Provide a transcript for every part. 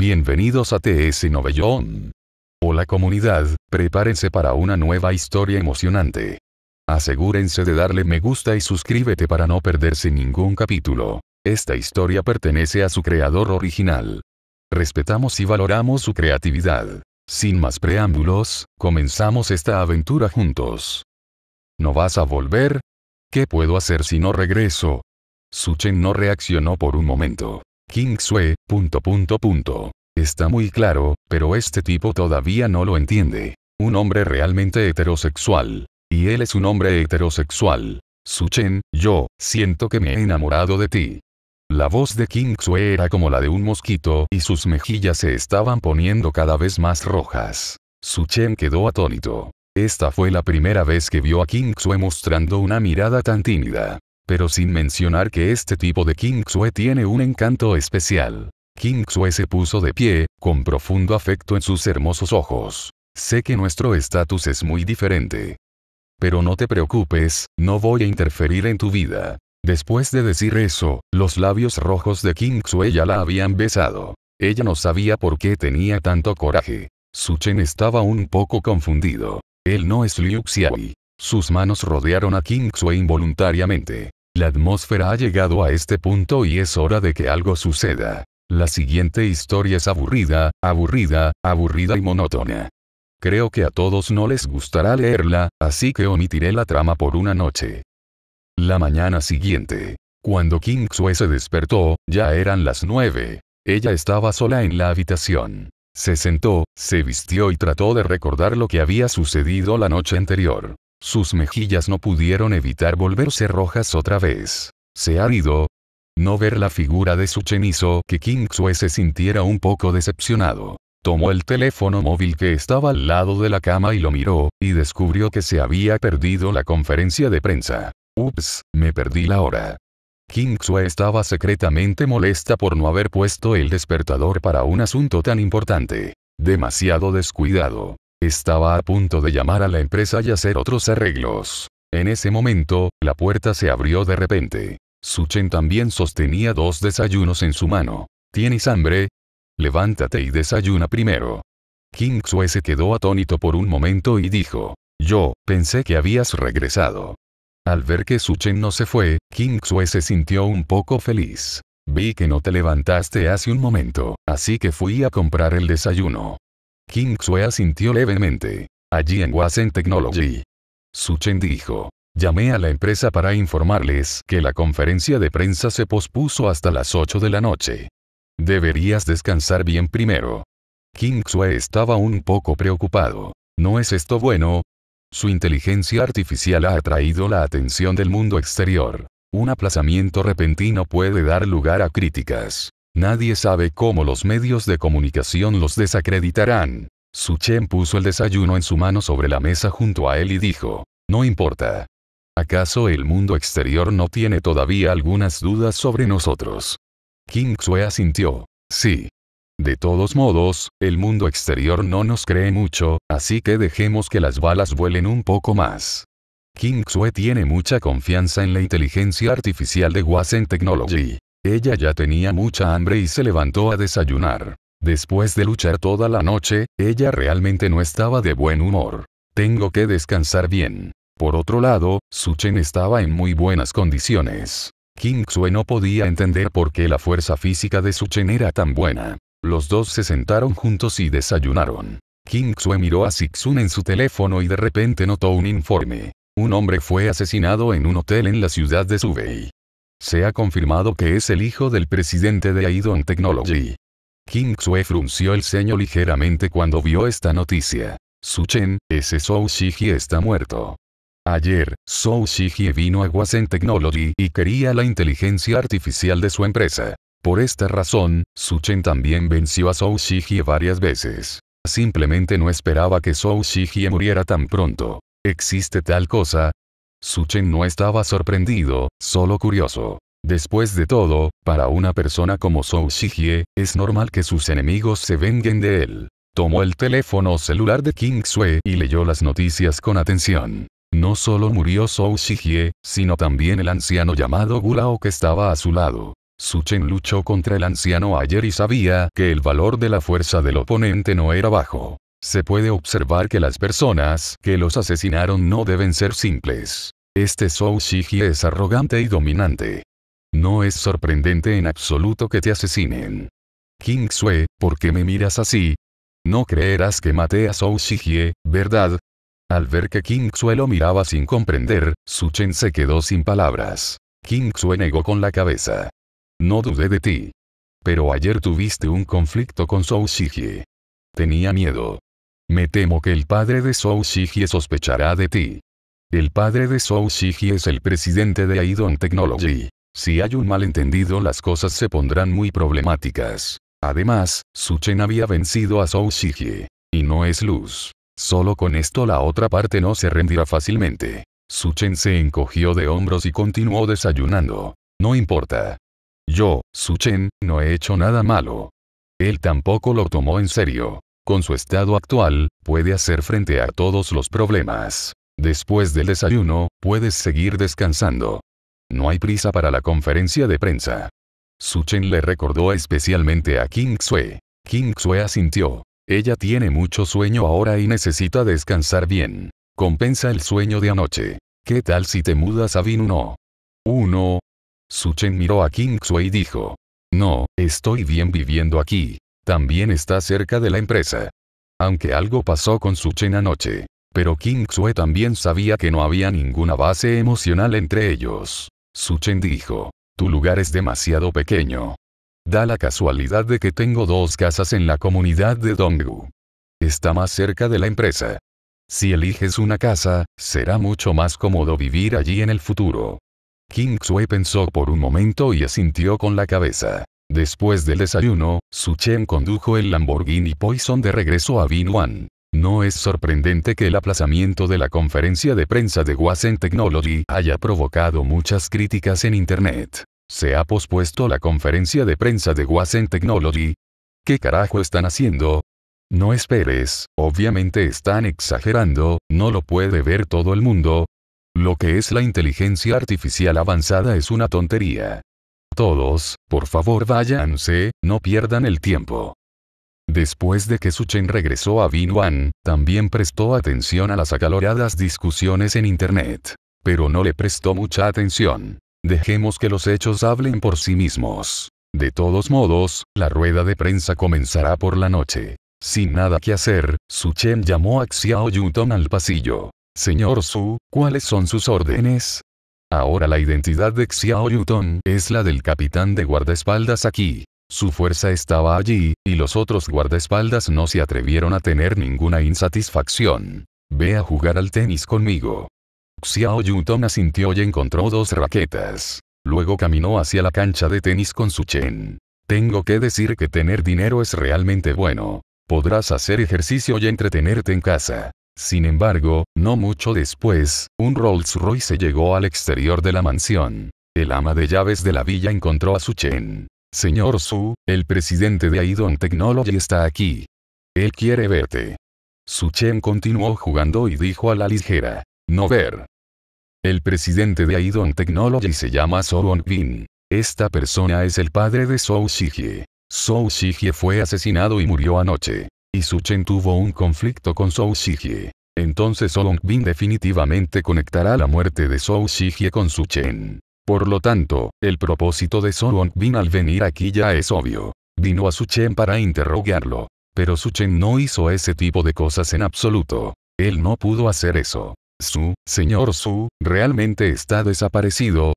Bienvenidos a TS Novellón. Hola comunidad, prepárense para una nueva historia emocionante. Asegúrense de darle me gusta y suscríbete para no perderse ningún capítulo. Esta historia pertenece a su creador original. Respetamos y valoramos su creatividad. Sin más preámbulos, comenzamos esta aventura juntos. ¿No vas a volver? ¿Qué puedo hacer si no regreso? Suchen no reaccionó por un momento. Kingsway, punto punto punto. Está muy claro, pero este tipo todavía no lo entiende. Un hombre realmente heterosexual. Y él es un hombre heterosexual. Suchen, yo, siento que me he enamorado de ti. La voz de Kingsway era como la de un mosquito y sus mejillas se estaban poniendo cada vez más rojas. Chen quedó atónito. Esta fue la primera vez que vio a Kingsue mostrando una mirada tan tímida pero sin mencionar que este tipo de Kingsue tiene un encanto especial. Kingsue se puso de pie, con profundo afecto en sus hermosos ojos. Sé que nuestro estatus es muy diferente. Pero no te preocupes, no voy a interferir en tu vida. Después de decir eso, los labios rojos de Kingsue ya la habían besado. Ella no sabía por qué tenía tanto coraje. Su Chen estaba un poco confundido. Él no es Liu Sus manos rodearon a Kingsue involuntariamente. La atmósfera ha llegado a este punto y es hora de que algo suceda. La siguiente historia es aburrida, aburrida, aburrida y monótona. Creo que a todos no les gustará leerla, así que omitiré la trama por una noche. La mañana siguiente. Cuando King Sue se despertó, ya eran las nueve. Ella estaba sola en la habitación. Se sentó, se vistió y trató de recordar lo que había sucedido la noche anterior. Sus mejillas no pudieron evitar volverse rojas otra vez. Se ha ido. No ver la figura de su chenizo hizo que King se sintiera un poco decepcionado. Tomó el teléfono móvil que estaba al lado de la cama y lo miró, y descubrió que se había perdido la conferencia de prensa. Ups, me perdí la hora. King estaba secretamente molesta por no haber puesto el despertador para un asunto tan importante. Demasiado descuidado. Estaba a punto de llamar a la empresa y hacer otros arreglos. En ese momento, la puerta se abrió de repente. Suchen también sostenía dos desayunos en su mano. ¿Tienes hambre? Levántate y desayuna primero. King Sue se quedó atónito por un momento y dijo, yo, pensé que habías regresado. Al ver que Suchen no se fue, King Sue se sintió un poco feliz. Vi que no te levantaste hace un momento, así que fui a comprar el desayuno. Kingsway asintió levemente. Allí en Wasen Technology. Suchen dijo. Llamé a la empresa para informarles que la conferencia de prensa se pospuso hasta las 8 de la noche. Deberías descansar bien primero. Kingsway estaba un poco preocupado. ¿No es esto bueno? Su inteligencia artificial ha atraído la atención del mundo exterior. Un aplazamiento repentino puede dar lugar a críticas. Nadie sabe cómo los medios de comunicación los desacreditarán. Su Chen puso el desayuno en su mano sobre la mesa junto a él y dijo, no importa. ¿Acaso el mundo exterior no tiene todavía algunas dudas sobre nosotros? King Xue asintió, sí. De todos modos, el mundo exterior no nos cree mucho, así que dejemos que las balas vuelen un poco más. King Xue tiene mucha confianza en la inteligencia artificial de Wasen Technology. Ella ya tenía mucha hambre y se levantó a desayunar. Después de luchar toda la noche, ella realmente no estaba de buen humor. Tengo que descansar bien. Por otro lado, Suchen estaba en muy buenas condiciones. King no podía entender por qué la fuerza física de Suchen era tan buena. Los dos se sentaron juntos y desayunaron. King miró a Sixun en su teléfono y de repente notó un informe. Un hombre fue asesinado en un hotel en la ciudad de Subei. Se ha confirmado que es el hijo del presidente de Aidon Technology. King Xue frunció el ceño ligeramente cuando vio esta noticia. Chen, ese Zhou Shiji está muerto. Ayer, Zhou Shiji vino a Wasen Technology y quería la inteligencia artificial de su empresa. Por esta razón, Chen también venció a Zhou Shiji varias veces. Simplemente no esperaba que Zhou Shiji muriera tan pronto. ¿Existe tal cosa? Suchen no estaba sorprendido, solo curioso. Después de todo, para una persona como Zhou Xijie, es normal que sus enemigos se venguen de él. Tomó el teléfono celular de King Xue y leyó las noticias con atención. No solo murió Zhou Xijie, sino también el anciano llamado Gulao que estaba a su lado. Su luchó contra el anciano ayer y sabía que el valor de la fuerza del oponente no era bajo. Se puede observar que las personas que los asesinaron no deben ser simples. Este Sou es arrogante y dominante. No es sorprendente en absoluto que te asesinen. King Sue, ¿por qué me miras así? No creerás que maté a Sou Shijie, ¿verdad? Al ver que King Sue lo miraba sin comprender, Su Chen se quedó sin palabras. King Sue negó con la cabeza. No dudé de ti. Pero ayer tuviste un conflicto con Sou Shijie. Tenía miedo. Me temo que el padre de Shijie sospechará de ti. El padre de Shijie es el presidente de Aidon Technology. Si hay un malentendido las cosas se pondrán muy problemáticas. Además, Chen había vencido a Shijie. Y no es luz. Solo con esto la otra parte no se rendirá fácilmente. Chen se encogió de hombros y continuó desayunando. No importa. Yo, Chen, no he hecho nada malo. Él tampoco lo tomó en serio con su estado actual, puede hacer frente a todos los problemas. Después del desayuno, puedes seguir descansando. No hay prisa para la conferencia de prensa. Suchen le recordó especialmente a King Xue. King Xue asintió. Ella tiene mucho sueño ahora y necesita descansar bien. Compensa el sueño de anoche. ¿Qué tal si te mudas a Bin 1? 1. Suchen miró a King Xue y dijo. No, estoy bien viviendo aquí también está cerca de la empresa. Aunque algo pasó con Suchen anoche. Pero King también sabía que no había ninguna base emocional entre ellos. Chen dijo, tu lugar es demasiado pequeño. Da la casualidad de que tengo dos casas en la comunidad de Donggu. Está más cerca de la empresa. Si eliges una casa, será mucho más cómodo vivir allí en el futuro. King Xue pensó por un momento y asintió con la cabeza. Después del desayuno, Suchen condujo el Lamborghini Poison de regreso a Binwan. No es sorprendente que el aplazamiento de la conferencia de prensa de Wasen Technology haya provocado muchas críticas en Internet. Se ha pospuesto la conferencia de prensa de Wasen Technology. ¿Qué carajo están haciendo? No esperes, obviamente están exagerando, no lo puede ver todo el mundo. Lo que es la inteligencia artificial avanzada es una tontería. Todos, por favor váyanse, no pierdan el tiempo. Después de que Suchen regresó a Vinhuan, también prestó atención a las acaloradas discusiones en Internet. Pero no le prestó mucha atención. Dejemos que los hechos hablen por sí mismos. De todos modos, la rueda de prensa comenzará por la noche. Sin nada que hacer, Suchen llamó a Xiao Yutong al pasillo. Señor Su, ¿cuáles son sus órdenes? Ahora la identidad de Xiao es la del capitán de guardaespaldas aquí. Su fuerza estaba allí, y los otros guardaespaldas no se atrevieron a tener ninguna insatisfacción. Ve a jugar al tenis conmigo. Xiao Yuton asintió y encontró dos raquetas. Luego caminó hacia la cancha de tenis con su Chen. Tengo que decir que tener dinero es realmente bueno. Podrás hacer ejercicio y entretenerte en casa. Sin embargo, no mucho después, un Rolls-Royce llegó al exterior de la mansión. El ama de llaves de la villa encontró a Su Chen. Señor Su, el presidente de Aidon Technology está aquí. Él quiere verte. Su Chen continuó jugando y dijo a la ligera. No ver. El presidente de Aidon Technology se llama wong Bin. Esta persona es el padre de So Shige. So Shige fue asesinado y murió anoche y Su Chen tuvo un conflicto con Zhou Xijie. Entonces Bin definitivamente conectará la muerte de Zhou Xijie con Su Chen. Por lo tanto, el propósito de Bin al venir aquí ya es obvio. Vino a Su Chen para interrogarlo. Pero Su Chen no hizo ese tipo de cosas en absoluto. Él no pudo hacer eso. Su, señor Su, realmente está desaparecido.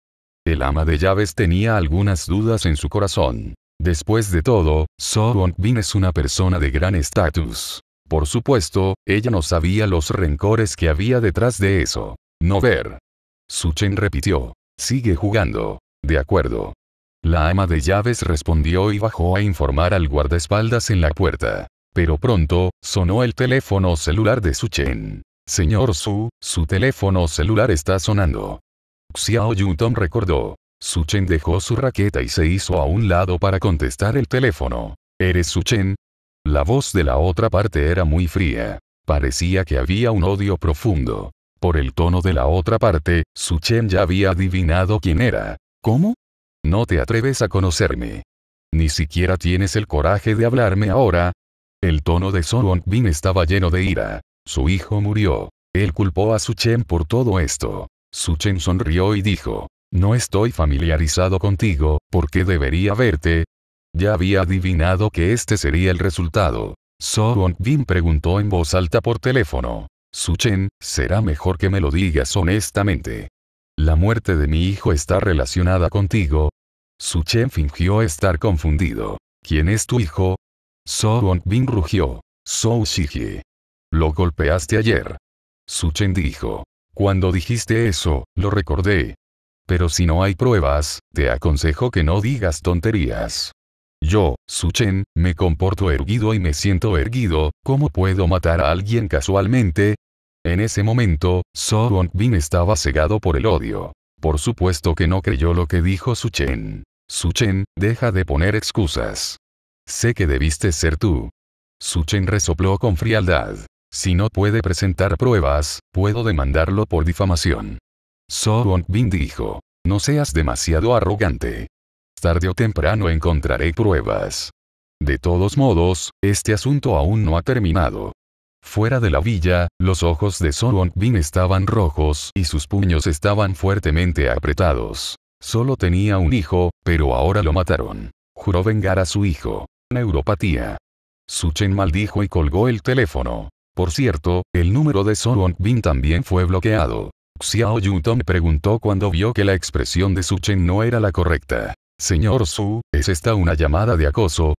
El ama de llaves tenía algunas dudas en su corazón. Después de todo, So Won-bin es una persona de gran estatus. Por supuesto, ella no sabía los rencores que había detrás de eso. No ver. Su Chen repitió. Sigue jugando. De acuerdo. La ama de llaves respondió y bajó a informar al guardaespaldas en la puerta. Pero pronto, sonó el teléfono celular de Su Chen. Señor Su, su teléfono celular está sonando. Xiao Yutong recordó. Suchen dejó su raqueta y se hizo a un lado para contestar el teléfono. ¿Eres Suchen? La voz de la otra parte era muy fría. Parecía que había un odio profundo. Por el tono de la otra parte, Suchen ya había adivinado quién era. ¿Cómo? No te atreves a conocerme. Ni siquiera tienes el coraje de hablarme ahora. El tono de won Bin estaba lleno de ira. Su hijo murió. Él culpó a Suchen por todo esto. Suchen sonrió y dijo, no estoy familiarizado contigo, ¿por qué debería verte? Ya había adivinado que este sería el resultado. Won Bin preguntó en voz alta por teléfono. Su Chen, será mejor que me lo digas honestamente. La muerte de mi hijo está relacionada contigo. Su Chen fingió estar confundido. ¿Quién es tu hijo? Won Bin rugió. So Shige. Lo golpeaste ayer. Su Chen dijo. Cuando dijiste eso, lo recordé. Pero si no hay pruebas, te aconsejo que no digas tonterías. Yo, Suchen, me comporto erguido y me siento erguido, ¿cómo puedo matar a alguien casualmente? En ese momento, So Bin estaba cegado por el odio. Por supuesto que no creyó lo que dijo Suchen. Suchen, deja de poner excusas. Sé que debiste ser tú. Suchen resopló con frialdad. Si no puede presentar pruebas, puedo demandarlo por difamación. So bin dijo. No seas demasiado arrogante. Tarde o temprano encontraré pruebas. De todos modos, este asunto aún no ha terminado. Fuera de la villa, los ojos de Soron Bin estaban rojos y sus puños estaban fuertemente apretados. Solo tenía un hijo, pero ahora lo mataron. Juró vengar a su hijo. Neuropatía. Su Chen maldijo y colgó el teléfono. Por cierto, el número de Soron Bin también fue bloqueado. Xiao Yutong preguntó cuando vio que la expresión de Su Chen no era la correcta. Señor Su, ¿es esta una llamada de acoso?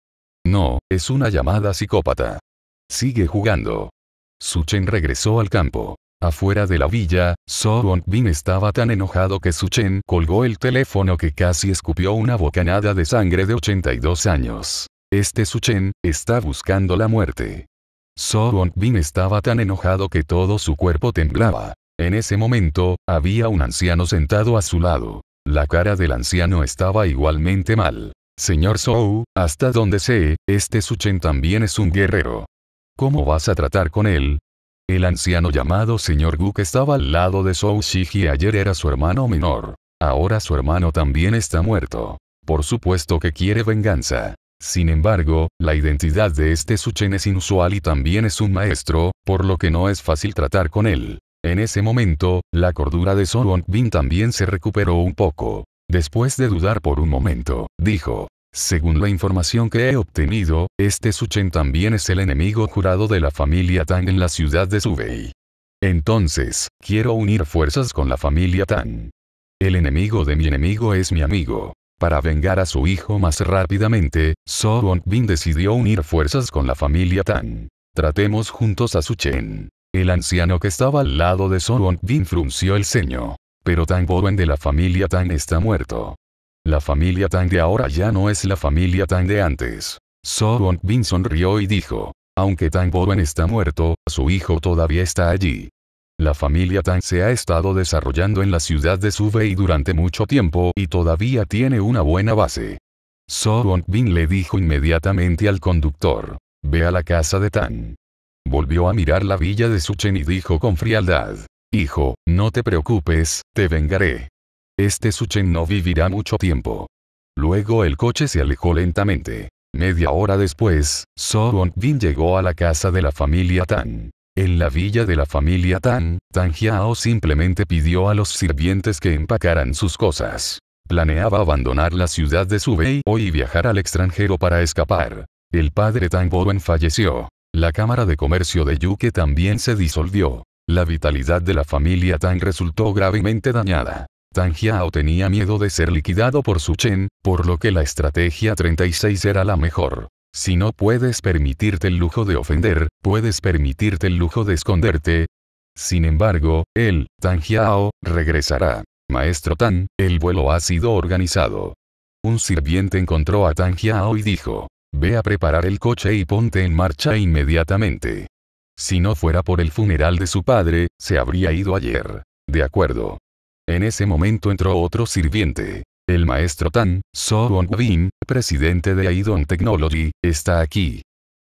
No, es una llamada psicópata. Sigue jugando. Su Chen regresó al campo. Afuera de la villa, So Bin estaba tan enojado que Su Chen colgó el teléfono que casi escupió una bocanada de sangre de 82 años. Este Su Chen, está buscando la muerte. So Bin estaba tan enojado que todo su cuerpo temblaba. En ese momento, había un anciano sentado a su lado. La cara del anciano estaba igualmente mal. Señor Sou, hasta donde sé, este Suchen también es un guerrero. ¿Cómo vas a tratar con él? El anciano llamado señor Gu que estaba al lado de Sou y ayer era su hermano menor. Ahora su hermano también está muerto. Por supuesto que quiere venganza. Sin embargo, la identidad de este Suchen es inusual y también es un maestro, por lo que no es fácil tratar con él. En ese momento, la cordura de Soron Bin también se recuperó un poco. Después de dudar por un momento, dijo, según la información que he obtenido, este Chen también es el enemigo jurado de la familia Tang en la ciudad de Subei. Entonces, quiero unir fuerzas con la familia Tan. El enemigo de mi enemigo es mi amigo. Para vengar a su hijo más rápidamente, So Bin decidió unir fuerzas con la familia Tan. Tratemos juntos a Chen. El anciano que estaba al lado de Soron Bin frunció el ceño. Pero Tang Bowen de la familia Tang está muerto. La familia Tang de ahora ya no es la familia Tang de antes. Soron Bin sonrió y dijo, aunque Tang Bowen está muerto, su hijo todavía está allí. La familia Tang se ha estado desarrollando en la ciudad de Subei durante mucho tiempo y todavía tiene una buena base. Soron Bin le dijo inmediatamente al conductor, ve a la casa de Tang. Volvió a mirar la villa de Suchen y dijo con frialdad. Hijo, no te preocupes, te vengaré. Este Suchen no vivirá mucho tiempo. Luego el coche se alejó lentamente. Media hora después, Won Bin llegó a la casa de la familia Tan. En la villa de la familia Tan, Tan Jiao simplemente pidió a los sirvientes que empacaran sus cosas. Planeaba abandonar la ciudad de Subei y viajar al extranjero para escapar. El padre Tan Bowen falleció. La Cámara de Comercio de Yuke también se disolvió. La vitalidad de la familia Tang resultó gravemente dañada. Tang Jiao tenía miedo de ser liquidado por Su Chen, por lo que la estrategia 36 era la mejor. Si no puedes permitirte el lujo de ofender, puedes permitirte el lujo de esconderte. Sin embargo, él, Tang Jiao regresará. Maestro Tan, el vuelo ha sido organizado. Un sirviente encontró a Tang Jiao y dijo, Ve a preparar el coche y ponte en marcha inmediatamente. Si no fuera por el funeral de su padre, se habría ido ayer. De acuerdo. En ese momento entró otro sirviente. El maestro Tan, won Bin, presidente de Aidon Technology, está aquí.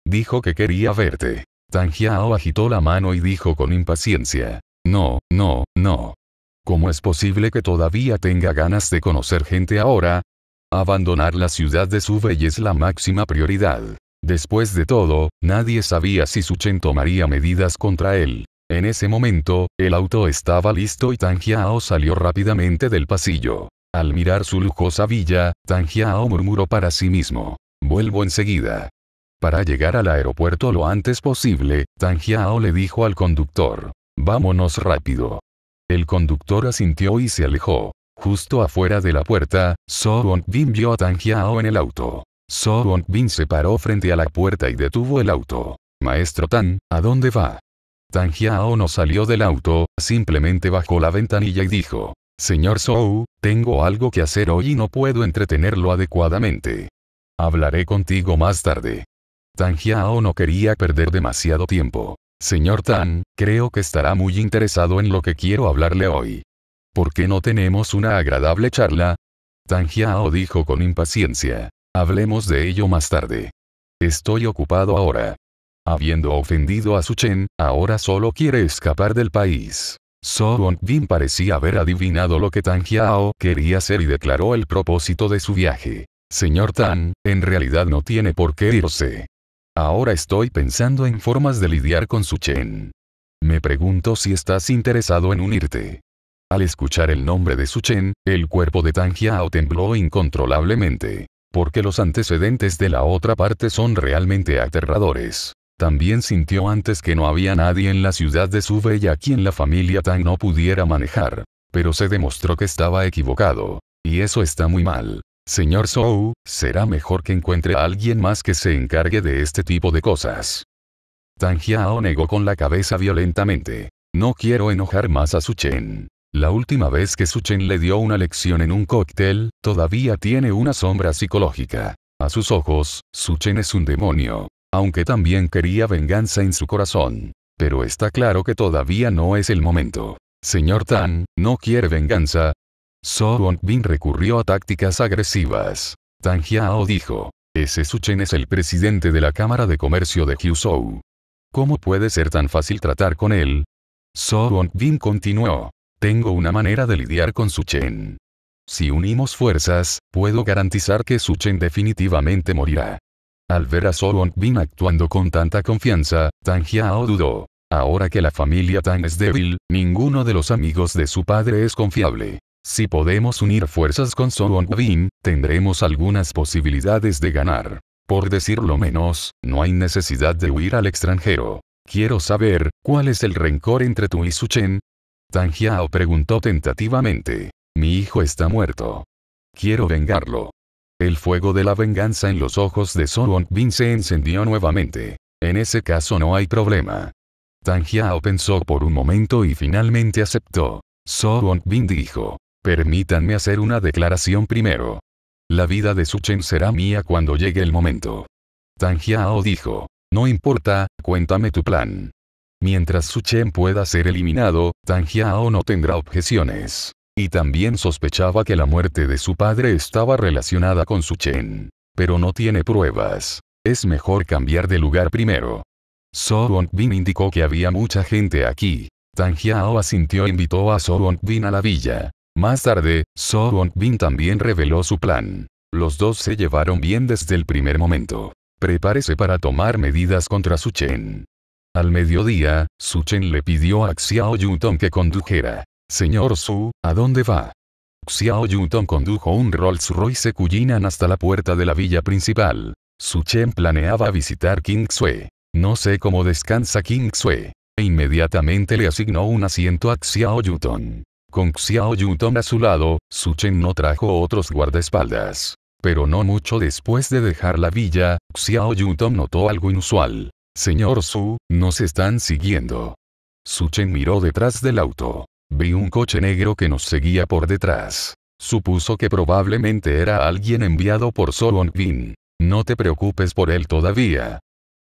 Dijo que quería verte. Tan Hiao agitó la mano y dijo con impaciencia. No, no, no. ¿Cómo es posible que todavía tenga ganas de conocer gente ahora? Abandonar la ciudad de belleza es la máxima prioridad. Después de todo, nadie sabía si Suchen tomaría medidas contra él. En ese momento, el auto estaba listo y Tangiao salió rápidamente del pasillo. Al mirar su lujosa villa, Tangiao murmuró para sí mismo. Vuelvo enseguida. Para llegar al aeropuerto lo antes posible, Tangiao le dijo al conductor. Vámonos rápido. El conductor asintió y se alejó. Justo afuera de la puerta, Won Bin vio a Tang Yao en el auto. Won Bin se paró frente a la puerta y detuvo el auto. Maestro Tan, ¿a dónde va? Tang Yao no salió del auto, simplemente bajó la ventanilla y dijo, Señor So, tengo algo que hacer hoy y no puedo entretenerlo adecuadamente. Hablaré contigo más tarde. Tang Yao no quería perder demasiado tiempo. Señor Tan, creo que estará muy interesado en lo que quiero hablarle hoy. ¿Por qué no tenemos una agradable charla? Xiao dijo con impaciencia. Hablemos de ello más tarde. Estoy ocupado ahora. Habiendo ofendido a Su Chen, ahora solo quiere escapar del país. So Bin parecía haber adivinado lo que Tang Jiao quería hacer y declaró el propósito de su viaje. Señor Tan, en realidad no tiene por qué irse. Ahora estoy pensando en formas de lidiar con Su Chen. Me pregunto si estás interesado en unirte. Al escuchar el nombre de Su Chen, el cuerpo de Tang Hiao tembló incontrolablemente. Porque los antecedentes de la otra parte son realmente aterradores. También sintió antes que no había nadie en la ciudad de su bella a quien la familia Tang no pudiera manejar. Pero se demostró que estaba equivocado. Y eso está muy mal. Señor Zou, será mejor que encuentre a alguien más que se encargue de este tipo de cosas. Tang Hiao negó con la cabeza violentamente. No quiero enojar más a Su Chen. La última vez que Suchen le dio una lección en un cóctel, todavía tiene una sombra psicológica. A sus ojos, Suchen es un demonio. Aunque también quería venganza en su corazón. Pero está claro que todavía no es el momento. Señor Tan, ¿no quiere venganza? So Won-bin recurrió a tácticas agresivas. Tan Hiao dijo. Ese Suchen es el presidente de la Cámara de Comercio de Kyusou. ¿Cómo puede ser tan fácil tratar con él? So Won-bin continuó tengo una manera de lidiar con su Chen. Si unimos fuerzas, puedo garantizar que su Chen definitivamente morirá. Al ver a Soron Bin actuando con tanta confianza, Tang Hiao dudó. Ahora que la familia Tan es débil, ninguno de los amigos de su padre es confiable. Si podemos unir fuerzas con Soron Bin, tendremos algunas posibilidades de ganar. Por decirlo menos, no hay necesidad de huir al extranjero. Quiero saber, ¿cuál es el rencor entre tú y Su Chen? Tan preguntó tentativamente. Mi hijo está muerto. Quiero vengarlo. El fuego de la venganza en los ojos de Song Bin se encendió nuevamente. En ese caso no hay problema. Tan pensó por un momento y finalmente aceptó. Song Bin dijo. Permítanme hacer una declaración primero. La vida de Su Chen será mía cuando llegue el momento. Tan dijo. No importa, cuéntame tu plan. Mientras Suchen pueda ser eliminado, Tang Yao no tendrá objeciones. Y también sospechaba que la muerte de su padre estaba relacionada con Suchen. Pero no tiene pruebas. Es mejor cambiar de lugar primero. So bin indicó que había mucha gente aquí. Tang Yao asintió e invitó a So bin a la villa. Más tarde, So bin también reveló su plan. Los dos se llevaron bien desde el primer momento. Prepárese para tomar medidas contra Suchen. Al mediodía, Su Chen le pidió a Xiao Yutong que condujera. Señor Su, ¿a dónde va? Xiao Yutong condujo un Rolls Royce Cullinan hasta la puerta de la villa principal. Su Chen planeaba visitar King No sé cómo descansa King Xue, E inmediatamente le asignó un asiento a Xiao Yutong. Con Xiao Yutong a su lado, Su Chen no trajo otros guardaespaldas. Pero no mucho después de dejar la villa, Xiao Yutong notó algo inusual. Señor Su, nos están siguiendo. Su Chen miró detrás del auto. Vi un coche negro que nos seguía por detrás. Supuso que probablemente era alguien enviado por Solon Bin. No te preocupes por él todavía.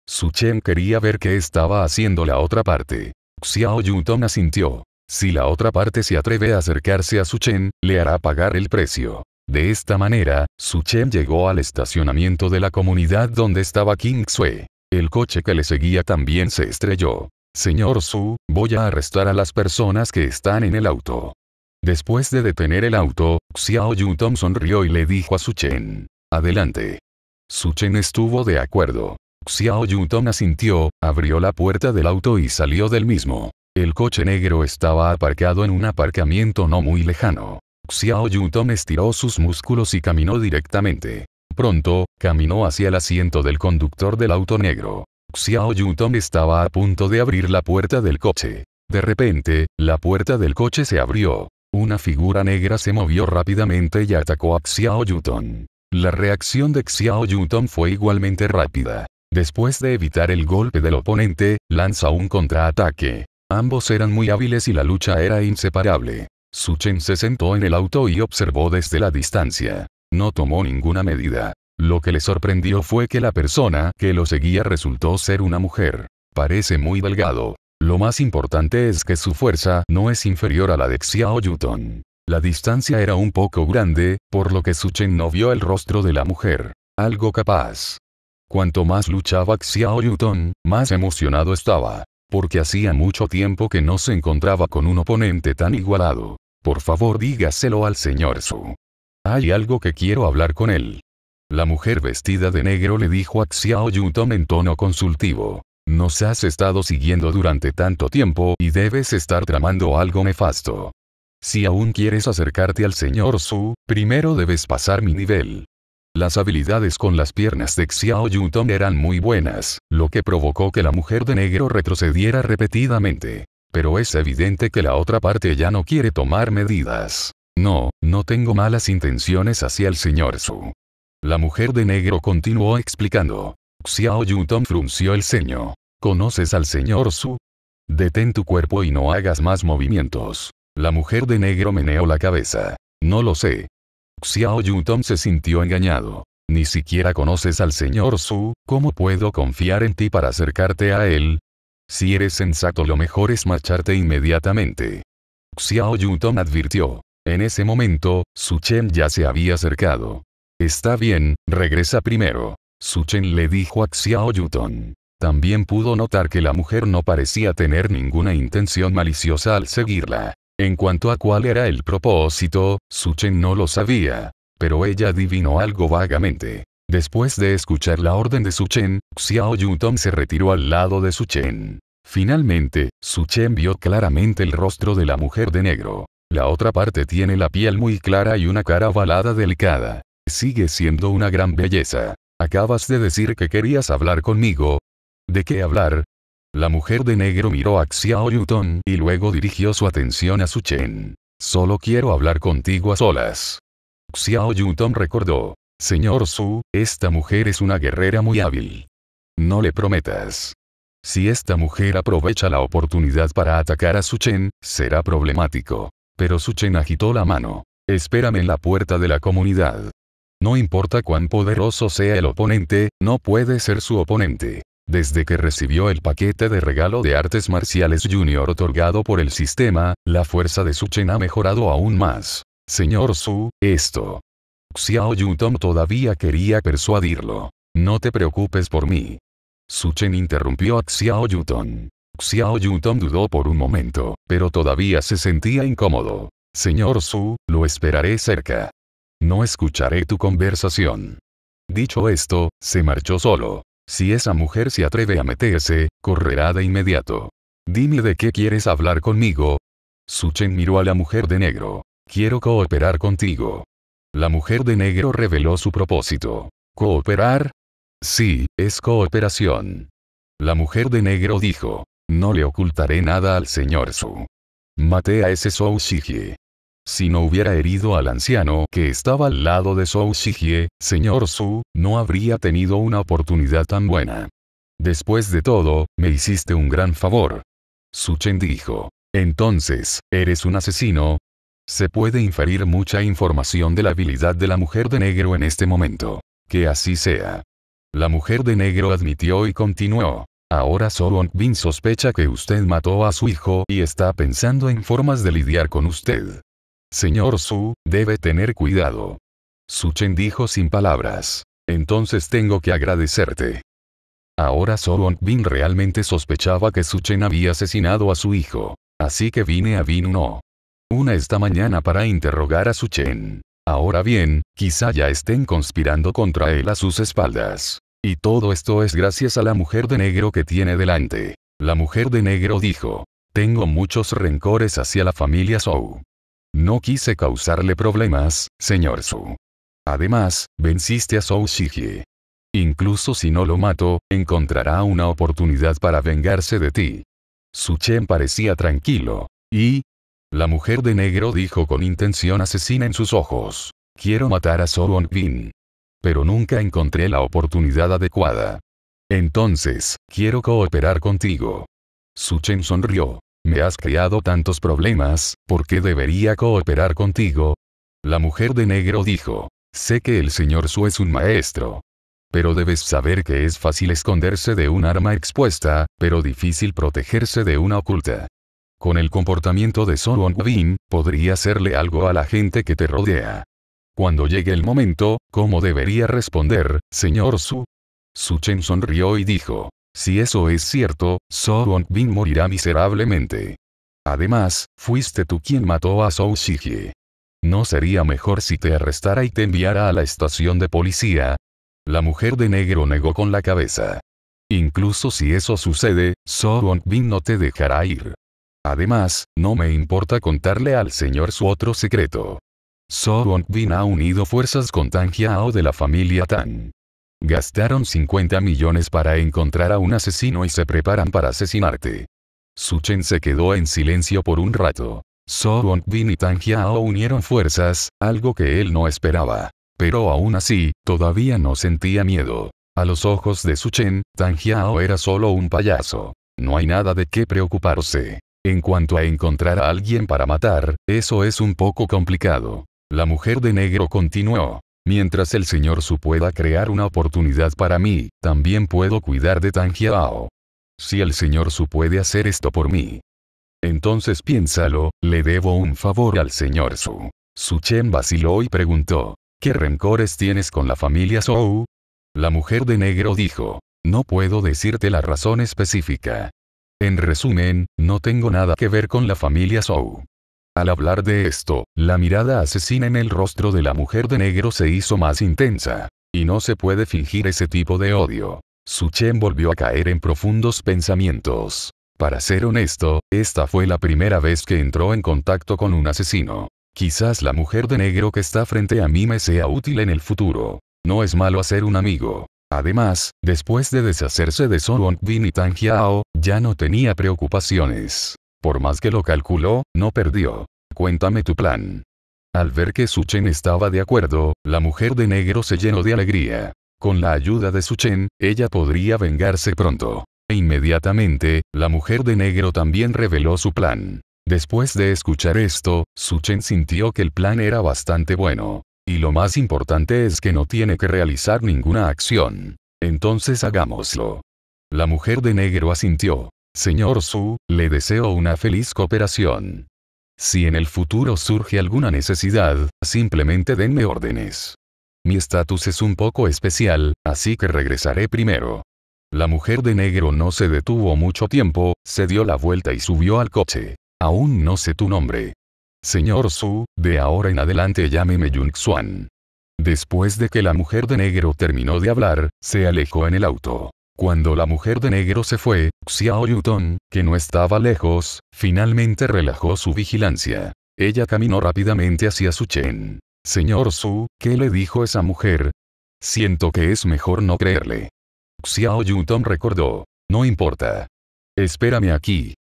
Su Chen quería ver qué estaba haciendo la otra parte. Xiao Yuton asintió. Si la otra parte se atreve a acercarse a Su Chen, le hará pagar el precio. De esta manera, Su Chen llegó al estacionamiento de la comunidad donde estaba King Sue. El coche que le seguía también se estrelló. Señor Su, voy a arrestar a las personas que están en el auto. Después de detener el auto, Xiao Yutong sonrió y le dijo a Su Chen. Adelante. Su Chen estuvo de acuerdo. Xiao asintió, abrió la puerta del auto y salió del mismo. El coche negro estaba aparcado en un aparcamiento no muy lejano. Xiao estiró sus músculos y caminó directamente. Pronto, caminó hacia el asiento del conductor del auto negro. Xiao Yutong estaba a punto de abrir la puerta del coche. De repente, la puerta del coche se abrió. Una figura negra se movió rápidamente y atacó a Xiao Yutong. La reacción de Xiao Yutong fue igualmente rápida. Después de evitar el golpe del oponente, lanza un contraataque. Ambos eran muy hábiles y la lucha era inseparable. Su Chen se sentó en el auto y observó desde la distancia. No tomó ninguna medida. Lo que le sorprendió fue que la persona que lo seguía resultó ser una mujer. Parece muy delgado. Lo más importante es que su fuerza no es inferior a la de Xiao Yuton. La distancia era un poco grande, por lo que Su Chen no vio el rostro de la mujer. Algo capaz. Cuanto más luchaba Xiao Yuton, más emocionado estaba. Porque hacía mucho tiempo que no se encontraba con un oponente tan igualado. Por favor dígaselo al señor Su. Hay algo que quiero hablar con él. La mujer vestida de negro le dijo a Xiao Yutong en tono consultivo. Nos has estado siguiendo durante tanto tiempo y debes estar tramando algo nefasto. Si aún quieres acercarte al señor Su, primero debes pasar mi nivel. Las habilidades con las piernas de Xiao Yutong eran muy buenas, lo que provocó que la mujer de negro retrocediera repetidamente. Pero es evidente que la otra parte ya no quiere tomar medidas. No, no tengo malas intenciones hacia el señor Su. La mujer de negro continuó explicando. Xiao Yutong frunció el ceño. ¿Conoces al señor Su? Detén tu cuerpo y no hagas más movimientos. La mujer de negro meneó la cabeza. No lo sé. Xiao Yutong se sintió engañado. Ni siquiera conoces al señor Su, ¿cómo puedo confiar en ti para acercarte a él? Si eres sensato lo mejor es marcharte inmediatamente. Xiao Yutong advirtió. En ese momento, Su Chen ya se había acercado. Está bien, regresa primero. Suchen le dijo a Xiao Yutong. También pudo notar que la mujer no parecía tener ninguna intención maliciosa al seguirla. En cuanto a cuál era el propósito, Su Chen no lo sabía, pero ella adivinó algo vagamente. Después de escuchar la orden de Su Chen, Xiao Yutong se retiró al lado de Su Chen. Finalmente, Su Chen vio claramente el rostro de la mujer de negro. La otra parte tiene la piel muy clara y una cara ovalada delicada. Sigue siendo una gran belleza. Acabas de decir que querías hablar conmigo. ¿De qué hablar? La mujer de negro miró a Xiao Yuton y luego dirigió su atención a Su Chen. Solo quiero hablar contigo a solas. Xiao Yuton recordó. Señor Su, esta mujer es una guerrera muy hábil. No le prometas. Si esta mujer aprovecha la oportunidad para atacar a Su Chen, será problemático. Pero Suchen agitó la mano. Espérame en la puerta de la comunidad. No importa cuán poderoso sea el oponente, no puede ser su oponente. Desde que recibió el paquete de regalo de artes marciales junior otorgado por el sistema, la fuerza de Suchen ha mejorado aún más. Señor Su, esto. Xiao Yutong todavía quería persuadirlo. No te preocupes por mí. Suchen interrumpió a Xiao Yutong. Xiao Yutong dudó por un momento, pero todavía se sentía incómodo. Señor Su, lo esperaré cerca. No escucharé tu conversación. Dicho esto, se marchó solo. Si esa mujer se atreve a meterse, correrá de inmediato. Dime de qué quieres hablar conmigo. Su Chen miró a la mujer de negro. Quiero cooperar contigo. La mujer de negro reveló su propósito. ¿Cooperar? Sí, es cooperación. La mujer de negro dijo. No le ocultaré nada al señor Su. Maté a ese Zhou Si no hubiera herido al anciano que estaba al lado de Zhou señor Su, no habría tenido una oportunidad tan buena. Después de todo, me hiciste un gran favor. Su Chen dijo. Entonces, ¿eres un asesino? Se puede inferir mucha información de la habilidad de la mujer de negro en este momento. Que así sea. La mujer de negro admitió y continuó. Ahora Soron Bin sospecha que usted mató a su hijo y está pensando en formas de lidiar con usted. Señor Su, debe tener cuidado. Su Chen dijo sin palabras. Entonces tengo que agradecerte. Ahora Soron Bin realmente sospechaba que Su Chen había asesinado a su hijo. Así que vine a Bin Uno. Una esta mañana para interrogar a Su Chen. Ahora bien, quizá ya estén conspirando contra él a sus espaldas. Y todo esto es gracias a la mujer de negro que tiene delante. La mujer de negro dijo, tengo muchos rencores hacia la familia Zhou. No quise causarle problemas, señor Su. Además, venciste a Zhou Shiji. Incluso si no lo mato, encontrará una oportunidad para vengarse de ti. Su Chen parecía tranquilo. Y... La mujer de negro dijo con intención asesina en sus ojos. Quiero matar a Zhou Bin pero nunca encontré la oportunidad adecuada. Entonces, quiero cooperar contigo. Chen sonrió. Me has creado tantos problemas, ¿por qué debería cooperar contigo? La mujer de negro dijo. Sé que el señor Su es un maestro. Pero debes saber que es fácil esconderse de un arma expuesta, pero difícil protegerse de una oculta. Con el comportamiento de Son Wong Bin, podría hacerle algo a la gente que te rodea. Cuando llegue el momento, ¿cómo debería responder, señor Su? Su Chen sonrió y dijo, si eso es cierto, Soo Bin morirá miserablemente. Además, fuiste tú quien mató a Zhou ¿No sería mejor si te arrestara y te enviara a la estación de policía? La mujer de negro negó con la cabeza. Incluso si eso sucede, Wong Bin no te dejará ir. Además, no me importa contarle al señor su otro secreto. Soon Bin ha unido fuerzas con Tang Jiao de la familia Tang. Gastaron 50 millones para encontrar a un asesino y se preparan para asesinarte. Su Chen se quedó en silencio por un rato. Soon Bin y Tang Jiao unieron fuerzas, algo que él no esperaba. Pero aún así, todavía no sentía miedo. A los ojos de Su Chen, Tang Jiao era solo un payaso. No hay nada de qué preocuparse. En cuanto a encontrar a alguien para matar, eso es un poco complicado. La mujer de negro continuó. Mientras el Señor Su pueda crear una oportunidad para mí, también puedo cuidar de Tangiao. Si el Señor Su puede hacer esto por mí. Entonces piénsalo, le debo un favor al Señor Su. Su Chen vaciló y preguntó, ¿qué rencores tienes con la familia Zhou? La mujer de negro dijo, no puedo decirte la razón específica. En resumen, no tengo nada que ver con la familia Zhou. Al hablar de esto, la mirada asesina en el rostro de la mujer de negro se hizo más intensa. Y no se puede fingir ese tipo de odio. Su Chen volvió a caer en profundos pensamientos. Para ser honesto, esta fue la primera vez que entró en contacto con un asesino. Quizás la mujer de negro que está frente a mí me sea útil en el futuro. No es malo hacer un amigo. Además, después de deshacerse de Song Bin y Tang Jiao, ya no tenía preocupaciones. Por más que lo calculó, no perdió. Cuéntame tu plan. Al ver que Suchen estaba de acuerdo, la mujer de negro se llenó de alegría. Con la ayuda de Suchen, ella podría vengarse pronto. E inmediatamente, la mujer de negro también reveló su plan. Después de escuchar esto, Suchen sintió que el plan era bastante bueno. Y lo más importante es que no tiene que realizar ninguna acción. Entonces hagámoslo. La mujer de negro asintió. Señor Su, le deseo una feliz cooperación. Si en el futuro surge alguna necesidad, simplemente denme órdenes. Mi estatus es un poco especial, así que regresaré primero. La mujer de negro no se detuvo mucho tiempo, se dio la vuelta y subió al coche. Aún no sé tu nombre. Señor Su, de ahora en adelante llámeme Yunxuan». Xuan. Después de que la mujer de negro terminó de hablar, se alejó en el auto. Cuando la mujer de negro se fue, Xiao Yutong, que no estaba lejos, finalmente relajó su vigilancia. Ella caminó rápidamente hacia Su Chen. Señor Su, ¿qué le dijo esa mujer? Siento que es mejor no creerle. Xiao Yutong recordó. No importa. Espérame aquí.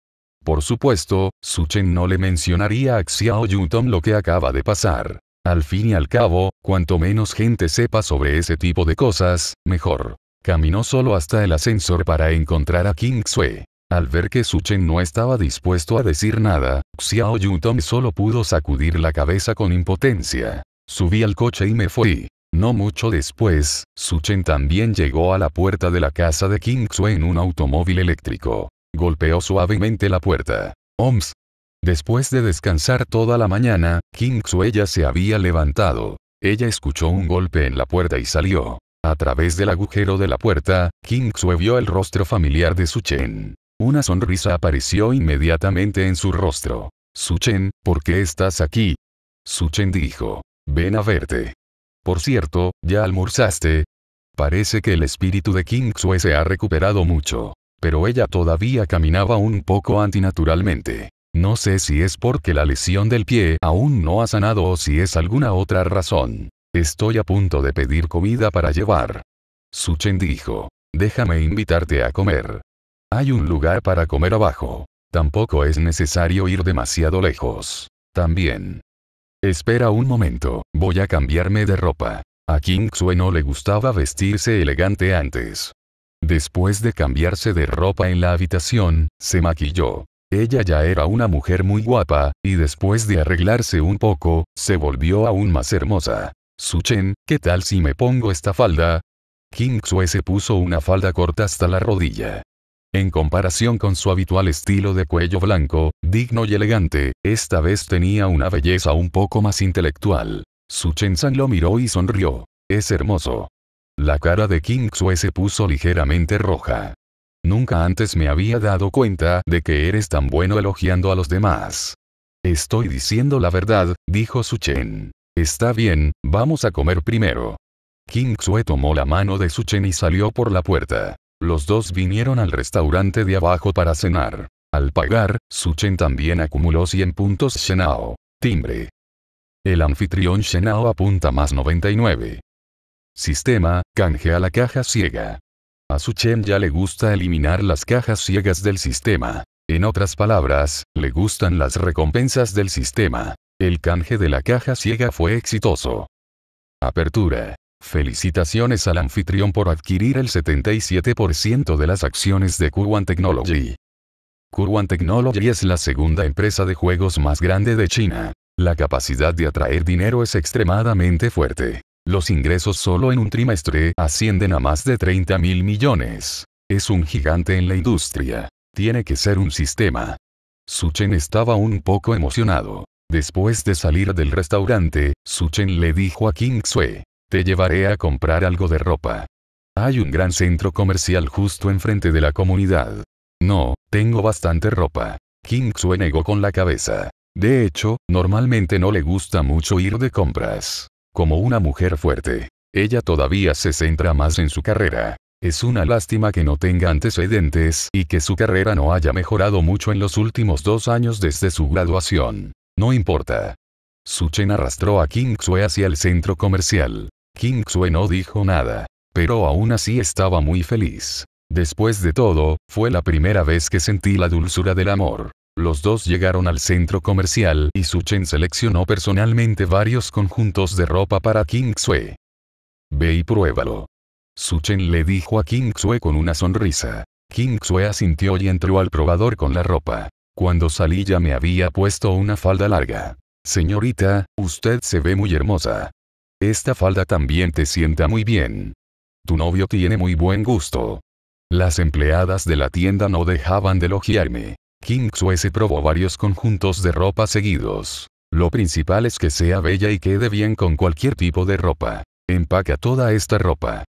Por supuesto, Su Chen no le mencionaría a Xiao Yutong lo que acaba de pasar. Al fin y al cabo, cuanto menos gente sepa sobre ese tipo de cosas, mejor. Caminó solo hasta el ascensor para encontrar a King Xue. Al ver que Suchen no estaba dispuesto a decir nada, Xiao Yutong solo pudo sacudir la cabeza con impotencia. Subí al coche y me fui. No mucho después, Suchen también llegó a la puerta de la casa de King Xue en un automóvil eléctrico. Golpeó suavemente la puerta. Oms. Después de descansar toda la mañana, King Xue ya se había levantado. Ella escuchó un golpe en la puerta y salió. A través del agujero de la puerta, King vio el rostro familiar de Su Chen. Una sonrisa apareció inmediatamente en su rostro. Su Chen, ¿por qué estás aquí? Su Chen dijo. Ven a verte. Por cierto, ¿ya almorzaste? Parece que el espíritu de King se ha recuperado mucho. Pero ella todavía caminaba un poco antinaturalmente. No sé si es porque la lesión del pie aún no ha sanado o si es alguna otra razón. Estoy a punto de pedir comida para llevar. Suchen dijo. Déjame invitarte a comer. Hay un lugar para comer abajo. Tampoco es necesario ir demasiado lejos. También. Espera un momento, voy a cambiarme de ropa. A King no le gustaba vestirse elegante antes. Después de cambiarse de ropa en la habitación, se maquilló. Ella ya era una mujer muy guapa, y después de arreglarse un poco, se volvió aún más hermosa. Suchen, ¿qué tal si me pongo esta falda? King Xue se puso una falda corta hasta la rodilla. En comparación con su habitual estilo de cuello blanco, digno y elegante, esta vez tenía una belleza un poco más intelectual. Su Chen-san lo miró y sonrió. Es hermoso. La cara de King Xue se puso ligeramente roja. Nunca antes me había dado cuenta de que eres tan bueno elogiando a los demás. Estoy diciendo la verdad, dijo Su Chen. Está bien, vamos a comer primero. King Xue tomó la mano de Chen y salió por la puerta. Los dos vinieron al restaurante de abajo para cenar. Al pagar, Chen también acumuló 100 puntos Shenao. Timbre. El anfitrión Shenao apunta más 99. Sistema, canjea la caja ciega. A Chen ya le gusta eliminar las cajas ciegas del sistema. En otras palabras, le gustan las recompensas del sistema. El canje de la caja ciega fue exitoso. Apertura. Felicitaciones al anfitrión por adquirir el 77% de las acciones de Kurwan Technology. Kurwan Technology es la segunda empresa de juegos más grande de China. La capacidad de atraer dinero es extremadamente fuerte. Los ingresos solo en un trimestre ascienden a más de 30 mil millones. Es un gigante en la industria. Tiene que ser un sistema. Suchen estaba un poco emocionado. Después de salir del restaurante, Su Chen le dijo a King Sue. Te llevaré a comprar algo de ropa. Hay un gran centro comercial justo enfrente de la comunidad. No, tengo bastante ropa. King Sue negó con la cabeza. De hecho, normalmente no le gusta mucho ir de compras. Como una mujer fuerte, ella todavía se centra más en su carrera. Es una lástima que no tenga antecedentes y que su carrera no haya mejorado mucho en los últimos dos años desde su graduación. No importa. Suchen arrastró a Kingsue hacia el centro comercial. Kingsue no dijo nada. Pero aún así estaba muy feliz. Después de todo, fue la primera vez que sentí la dulzura del amor. Los dos llegaron al centro comercial y Suchen seleccionó personalmente varios conjuntos de ropa para King Ve y pruébalo. Suchen le dijo a King con una sonrisa. King asintió y entró al probador con la ropa. Cuando salí ya me había puesto una falda larga. Señorita, usted se ve muy hermosa. Esta falda también te sienta muy bien. Tu novio tiene muy buen gusto. Las empleadas de la tienda no dejaban de elogiarme. King Sue se probó varios conjuntos de ropa seguidos. Lo principal es que sea bella y quede bien con cualquier tipo de ropa. Empaca toda esta ropa.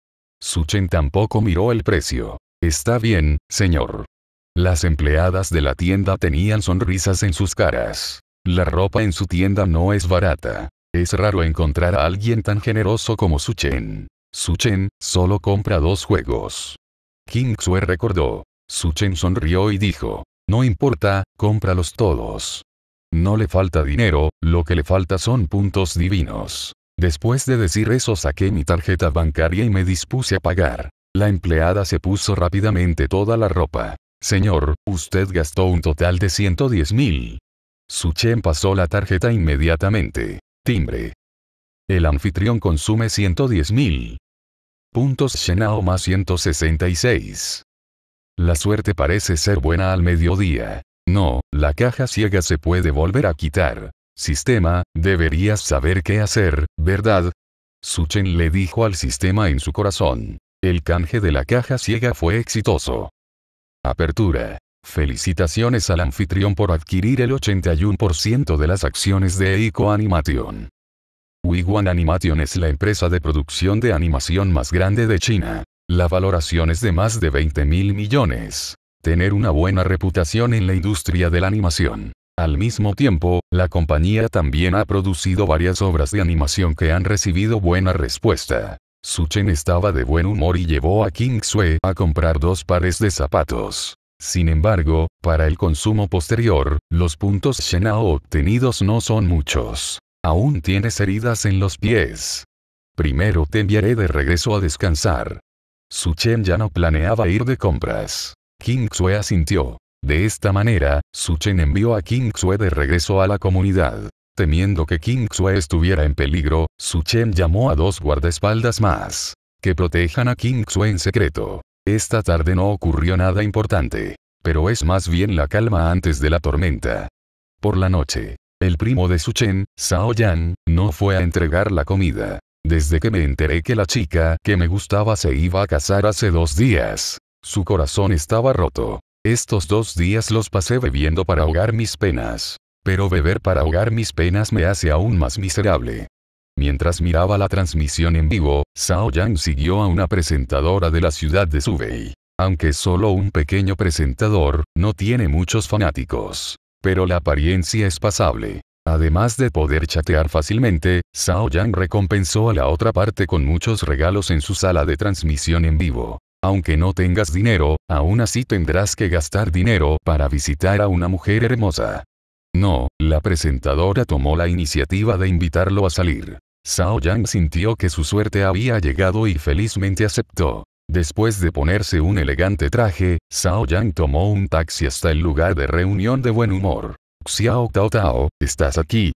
Suchen tampoco miró el precio. Está bien, señor. Las empleadas de la tienda tenían sonrisas en sus caras. La ropa en su tienda no es barata. Es raro encontrar a alguien tan generoso como Su Chen. Su Chen solo compra dos juegos. King Sue recordó. Su Chen sonrió y dijo, no importa, cómpralos todos. No le falta dinero, lo que le falta son puntos divinos. Después de decir eso saqué mi tarjeta bancaria y me dispuse a pagar. La empleada se puso rápidamente toda la ropa. Señor, usted gastó un total de 110 mil. Suchen pasó la tarjeta inmediatamente. Timbre. El anfitrión consume 110 mil. Puntos Shenao más 166. La suerte parece ser buena al mediodía. No, la caja ciega se puede volver a quitar. Sistema, deberías saber qué hacer, ¿verdad? Suchen le dijo al sistema en su corazón. El canje de la caja ciega fue exitoso. Apertura. Felicitaciones al anfitrión por adquirir el 81% de las acciones de Eiko Animation. Wiguan Animation es la empresa de producción de animación más grande de China. La valoración es de más de 20 mil millones. Tener una buena reputación en la industria de la animación. Al mismo tiempo, la compañía también ha producido varias obras de animación que han recibido buena respuesta. Su Chen estaba de buen humor y llevó a King a comprar dos pares de zapatos. Sin embargo, para el consumo posterior, los puntos Shenao obtenidos no son muchos. Aún tienes heridas en los pies. Primero te enviaré de regreso a descansar. Su Chen ya no planeaba ir de compras. King asintió. De esta manera, Su Chen envió a King de regreso a la comunidad. Temiendo que King Xue estuviera en peligro, Su Chen llamó a dos guardaespaldas más. Que protejan a King Xue en secreto. Esta tarde no ocurrió nada importante. Pero es más bien la calma antes de la tormenta. Por la noche, el primo de Su Chen, Sao Yan, no fue a entregar la comida. Desde que me enteré que la chica que me gustaba se iba a casar hace dos días. Su corazón estaba roto. Estos dos días los pasé bebiendo para ahogar mis penas pero beber para ahogar mis penas me hace aún más miserable. Mientras miraba la transmisión en vivo, Sao Yang siguió a una presentadora de la ciudad de Subei. Aunque solo un pequeño presentador, no tiene muchos fanáticos. Pero la apariencia es pasable. Además de poder chatear fácilmente, Sao Yang recompensó a la otra parte con muchos regalos en su sala de transmisión en vivo. Aunque no tengas dinero, aún así tendrás que gastar dinero para visitar a una mujer hermosa. No, la presentadora tomó la iniciativa de invitarlo a salir. Xiao Yang sintió que su suerte había llegado y felizmente aceptó. Después de ponerse un elegante traje, Xiao Yang tomó un taxi hasta el lugar de reunión de buen humor. Xiao Tao Tao, ¿estás aquí?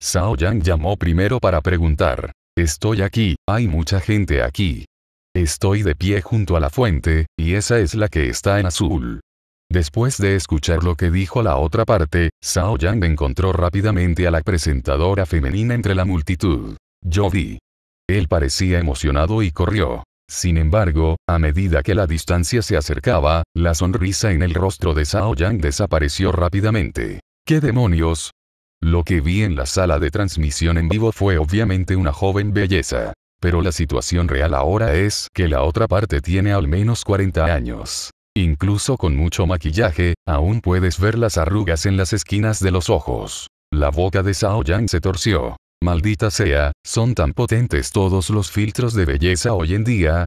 Xiao Yang llamó primero para preguntar. Estoy aquí, hay mucha gente aquí. Estoy de pie junto a la fuente, y esa es la que está en azul. Después de escuchar lo que dijo la otra parte, Sao Yang encontró rápidamente a la presentadora femenina entre la multitud. Yo vi. Él parecía emocionado y corrió. Sin embargo, a medida que la distancia se acercaba, la sonrisa en el rostro de Sao Yang desapareció rápidamente. ¿Qué demonios? Lo que vi en la sala de transmisión en vivo fue obviamente una joven belleza. Pero la situación real ahora es que la otra parte tiene al menos 40 años. Incluso con mucho maquillaje, aún puedes ver las arrugas en las esquinas de los ojos. La boca de Sao Yang se torció. Maldita sea, son tan potentes todos los filtros de belleza hoy en día.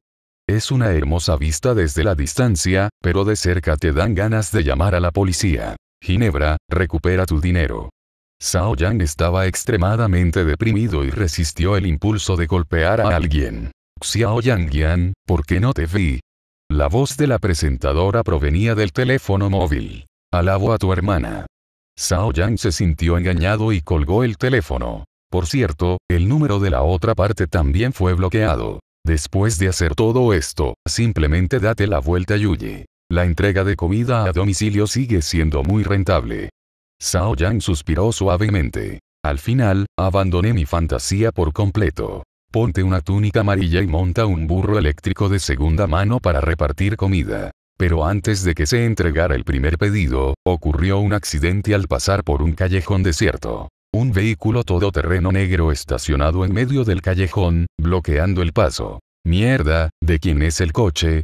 Es una hermosa vista desde la distancia, pero de cerca te dan ganas de llamar a la policía. Ginebra, recupera tu dinero. Sao Yang estaba extremadamente deprimido y resistió el impulso de golpear a alguien. Xiao Yang, ¿por qué no te vi? La voz de la presentadora provenía del teléfono móvil. Alabo a tu hermana. Sao Yang se sintió engañado y colgó el teléfono. Por cierto, el número de la otra parte también fue bloqueado. Después de hacer todo esto, simplemente date la vuelta y huye. La entrega de comida a domicilio sigue siendo muy rentable. Sao Yang suspiró suavemente. Al final, abandoné mi fantasía por completo. Ponte una túnica amarilla y monta un burro eléctrico de segunda mano para repartir comida. Pero antes de que se entregara el primer pedido, ocurrió un accidente al pasar por un callejón desierto. Un vehículo todoterreno negro estacionado en medio del callejón, bloqueando el paso. Mierda, ¿de quién es el coche?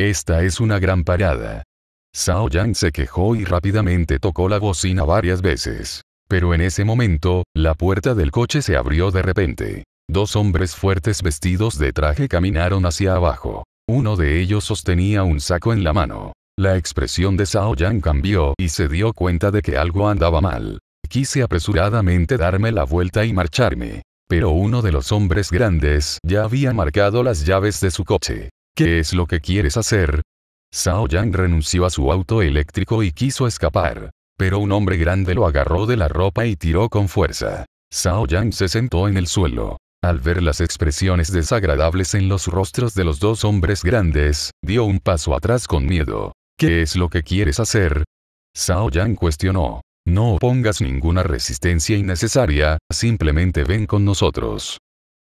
Esta es una gran parada. Sao Yang se quejó y rápidamente tocó la bocina varias veces. Pero en ese momento, la puerta del coche se abrió de repente. Dos hombres fuertes vestidos de traje caminaron hacia abajo. Uno de ellos sostenía un saco en la mano. La expresión de Sao Yang cambió y se dio cuenta de que algo andaba mal. Quise apresuradamente darme la vuelta y marcharme. Pero uno de los hombres grandes ya había marcado las llaves de su coche. ¿Qué es lo que quieres hacer? Sao Yang renunció a su auto eléctrico y quiso escapar. Pero un hombre grande lo agarró de la ropa y tiró con fuerza. Sao Yang se sentó en el suelo. Al ver las expresiones desagradables en los rostros de los dos hombres grandes, dio un paso atrás con miedo. ¿Qué es lo que quieres hacer? Sao Yang cuestionó. No opongas ninguna resistencia innecesaria, simplemente ven con nosotros.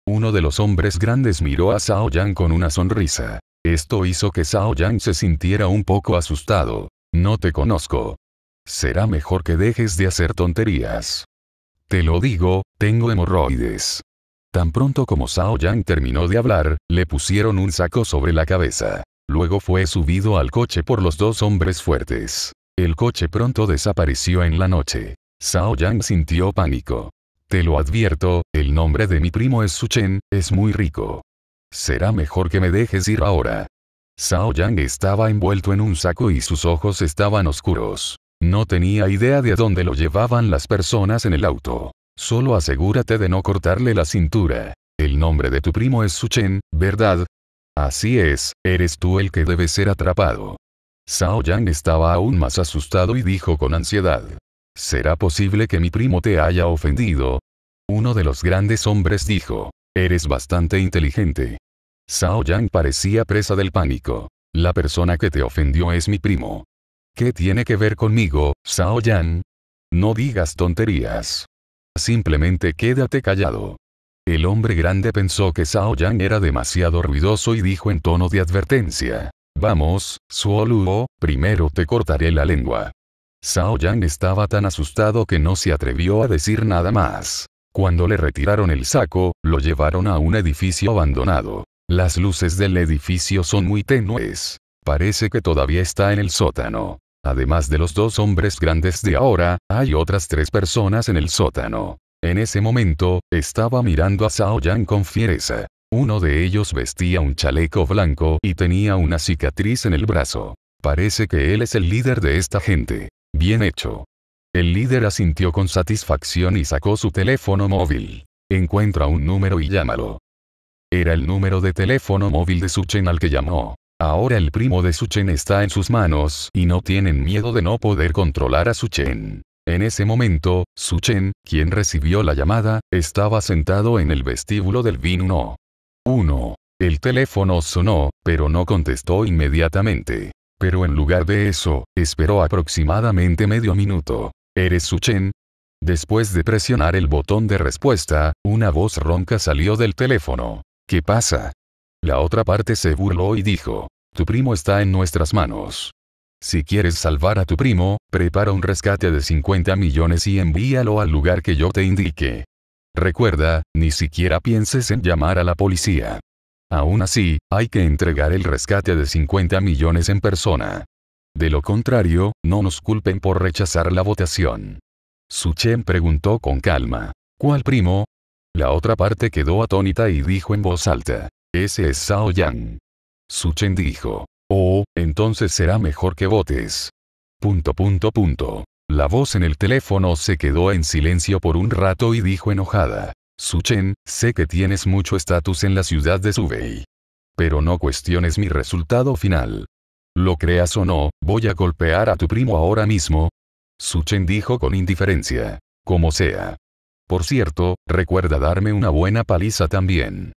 Uno de los hombres grandes miró a Sao Yang con una sonrisa. Esto hizo que Sao Yang se sintiera un poco asustado. No te conozco. Será mejor que dejes de hacer tonterías. Te lo digo, tengo hemorroides. Tan pronto como Sao Yang terminó de hablar, le pusieron un saco sobre la cabeza. Luego fue subido al coche por los dos hombres fuertes. El coche pronto desapareció en la noche. Sao Yang sintió pánico. Te lo advierto, el nombre de mi primo es Suchen, es muy rico. Será mejor que me dejes ir ahora. Sao Yang estaba envuelto en un saco y sus ojos estaban oscuros. No tenía idea de a dónde lo llevaban las personas en el auto. Solo asegúrate de no cortarle la cintura. El nombre de tu primo es Suchen, ¿verdad? Así es, eres tú el que debe ser atrapado. Sao Yang estaba aún más asustado y dijo con ansiedad. ¿Será posible que mi primo te haya ofendido? Uno de los grandes hombres dijo. Eres bastante inteligente. Sao Yang parecía presa del pánico. La persona que te ofendió es mi primo. ¿Qué tiene que ver conmigo, Sao Yang? No digas tonterías. Simplemente quédate callado. El hombre grande pensó que Sao Yang era demasiado ruidoso y dijo en tono de advertencia. Vamos, Suoluo, primero te cortaré la lengua. Sao Yang estaba tan asustado que no se atrevió a decir nada más. Cuando le retiraron el saco, lo llevaron a un edificio abandonado. Las luces del edificio son muy tenues. Parece que todavía está en el sótano. Además de los dos hombres grandes de ahora, hay otras tres personas en el sótano. En ese momento, estaba mirando a Zhao Yan con fiereza. Uno de ellos vestía un chaleco blanco y tenía una cicatriz en el brazo. Parece que él es el líder de esta gente. Bien hecho. El líder asintió con satisfacción y sacó su teléfono móvil. Encuentra un número y llámalo. Era el número de teléfono móvil de Suchen al que llamó. Ahora el primo de Suchen está en sus manos y no tienen miedo de no poder controlar a Suchen. En ese momento, Suchen, quien recibió la llamada, estaba sentado en el vestíbulo del vino 1. 1. El teléfono sonó, pero no contestó inmediatamente. Pero en lugar de eso, esperó aproximadamente medio minuto. ¿Eres Suchen? Después de presionar el botón de respuesta, una voz ronca salió del teléfono. ¿Qué pasa? La otra parte se burló y dijo, tu primo está en nuestras manos. Si quieres salvar a tu primo, prepara un rescate de 50 millones y envíalo al lugar que yo te indique. Recuerda, ni siquiera pienses en llamar a la policía. Aún así, hay que entregar el rescate de 50 millones en persona. De lo contrario, no nos culpen por rechazar la votación. Suchen preguntó con calma. ¿Cuál primo? La otra parte quedó atónita y dijo en voz alta. Ese es Zhao Yang. Suchen dijo. Oh, entonces será mejor que votes. Punto punto punto. La voz en el teléfono se quedó en silencio por un rato y dijo enojada. Suchen, sé que tienes mucho estatus en la ciudad de Subei. Pero no cuestiones mi resultado final. Lo creas o no, voy a golpear a tu primo ahora mismo. Suchen dijo con indiferencia. Como sea. Por cierto, recuerda darme una buena paliza también.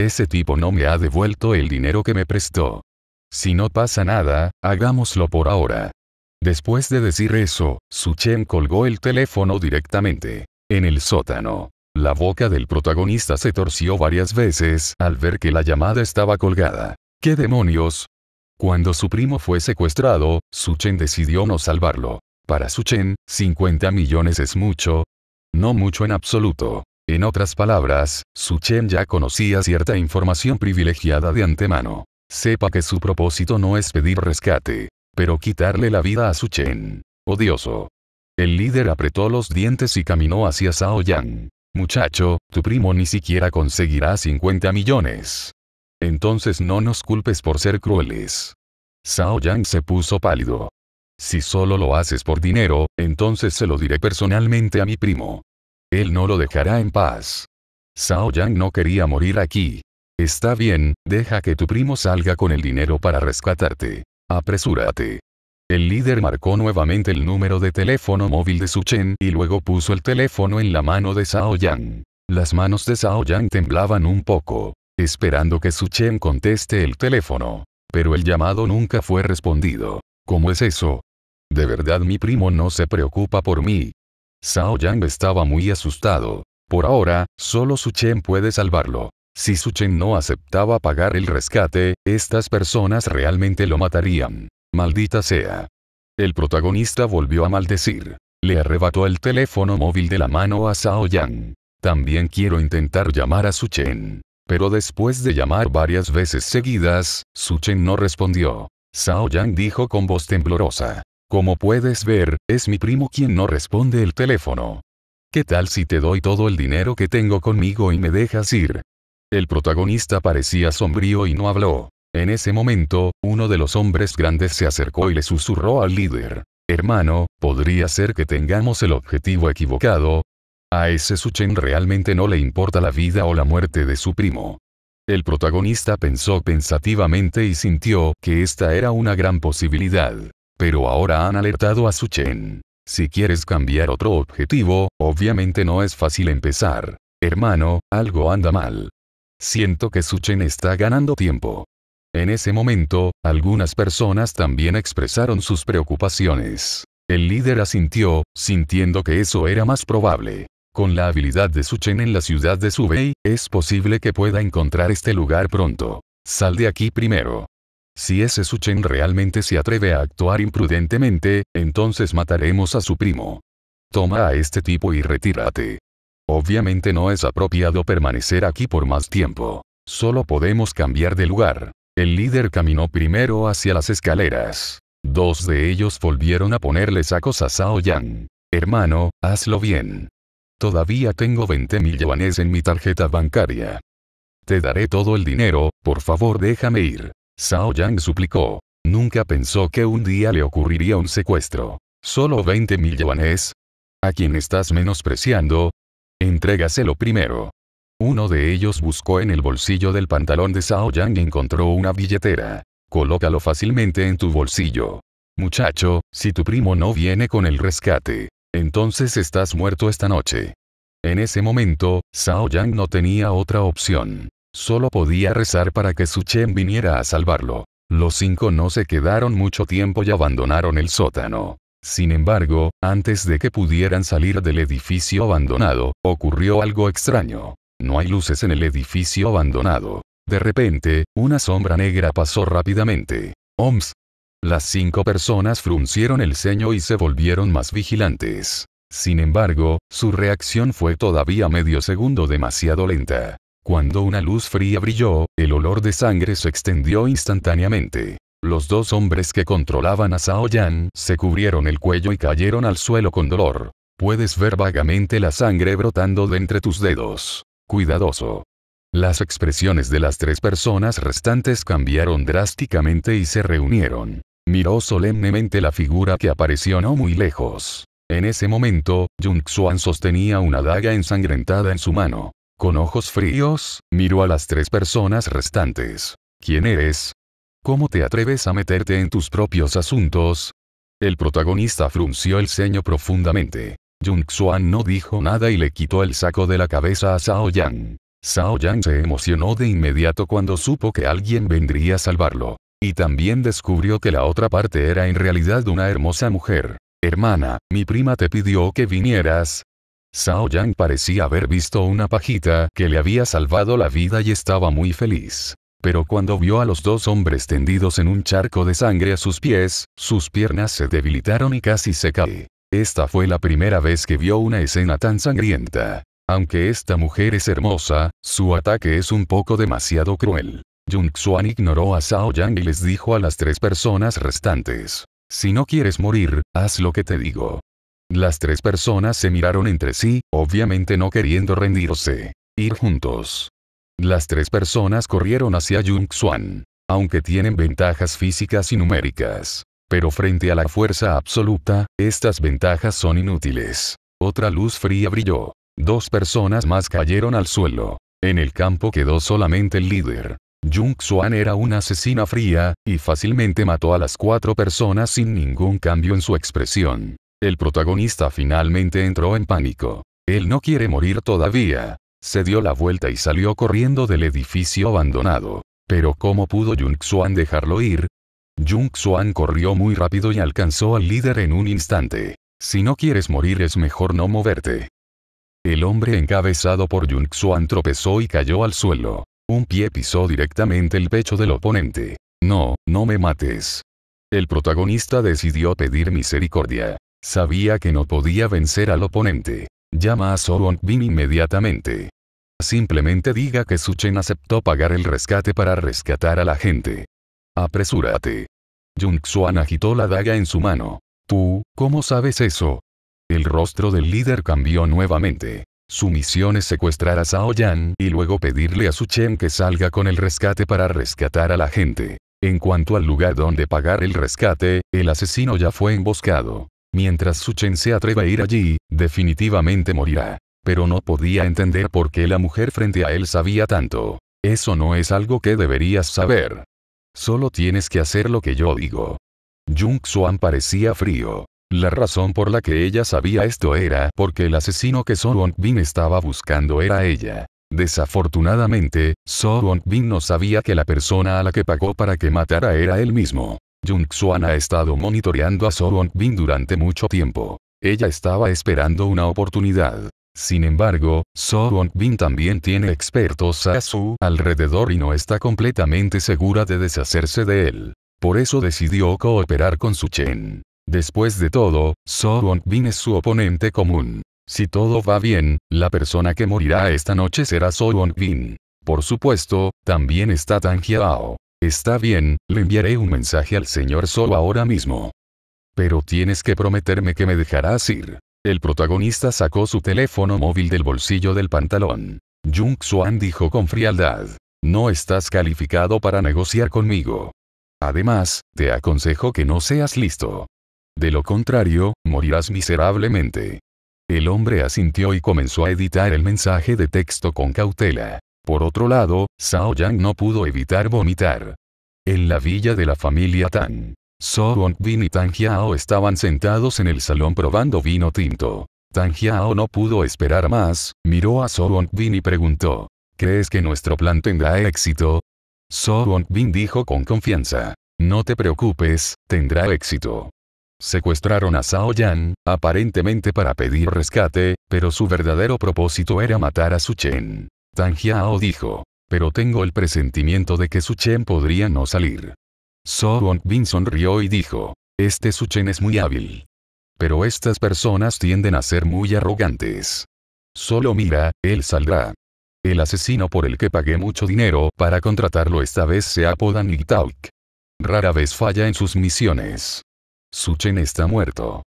Ese tipo no me ha devuelto el dinero que me prestó. Si no pasa nada, hagámoslo por ahora. Después de decir eso, Chen colgó el teléfono directamente. En el sótano. La boca del protagonista se torció varias veces al ver que la llamada estaba colgada. ¿Qué demonios? Cuando su primo fue secuestrado, Suchen decidió no salvarlo. Para Suchen, 50 millones es mucho. No mucho en absoluto. En otras palabras, Su Chen ya conocía cierta información privilegiada de antemano. Sepa que su propósito no es pedir rescate, pero quitarle la vida a Su Chen. Odioso. El líder apretó los dientes y caminó hacia Zhao Yang. Muchacho, tu primo ni siquiera conseguirá 50 millones. Entonces no nos culpes por ser crueles. Zhao Yang se puso pálido. Si solo lo haces por dinero, entonces se lo diré personalmente a mi primo. Él no lo dejará en paz. Sao Yang no quería morir aquí. Está bien, deja que tu primo salga con el dinero para rescatarte. Apresúrate. El líder marcó nuevamente el número de teléfono móvil de Su Chen y luego puso el teléfono en la mano de Sao Yang. Las manos de Sao Yang temblaban un poco, esperando que Su Chen conteste el teléfono. Pero el llamado nunca fue respondido. ¿Cómo es eso? De verdad mi primo no se preocupa por mí. Sao Yang estaba muy asustado. Por ahora, solo Su Chen puede salvarlo. Si Su Chen no aceptaba pagar el rescate, estas personas realmente lo matarían. Maldita sea. El protagonista volvió a maldecir. Le arrebató el teléfono móvil de la mano a Sao Yang. También quiero intentar llamar a Su Chen. Pero después de llamar varias veces seguidas, Su Chen no respondió. Sao Yang dijo con voz temblorosa. Como puedes ver, es mi primo quien no responde el teléfono. ¿Qué tal si te doy todo el dinero que tengo conmigo y me dejas ir? El protagonista parecía sombrío y no habló. En ese momento, uno de los hombres grandes se acercó y le susurró al líder. Hermano, podría ser que tengamos el objetivo equivocado. A ese Suchen realmente no le importa la vida o la muerte de su primo. El protagonista pensó pensativamente y sintió que esta era una gran posibilidad. Pero ahora han alertado a Su Chen. Si quieres cambiar otro objetivo, obviamente no es fácil empezar. Hermano, algo anda mal. Siento que Su Chen está ganando tiempo. En ese momento, algunas personas también expresaron sus preocupaciones. El líder asintió, sintiendo que eso era más probable. Con la habilidad de Suchen en la ciudad de Subei, es posible que pueda encontrar este lugar pronto. Sal de aquí primero. Si ese Suchen realmente se atreve a actuar imprudentemente, entonces mataremos a su primo. Toma a este tipo y retírate. Obviamente no es apropiado permanecer aquí por más tiempo. Solo podemos cambiar de lugar. El líder caminó primero hacia las escaleras. Dos de ellos volvieron a ponerle sacos a Sao Yang. Hermano, hazlo bien. Todavía tengo 20 mil yuanes en mi tarjeta bancaria. Te daré todo el dinero, por favor déjame ir. Sao Yang suplicó. Nunca pensó que un día le ocurriría un secuestro. ¿Solo 20 mil yuanes? ¿A quien estás menospreciando? Entrégaselo primero. Uno de ellos buscó en el bolsillo del pantalón de Zhao Yang y encontró una billetera. Colócalo fácilmente en tu bolsillo. Muchacho, si tu primo no viene con el rescate, entonces estás muerto esta noche. En ese momento, Sao Yang no tenía otra opción. Solo podía rezar para que Chen viniera a salvarlo. Los cinco no se quedaron mucho tiempo y abandonaron el sótano. Sin embargo, antes de que pudieran salir del edificio abandonado, ocurrió algo extraño. No hay luces en el edificio abandonado. De repente, una sombra negra pasó rápidamente. OMS. Las cinco personas fruncieron el ceño y se volvieron más vigilantes. Sin embargo, su reacción fue todavía medio segundo demasiado lenta. Cuando una luz fría brilló, el olor de sangre se extendió instantáneamente. Los dos hombres que controlaban a Sao Yan se cubrieron el cuello y cayeron al suelo con dolor. Puedes ver vagamente la sangre brotando de entre tus dedos. Cuidadoso. Las expresiones de las tres personas restantes cambiaron drásticamente y se reunieron. Miró solemnemente la figura que apareció no muy lejos. En ese momento, Jung Xuan sostenía una daga ensangrentada en su mano. Con ojos fríos, miró a las tres personas restantes. ¿Quién eres? ¿Cómo te atreves a meterte en tus propios asuntos? El protagonista frunció el ceño profundamente. Jung Xuan no dijo nada y le quitó el saco de la cabeza a Sao Yang. Sao Yang se emocionó de inmediato cuando supo que alguien vendría a salvarlo. Y también descubrió que la otra parte era en realidad una hermosa mujer. Hermana, mi prima te pidió que vinieras, Zhao Yang parecía haber visto una pajita que le había salvado la vida y estaba muy feliz. Pero cuando vio a los dos hombres tendidos en un charco de sangre a sus pies, sus piernas se debilitaron y casi se cae. Esta fue la primera vez que vio una escena tan sangrienta. Aunque esta mujer es hermosa, su ataque es un poco demasiado cruel. Jung Xuan ignoró a Xiao Yang y les dijo a las tres personas restantes. Si no quieres morir, haz lo que te digo. Las tres personas se miraron entre sí, obviamente no queriendo rendirse. Ir juntos. Las tres personas corrieron hacia Jung Xuan. Aunque tienen ventajas físicas y numéricas. Pero frente a la fuerza absoluta, estas ventajas son inútiles. Otra luz fría brilló. Dos personas más cayeron al suelo. En el campo quedó solamente el líder. Jung Xuan era una asesina fría, y fácilmente mató a las cuatro personas sin ningún cambio en su expresión. El protagonista finalmente entró en pánico. Él no quiere morir todavía. Se dio la vuelta y salió corriendo del edificio abandonado. Pero ¿cómo pudo Jung Xuan dejarlo ir? Jung Xuan corrió muy rápido y alcanzó al líder en un instante. Si no quieres morir es mejor no moverte. El hombre encabezado por Jung Xuan tropezó y cayó al suelo. Un pie pisó directamente el pecho del oponente. No, no me mates. El protagonista decidió pedir misericordia. Sabía que no podía vencer al oponente. Llama a Soron Bin inmediatamente. Simplemente diga que Su Chen aceptó pagar el rescate para rescatar a la gente. Apresúrate. Jung Xuan agitó la daga en su mano. ¿Tú, cómo sabes eso? El rostro del líder cambió nuevamente. Su misión es secuestrar a Sao Yan y luego pedirle a Su Chen que salga con el rescate para rescatar a la gente. En cuanto al lugar donde pagar el rescate, el asesino ya fue emboscado. Mientras Suchen se atreva a ir allí, definitivamente morirá. Pero no podía entender por qué la mujer frente a él sabía tanto. Eso no es algo que deberías saber. Solo tienes que hacer lo que yo digo. Jung suan parecía frío. La razón por la que ella sabía esto era porque el asesino que So-Won Bin estaba buscando era ella. Desafortunadamente, So-Won Bin no sabía que la persona a la que pagó para que matara era él mismo. Jung Xuan ha estado monitoreando a Soon Bin durante mucho tiempo. Ella estaba esperando una oportunidad. Sin embargo, Soon Bin también tiene expertos a su alrededor y no está completamente segura de deshacerse de él. Por eso decidió cooperar con Su Chen. Después de todo, Soon Bin es su oponente común. Si todo va bien, la persona que morirá esta noche será Soon Bin. Por supuesto, también está Tang Hiao. Está bien, le enviaré un mensaje al señor Solo ahora mismo. Pero tienes que prometerme que me dejarás ir. El protagonista sacó su teléfono móvil del bolsillo del pantalón. Jung Xuan dijo con frialdad. No estás calificado para negociar conmigo. Además, te aconsejo que no seas listo. De lo contrario, morirás miserablemente. El hombre asintió y comenzó a editar el mensaje de texto con cautela. Por otro lado, Zhao Yang no pudo evitar vomitar. En la villa de la familia Tan. So Bin y Tan Xiao estaban sentados en el salón probando vino tinto. Tan Xiao no pudo esperar más, miró a So Bin y preguntó. ¿Crees que nuestro plan tendrá éxito? So Bin dijo con confianza. No te preocupes, tendrá éxito. Secuestraron a Zhao Yang aparentemente para pedir rescate, pero su verdadero propósito era matar a Su Chen. Tang Yao dijo. Pero tengo el presentimiento de que Su Chen podría no salir. So Bin sonrió y dijo. Este Su Chen es muy hábil. Pero estas personas tienden a ser muy arrogantes. Solo mira, él saldrá. El asesino por el que pagué mucho dinero para contratarlo esta vez se apoda Nigtauk. Rara vez falla en sus misiones. Suchen está muerto.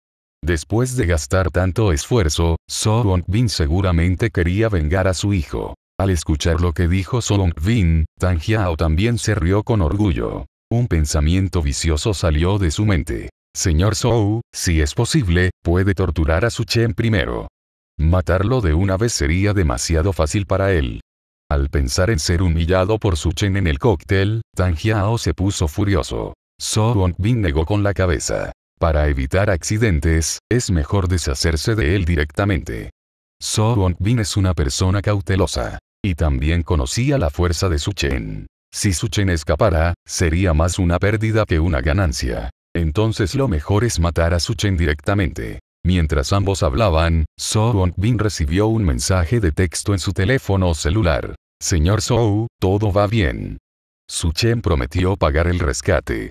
Después de gastar tanto esfuerzo, So Bin seguramente quería vengar a su hijo. Al escuchar lo que dijo zhou Bin, Tang Jiao también se rió con orgullo. Un pensamiento vicioso salió de su mente. Señor Zhou, si es posible, puede torturar a Su Chen primero. Matarlo de una vez sería demasiado fácil para él. Al pensar en ser humillado por Su Chen en el cóctel, Tang Jiao se puso furioso. Song Bin negó con la cabeza. Para evitar accidentes, es mejor deshacerse de él directamente. So Bin es una persona cautelosa. Y también conocía la fuerza de Suchen. Si Suchen escapara, sería más una pérdida que una ganancia. Entonces lo mejor es matar a Suchen directamente. Mientras ambos hablaban, Soo Bin recibió un mensaje de texto en su teléfono celular. Señor Soo, todo va bien. Suchen prometió pagar el rescate.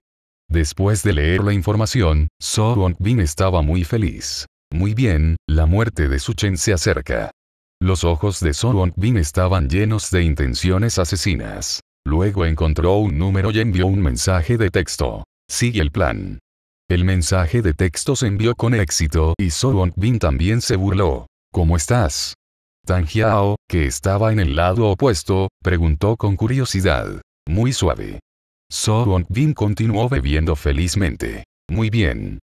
Después de leer la información, Soo Bin estaba muy feliz. Muy bien, la muerte de Suchen se acerca. Los ojos de Won Bin estaban llenos de intenciones asesinas. Luego encontró un número y envió un mensaje de texto. Sigue el plan. El mensaje de texto se envió con éxito y Won Bin también se burló. ¿Cómo estás? Tang Jiao, que estaba en el lado opuesto, preguntó con curiosidad. Muy suave. Won Bin continuó bebiendo felizmente. Muy bien.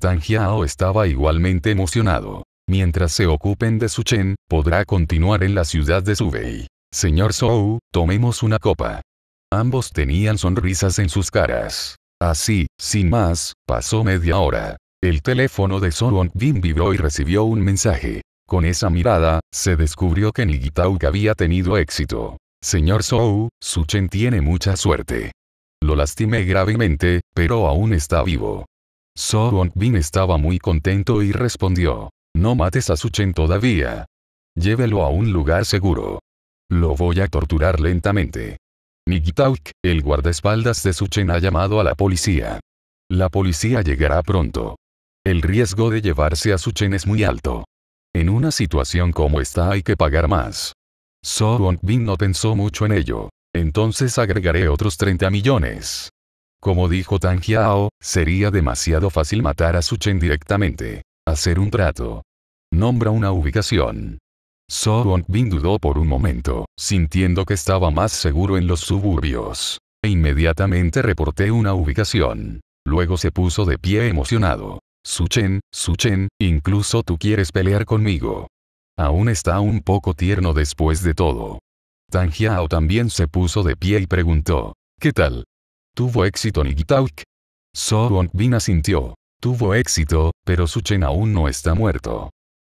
Tang Jiao estaba igualmente emocionado. Mientras se ocupen de su Chen, podrá continuar en la ciudad de Subei. Señor Zhou, tomemos una copa. Ambos tenían sonrisas en sus caras. Así, sin más, pasó media hora. El teléfono de Zhou Bin vibró y recibió un mensaje. Con esa mirada, se descubrió que Nigitauk había tenido éxito. Señor Zhou, su Chen tiene mucha suerte. Lo lastimé gravemente, pero aún está vivo. Zhou Bin estaba muy contento y respondió. No mates a Suchen todavía. Llévelo a un lugar seguro. Lo voy a torturar lentamente. Nikitauk, el guardaespaldas de Suchen ha llamado a la policía. La policía llegará pronto. El riesgo de llevarse a Suchen es muy alto. En una situación como esta hay que pagar más. So Bin no pensó mucho en ello. Entonces agregaré otros 30 millones. Como dijo Tang Hiao, sería demasiado fácil matar a Suchen directamente. Hacer un trato. Nombra una ubicación. Won Bin dudó por un momento, sintiendo que estaba más seguro en los suburbios. E inmediatamente reporté una ubicación. Luego se puso de pie emocionado. Chen, Su Chen, incluso tú quieres pelear conmigo. Aún está un poco tierno después de todo. Tan Hiao también se puso de pie y preguntó. ¿Qué tal? ¿Tuvo éxito Nigitauk? Won Bin asintió. Tuvo éxito, pero Chen aún no está muerto.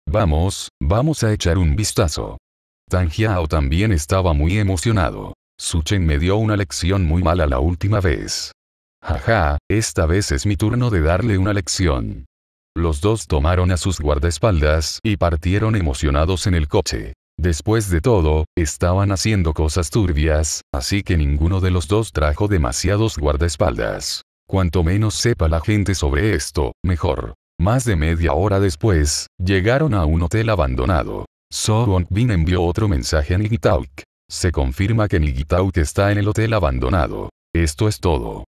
Vamos, vamos a echar un vistazo. Tang Yao también estaba muy emocionado. Su Chen me dio una lección muy mala la última vez. Jaja, esta vez es mi turno de darle una lección. Los dos tomaron a sus guardaespaldas y partieron emocionados en el coche. Después de todo, estaban haciendo cosas turbias, así que ninguno de los dos trajo demasiados guardaespaldas. Cuanto menos sepa la gente sobre esto, mejor. Más de media hora después, llegaron a un hotel abandonado. Won Bin envió otro mensaje a Nigitauk. Se confirma que Nigitauk está en el hotel abandonado. Esto es todo.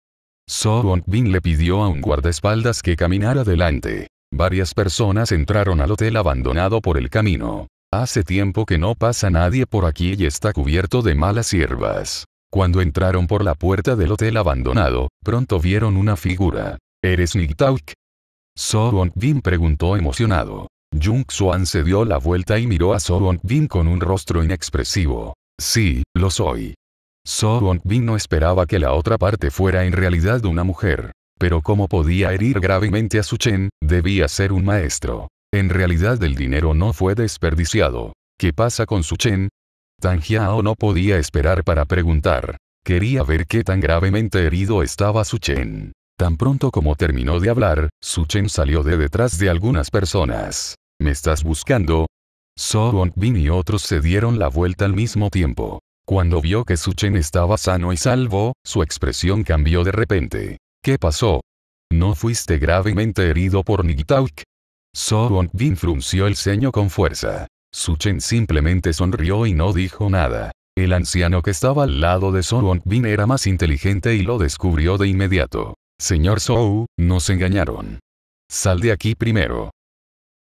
Won Bin le pidió a un guardaespaldas que caminara adelante. Varias personas entraron al hotel abandonado por el camino. Hace tiempo que no pasa nadie por aquí y está cubierto de malas hierbas. Cuando entraron por la puerta del hotel abandonado, pronto vieron una figura. ¿Eres Nigtauk? Won Bin preguntó emocionado. Jung Suan se dio la vuelta y miró a Won Bin con un rostro inexpresivo. Sí, lo soy. Won Bin no esperaba que la otra parte fuera en realidad una mujer. Pero como podía herir gravemente a Su Chen, debía ser un maestro. En realidad el dinero no fue desperdiciado. ¿Qué pasa con Su Chen? Tang Jiao no podía esperar para preguntar. Quería ver qué tan gravemente herido estaba Su Chen. Tan pronto como terminó de hablar, Su Chen salió de detrás de algunas personas. ¿Me estás buscando? So Bin y otros se dieron la vuelta al mismo tiempo. Cuando vio que Su Chen estaba sano y salvo, su expresión cambió de repente. ¿Qué pasó? ¿No fuiste gravemente herido por Nigitauk? So Bin frunció el ceño con fuerza. Su Chen simplemente sonrió y no dijo nada. El anciano que estaba al lado de So Bin era más inteligente y lo descubrió de inmediato. Señor Zhou, nos engañaron. Sal de aquí primero.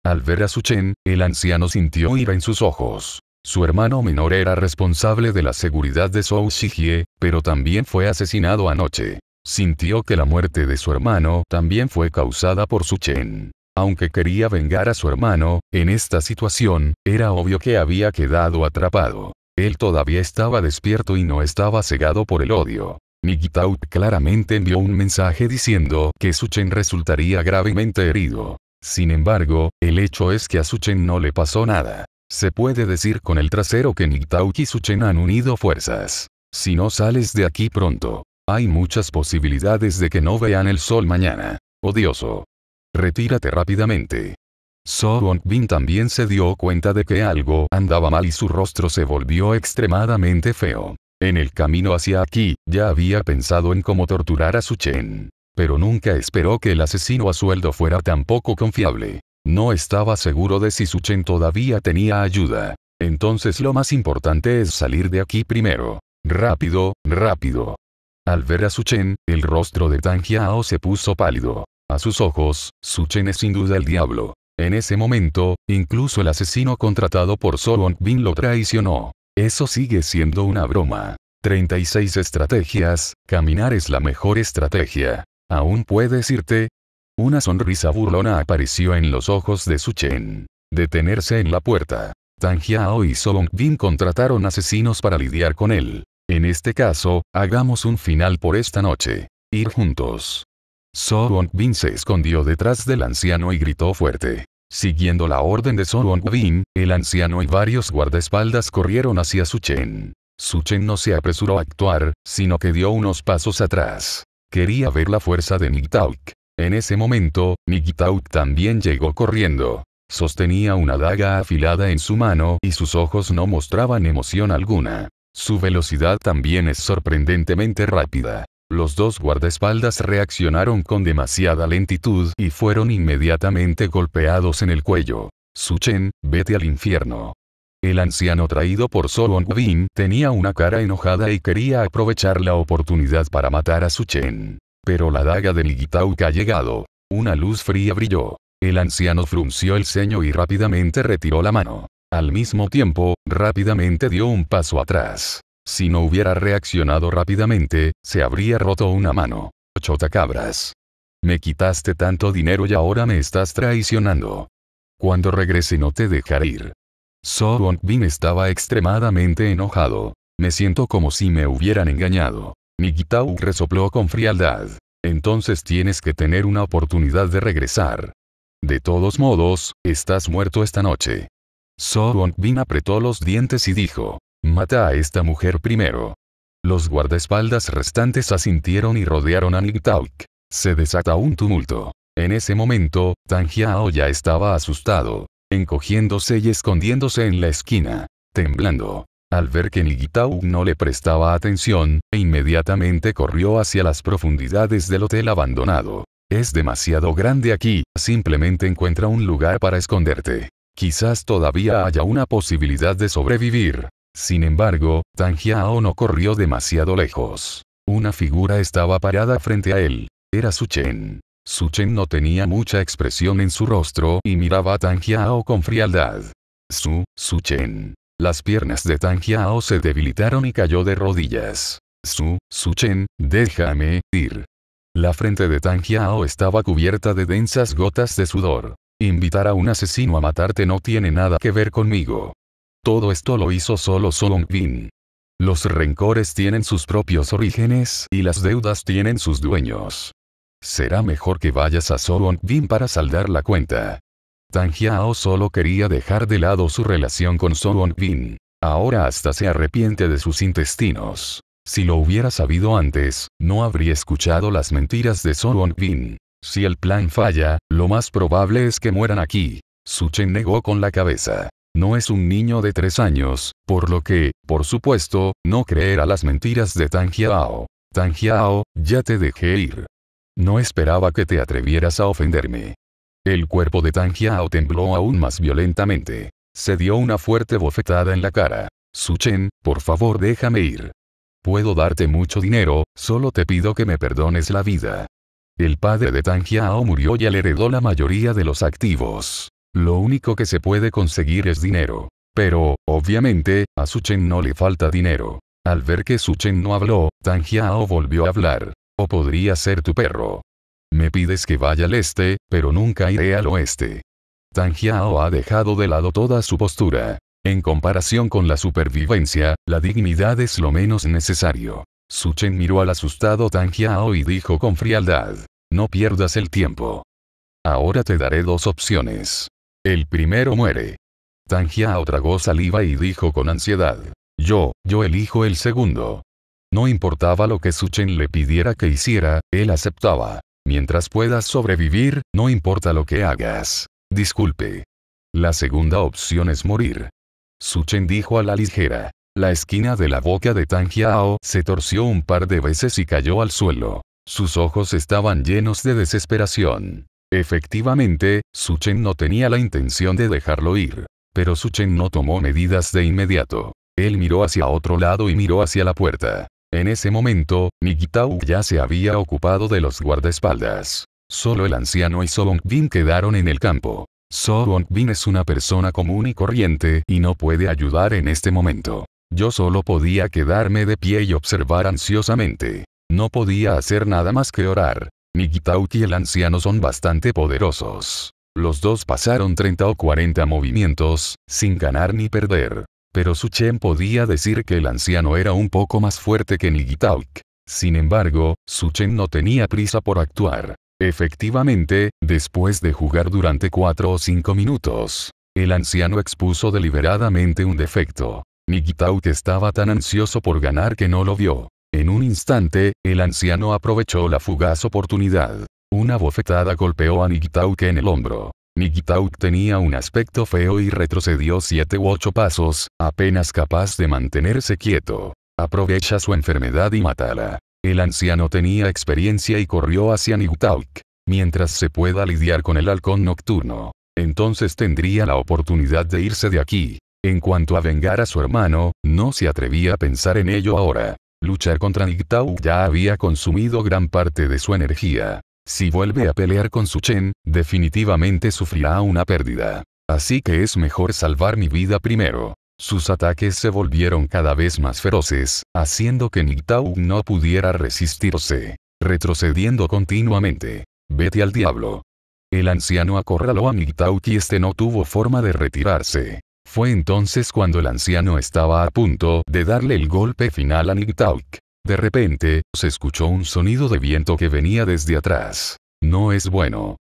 Al ver a Su Chen, el anciano sintió ira en sus ojos. Su hermano menor era responsable de la seguridad de Zhou Xijie, pero también fue asesinado anoche. Sintió que la muerte de su hermano también fue causada por Su Chen. Aunque quería vengar a su hermano, en esta situación, era obvio que había quedado atrapado. Él todavía estaba despierto y no estaba cegado por el odio. Nikitout claramente envió un mensaje diciendo que Suchen resultaría gravemente herido. Sin embargo, el hecho es que a Suchen no le pasó nada. Se puede decir con el trasero que Niktauk y Suchen han unido fuerzas. Si no sales de aquí pronto, hay muchas posibilidades de que no vean el sol mañana. Odioso. Retírate rápidamente. So Bin también se dio cuenta de que algo andaba mal y su rostro se volvió extremadamente feo. En el camino hacia aquí, ya había pensado en cómo torturar a Su Chen, Pero nunca esperó que el asesino a sueldo fuera tan poco confiable. No estaba seguro de si Su Chen todavía tenía ayuda. Entonces lo más importante es salir de aquí primero. Rápido, rápido. Al ver a Su Chen, el rostro de Tang Yao se puso pálido. A sus ojos, Su Chen es sin duda el diablo. En ese momento, incluso el asesino contratado por Soron Bin lo traicionó. Eso sigue siendo una broma. 36 estrategias, caminar es la mejor estrategia. ¿Aún puedes irte? Una sonrisa burlona apareció en los ojos de su Chen. Detenerse en la puerta. Tang Jiao y Song Bin contrataron asesinos para lidiar con él. En este caso, hagamos un final por esta noche. Ir juntos. Song Bin se escondió detrás del anciano y gritó fuerte. Siguiendo la orden de Son won el anciano y varios guardaespaldas corrieron hacia Su Chen. Su Chen no se apresuró a actuar, sino que dio unos pasos atrás. Quería ver la fuerza de Nigtauk. En ese momento, Nigtauk también llegó corriendo. Sostenía una daga afilada en su mano y sus ojos no mostraban emoción alguna. Su velocidad también es sorprendentemente rápida. Los dos guardaespaldas reaccionaron con demasiada lentitud y fueron inmediatamente golpeados en el cuello. Suchen, vete al infierno. El anciano traído por Solon Bin tenía una cara enojada y quería aprovechar la oportunidad para matar a Suchen. Pero la daga del Nigitauka ha llegado. Una luz fría brilló. El anciano frunció el ceño y rápidamente retiró la mano. Al mismo tiempo, rápidamente dio un paso atrás. Si no hubiera reaccionado rápidamente, se habría roto una mano. cabras! Me quitaste tanto dinero y ahora me estás traicionando. Cuando regrese no te dejaré ir. So Bin estaba extremadamente enojado. Me siento como si me hubieran engañado. Mikitau resopló con frialdad. Entonces tienes que tener una oportunidad de regresar. De todos modos, estás muerto esta noche. So Bin apretó los dientes y dijo, Mata a esta mujer primero. Los guardaespaldas restantes asintieron y rodearon a Nigtauk. Se desata un tumulto. En ese momento, Tangiao ya estaba asustado, encogiéndose y escondiéndose en la esquina, temblando. Al ver que Nigtauk no le prestaba atención, e inmediatamente corrió hacia las profundidades del hotel abandonado. Es demasiado grande aquí, simplemente encuentra un lugar para esconderte. Quizás todavía haya una posibilidad de sobrevivir. Sin embargo, Tang Jiao no corrió demasiado lejos. Una figura estaba parada frente a él. Era Su Chen. Su Chen no tenía mucha expresión en su rostro y miraba a Tang Jiao con frialdad. Su, Su Chen. Las piernas de Tang Jiao se debilitaron y cayó de rodillas. Su, Su Chen, déjame ir. La frente de Tang Jiao estaba cubierta de densas gotas de sudor. Invitar a un asesino a matarte no tiene nada que ver conmigo. Todo esto lo hizo solo Song Bin. Los rencores tienen sus propios orígenes y las deudas tienen sus dueños. Será mejor que vayas a Song Bin para saldar la cuenta. Tang Yao solo quería dejar de lado su relación con Song Bin. Ahora hasta se arrepiente de sus intestinos. Si lo hubiera sabido antes, no habría escuchado las mentiras de Song Bin. Si el plan falla, lo más probable es que mueran aquí. Su Chen negó con la cabeza. No es un niño de tres años, por lo que, por supuesto, no creerá las mentiras de Tang Jiao. Tang Jiao, ya te dejé ir. No esperaba que te atrevieras a ofenderme. El cuerpo de Tang Jiao tembló aún más violentamente. Se dio una fuerte bofetada en la cara. Suchen, por favor déjame ir. Puedo darte mucho dinero, solo te pido que me perdones la vida. El padre de Tang Jiao murió y le heredó la mayoría de los activos. Lo único que se puede conseguir es dinero. Pero, obviamente, a Suchen no le falta dinero. Al ver que Suchen no habló, Yao volvió a hablar. O podría ser tu perro. Me pides que vaya al este, pero nunca iré al oeste. Yao ha dejado de lado toda su postura. En comparación con la supervivencia, la dignidad es lo menos necesario. Suchen miró al asustado Tang Yao y dijo con frialdad. No pierdas el tiempo. Ahora te daré dos opciones. El primero muere. Tangiao tragó saliva y dijo con ansiedad. Yo, yo elijo el segundo. No importaba lo que Suchen le pidiera que hiciera, él aceptaba. Mientras puedas sobrevivir, no importa lo que hagas. Disculpe. La segunda opción es morir. Suchen dijo a la ligera. La esquina de la boca de Tangiao se torció un par de veces y cayó al suelo. Sus ojos estaban llenos de desesperación. Efectivamente, Suchen no tenía la intención de dejarlo ir. Pero Suchen no tomó medidas de inmediato. Él miró hacia otro lado y miró hacia la puerta. En ese momento, Nigitao ya se había ocupado de los guardaespaldas. Solo el anciano y Sobongbin quedaron en el campo. Sobongbin es una persona común y corriente y no puede ayudar en este momento. Yo solo podía quedarme de pie y observar ansiosamente. No podía hacer nada más que orar. Nigitauk y el anciano son bastante poderosos. Los dos pasaron 30 o 40 movimientos, sin ganar ni perder. Pero Suchen podía decir que el anciano era un poco más fuerte que Nigitauk. Sin embargo, Suchen no tenía prisa por actuar. Efectivamente, después de jugar durante 4 o 5 minutos, el anciano expuso deliberadamente un defecto. Nigitauk estaba tan ansioso por ganar que no lo vio. En un instante, el anciano aprovechó la fugaz oportunidad. Una bofetada golpeó a Nigtauk en el hombro. Nigtauk tenía un aspecto feo y retrocedió siete u ocho pasos, apenas capaz de mantenerse quieto. Aprovecha su enfermedad y mátala. El anciano tenía experiencia y corrió hacia Nigtauk, Mientras se pueda lidiar con el halcón nocturno, entonces tendría la oportunidad de irse de aquí. En cuanto a vengar a su hermano, no se atrevía a pensar en ello ahora. Luchar contra Nigtao ya había consumido gran parte de su energía. Si vuelve a pelear con Su Chen, definitivamente sufrirá una pérdida. Así que es mejor salvar mi vida primero. Sus ataques se volvieron cada vez más feroces, haciendo que Nigtao no pudiera resistirse, retrocediendo continuamente. Vete al diablo. El anciano acorraló a Nigtao y este no tuvo forma de retirarse. Fue entonces cuando el anciano estaba a punto de darle el golpe final a Nigtauk. De repente, se escuchó un sonido de viento que venía desde atrás. No es bueno.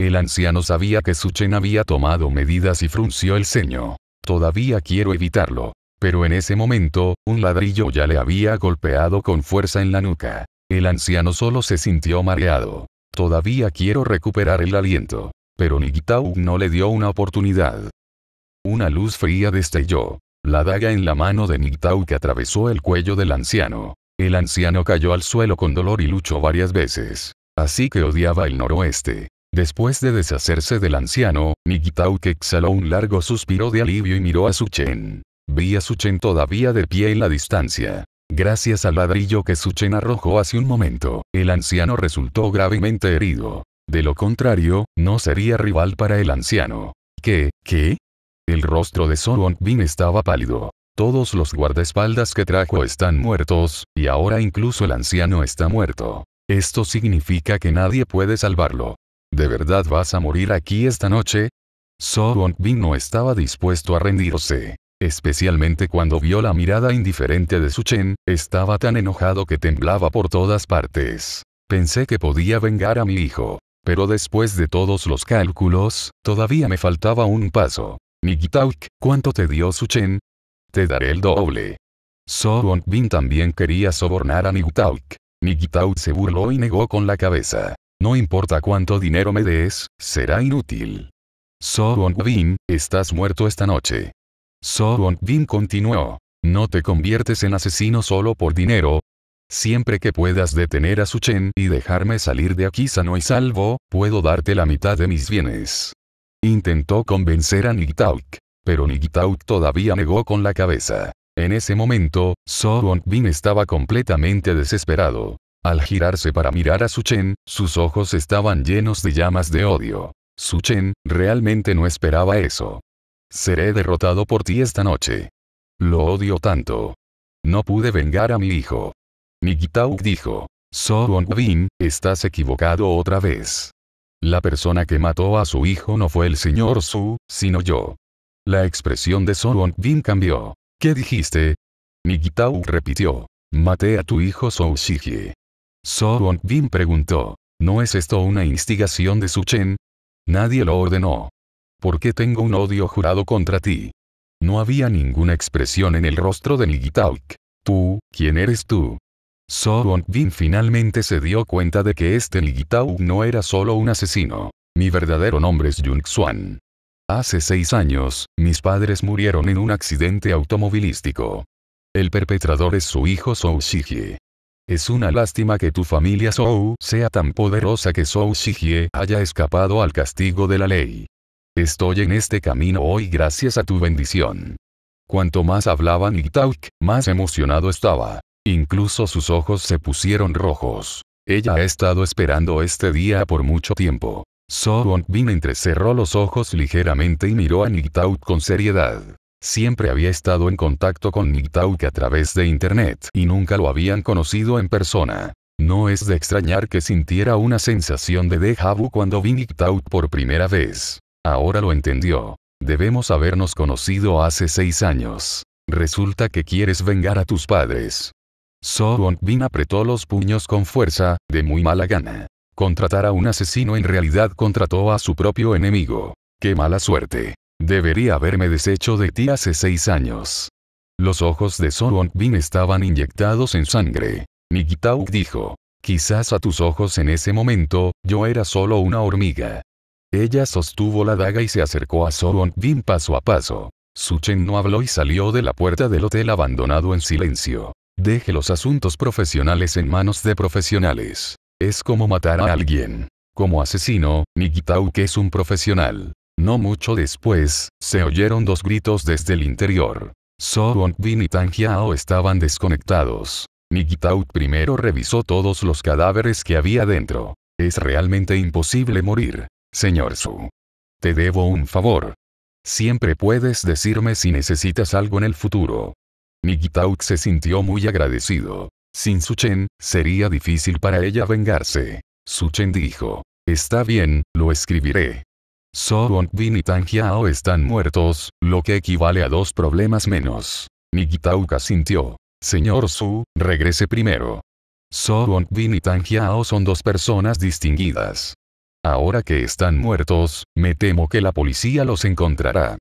El anciano sabía que Suchen había tomado medidas y frunció el ceño. Todavía quiero evitarlo. Pero en ese momento, un ladrillo ya le había golpeado con fuerza en la nuca. El anciano solo se sintió mareado. Todavía quiero recuperar el aliento. Pero Niktauk no le dio una oportunidad. Una luz fría destelló. La daga en la mano de Nictau que atravesó el cuello del anciano. El anciano cayó al suelo con dolor y luchó varias veces. Así que odiaba el noroeste. Después de deshacerse del anciano, Nikitau que exhaló un largo suspiro de alivio y miró a Suchen. Vi a Suchen todavía de pie en la distancia. Gracias al ladrillo que Suchen arrojó hace un momento, el anciano resultó gravemente herido. De lo contrario, no sería rival para el anciano. ¿Qué? ¿Qué? El rostro de Soron Bin estaba pálido. Todos los guardaespaldas que trajo están muertos, y ahora incluso el anciano está muerto. Esto significa que nadie puede salvarlo. ¿De verdad vas a morir aquí esta noche? Soron Bin no estaba dispuesto a rendirse especialmente cuando vio la mirada indiferente de Su Chen, estaba tan enojado que temblaba por todas partes. Pensé que podía vengar a mi hijo. Pero después de todos los cálculos, todavía me faltaba un paso. Nigitauk, ¿cuánto te dio Suchen? Te daré el doble. So Bin también quería sobornar a Nigitauk. Nigitauk se burló y negó con la cabeza. No importa cuánto dinero me des, será inútil. So Bin, estás muerto esta noche. So Bin continuó. No te conviertes en asesino solo por dinero. Siempre que puedas detener a Suchen y dejarme salir de aquí sano y salvo, puedo darte la mitad de mis bienes. Intentó convencer a Nigtauk. Pero Nigtauk todavía negó con la cabeza. En ese momento, so Bin estaba completamente desesperado. Al girarse para mirar a Suchen, sus ojos estaban llenos de llamas de odio. Suchen, realmente no esperaba eso. Seré derrotado por ti esta noche. Lo odio tanto. No pude vengar a mi hijo. Nigitauk dijo. Soon Bin, estás equivocado otra vez. La persona que mató a su hijo no fue el señor Su, sino yo. La expresión de Soon Bin cambió. ¿Qué dijiste? Nigitao repitió. Maté a tu hijo Sou So Soon Bin preguntó. ¿No es esto una instigación de Su Chen? Nadie lo ordenó. ¿Por qué tengo un odio jurado contra ti? No había ninguna expresión en el rostro de Nigitau. Tú, ¿quién eres tú? Wong Bin finalmente se dio cuenta de que este Nigitao no era solo un asesino. Mi verdadero nombre es Jung Swan. Hace seis años, mis padres murieron en un accidente automovilístico. El perpetrador es su hijo Sou Shihye. Es una lástima que tu familia Sou sea tan poderosa que Sou Shihye haya escapado al castigo de la ley. Estoy en este camino hoy gracias a tu bendición. Cuanto más hablaba Nigtauk, más emocionado estaba. Incluso sus ojos se pusieron rojos. Ella ha estado esperando este día por mucho tiempo. So Bin entrecerró los ojos ligeramente y miró a Nigtaut con seriedad. Siempre había estado en contacto con Nigtauk a través de internet y nunca lo habían conocido en persona. No es de extrañar que sintiera una sensación de déjà vu cuando vi Nigtauk por primera vez. Ahora lo entendió. Debemos habernos conocido hace seis años. Resulta que quieres vengar a tus padres. So bin apretó los puños con fuerza, de muy mala gana. Contratar a un asesino en realidad contrató a su propio enemigo. ¡Qué mala suerte! Debería haberme deshecho de ti hace seis años. Los ojos de So bin estaban inyectados en sangre. Nikitauk dijo. Quizás a tus ojos en ese momento, yo era solo una hormiga. Ella sostuvo la daga y se acercó a So bin paso a paso. Su Chen no habló y salió de la puerta del hotel abandonado en silencio. Deje los asuntos profesionales en manos de profesionales. Es como matar a alguien. Como asesino, que es un profesional. No mucho después, se oyeron dos gritos desde el interior. So Bin y Yao estaban desconectados. Nikitauk primero revisó todos los cadáveres que había dentro. Es realmente imposible morir, señor Su. Te debo un favor. Siempre puedes decirme si necesitas algo en el futuro. Nikitauk se sintió muy agradecido. Sin Suchen, sería difícil para ella vengarse. Suchen dijo, está bien, lo escribiré. So Bin y Tang Jiao están muertos, lo que equivale a dos problemas menos. Nikitauk asintió. Señor Su, regrese primero. So Bin y Tang Jiao son dos personas distinguidas. Ahora que están muertos, me temo que la policía los encontrará.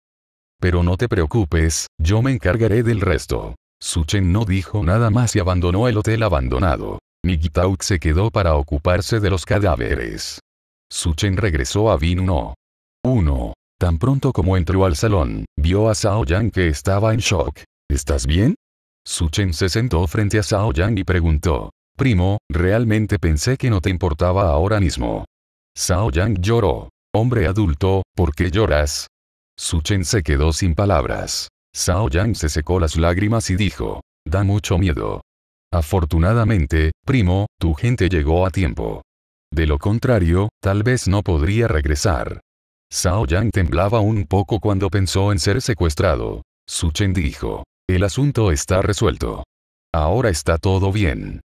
Pero no te preocupes, yo me encargaré del resto. Suchen no dijo nada más y abandonó el hotel abandonado. Nikitauk se quedó para ocuparse de los cadáveres. Suchen regresó a Bin Uno. Tan pronto como entró al salón, vio a Sao Yang que estaba en shock. ¿Estás bien? Suchen se sentó frente a Sao Yang y preguntó. Primo, realmente pensé que no te importaba ahora mismo. Sao Yang lloró. Hombre adulto, ¿por qué lloras? Chen se quedó sin palabras. Sao Yang se secó las lágrimas y dijo, da mucho miedo. Afortunadamente, primo, tu gente llegó a tiempo. De lo contrario, tal vez no podría regresar. Sao Yang temblaba un poco cuando pensó en ser secuestrado. Su Chen dijo, el asunto está resuelto. Ahora está todo bien.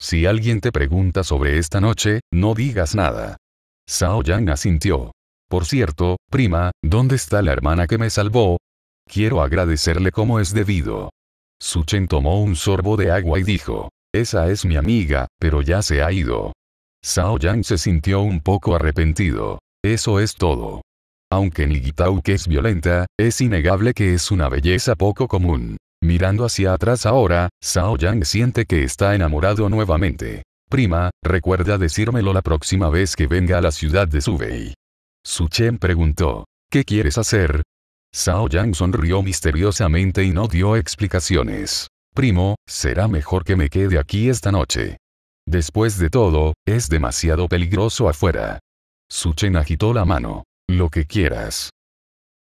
Si alguien te pregunta sobre esta noche, no digas nada. Sao Yang asintió. Por cierto, prima, ¿dónde está la hermana que me salvó? Quiero agradecerle como es debido. Suchen tomó un sorbo de agua y dijo, esa es mi amiga, pero ya se ha ido. Sao Yang se sintió un poco arrepentido. Eso es todo. Aunque que es violenta, es innegable que es una belleza poco común. Mirando hacia atrás ahora, Sao Yang siente que está enamorado nuevamente. Prima, recuerda decírmelo la próxima vez que venga a la ciudad de Subei. Su Chen preguntó, ¿qué quieres hacer? Zhao Yang sonrió misteriosamente y no dio explicaciones. Primo, será mejor que me quede aquí esta noche. Después de todo, es demasiado peligroso afuera. Su Chen agitó la mano. Lo que quieras.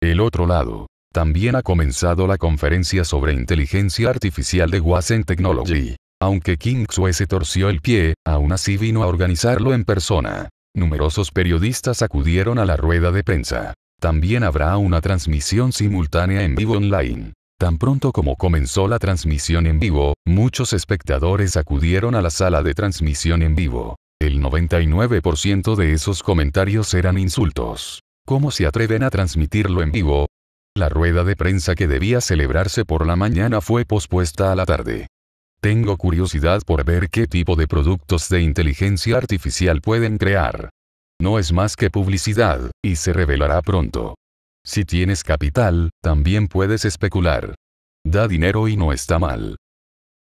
El otro lado. También ha comenzado la conferencia sobre inteligencia artificial de Wasen Technology. Aunque King Sue se torció el pie, aún así vino a organizarlo en persona. Numerosos periodistas acudieron a la rueda de prensa. También habrá una transmisión simultánea en vivo online. Tan pronto como comenzó la transmisión en vivo, muchos espectadores acudieron a la sala de transmisión en vivo. El 99% de esos comentarios eran insultos. ¿Cómo se atreven a transmitirlo en vivo? La rueda de prensa que debía celebrarse por la mañana fue pospuesta a la tarde. Tengo curiosidad por ver qué tipo de productos de inteligencia artificial pueden crear. No es más que publicidad, y se revelará pronto. Si tienes capital, también puedes especular. Da dinero y no está mal.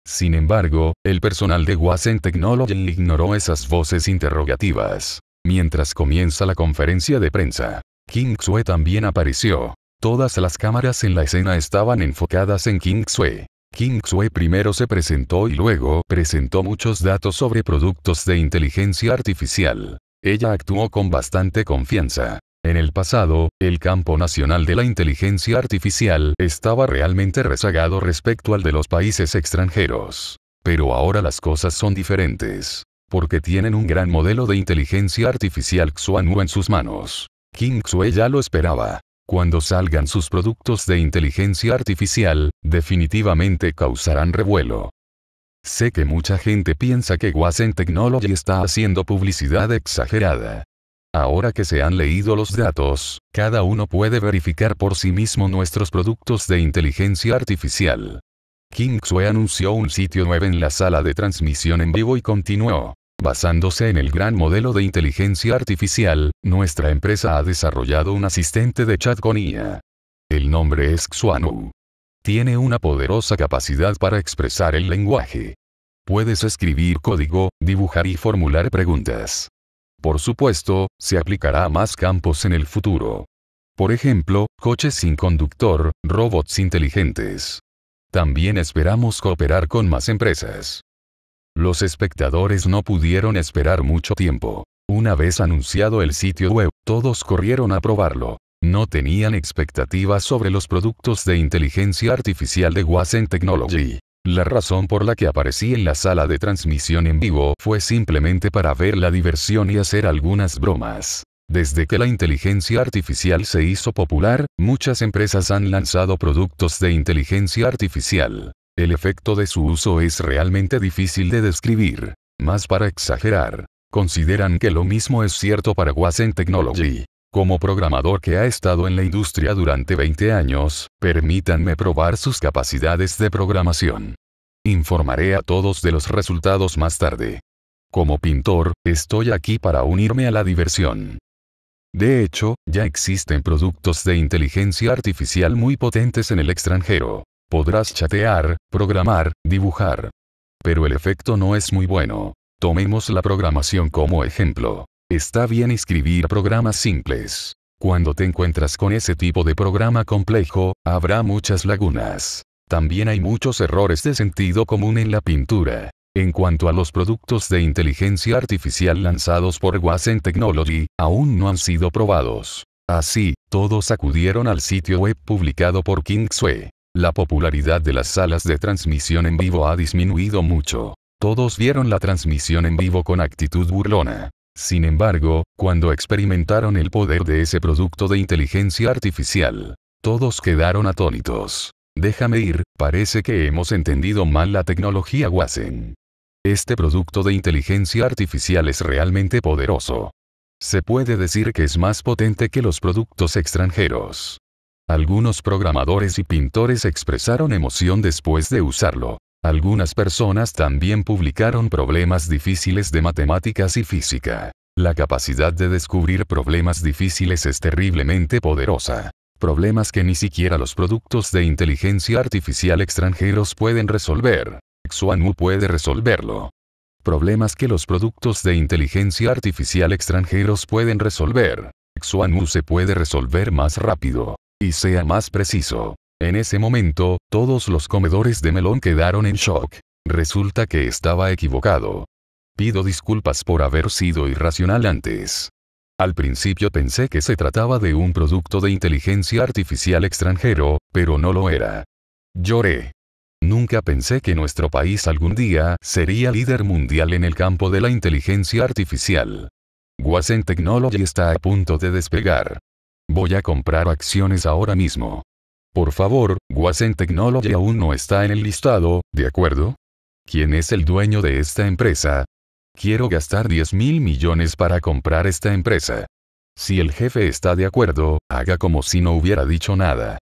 Sin embargo, el personal de Wasen Technology ignoró esas voces interrogativas. Mientras comienza la conferencia de prensa, King Xue también apareció. Todas las cámaras en la escena estaban enfocadas en King Xue. Xue primero se presentó y luego presentó muchos datos sobre productos de inteligencia artificial. Ella actuó con bastante confianza. En el pasado, el campo nacional de la inteligencia artificial estaba realmente rezagado respecto al de los países extranjeros. Pero ahora las cosas son diferentes. Porque tienen un gran modelo de inteligencia artificial Xuanwu en sus manos. King Xue ya lo esperaba. Cuando salgan sus productos de inteligencia artificial, definitivamente causarán revuelo. Sé que mucha gente piensa que Wasen Technology está haciendo publicidad exagerada. Ahora que se han leído los datos, cada uno puede verificar por sí mismo nuestros productos de inteligencia artificial. Kingsway anunció un sitio nuevo en la sala de transmisión en vivo y continuó. Basándose en el gran modelo de inteligencia artificial, nuestra empresa ha desarrollado un asistente de chat con IA. El nombre es Xuanu. Tiene una poderosa capacidad para expresar el lenguaje. Puedes escribir código, dibujar y formular preguntas. Por supuesto, se aplicará a más campos en el futuro. Por ejemplo, coches sin conductor, robots inteligentes. También esperamos cooperar con más empresas. Los espectadores no pudieron esperar mucho tiempo. Una vez anunciado el sitio web, todos corrieron a probarlo. No tenían expectativas sobre los productos de inteligencia artificial de Wasen Technology. La razón por la que aparecí en la sala de transmisión en vivo fue simplemente para ver la diversión y hacer algunas bromas. Desde que la inteligencia artificial se hizo popular, muchas empresas han lanzado productos de inteligencia artificial. El efecto de su uso es realmente difícil de describir. Más para exagerar, consideran que lo mismo es cierto para Wasen Technology. Como programador que ha estado en la industria durante 20 años, permítanme probar sus capacidades de programación. Informaré a todos de los resultados más tarde. Como pintor, estoy aquí para unirme a la diversión. De hecho, ya existen productos de inteligencia artificial muy potentes en el extranjero. Podrás chatear, programar, dibujar. Pero el efecto no es muy bueno. Tomemos la programación como ejemplo. Está bien escribir programas simples. Cuando te encuentras con ese tipo de programa complejo, habrá muchas lagunas. También hay muchos errores de sentido común en la pintura. En cuanto a los productos de inteligencia artificial lanzados por Wasen Technology, aún no han sido probados. Así, todos acudieron al sitio web publicado por Kingsway. La popularidad de las salas de transmisión en vivo ha disminuido mucho. Todos vieron la transmisión en vivo con actitud burlona. Sin embargo, cuando experimentaron el poder de ese producto de inteligencia artificial, todos quedaron atónitos. Déjame ir, parece que hemos entendido mal la tecnología Wasen. Este producto de inteligencia artificial es realmente poderoso. Se puede decir que es más potente que los productos extranjeros. Algunos programadores y pintores expresaron emoción después de usarlo. Algunas personas también publicaron problemas difíciles de matemáticas y física. La capacidad de descubrir problemas difíciles es terriblemente poderosa. Problemas que ni siquiera los productos de inteligencia artificial extranjeros pueden resolver. Xuanwu puede resolverlo. Problemas que los productos de inteligencia artificial extranjeros pueden resolver. Xuanwu se puede resolver más rápido y sea más preciso. En ese momento, todos los comedores de melón quedaron en shock. Resulta que estaba equivocado. Pido disculpas por haber sido irracional antes. Al principio pensé que se trataba de un producto de inteligencia artificial extranjero, pero no lo era. Lloré. Nunca pensé que nuestro país algún día sería líder mundial en el campo de la inteligencia artificial. Wasen Technology está a punto de despegar. Voy a comprar acciones ahora mismo. Por favor, Wasen Technology aún no está en el listado, ¿de acuerdo? ¿Quién es el dueño de esta empresa? Quiero gastar 10 mil millones para comprar esta empresa. Si el jefe está de acuerdo, haga como si no hubiera dicho nada.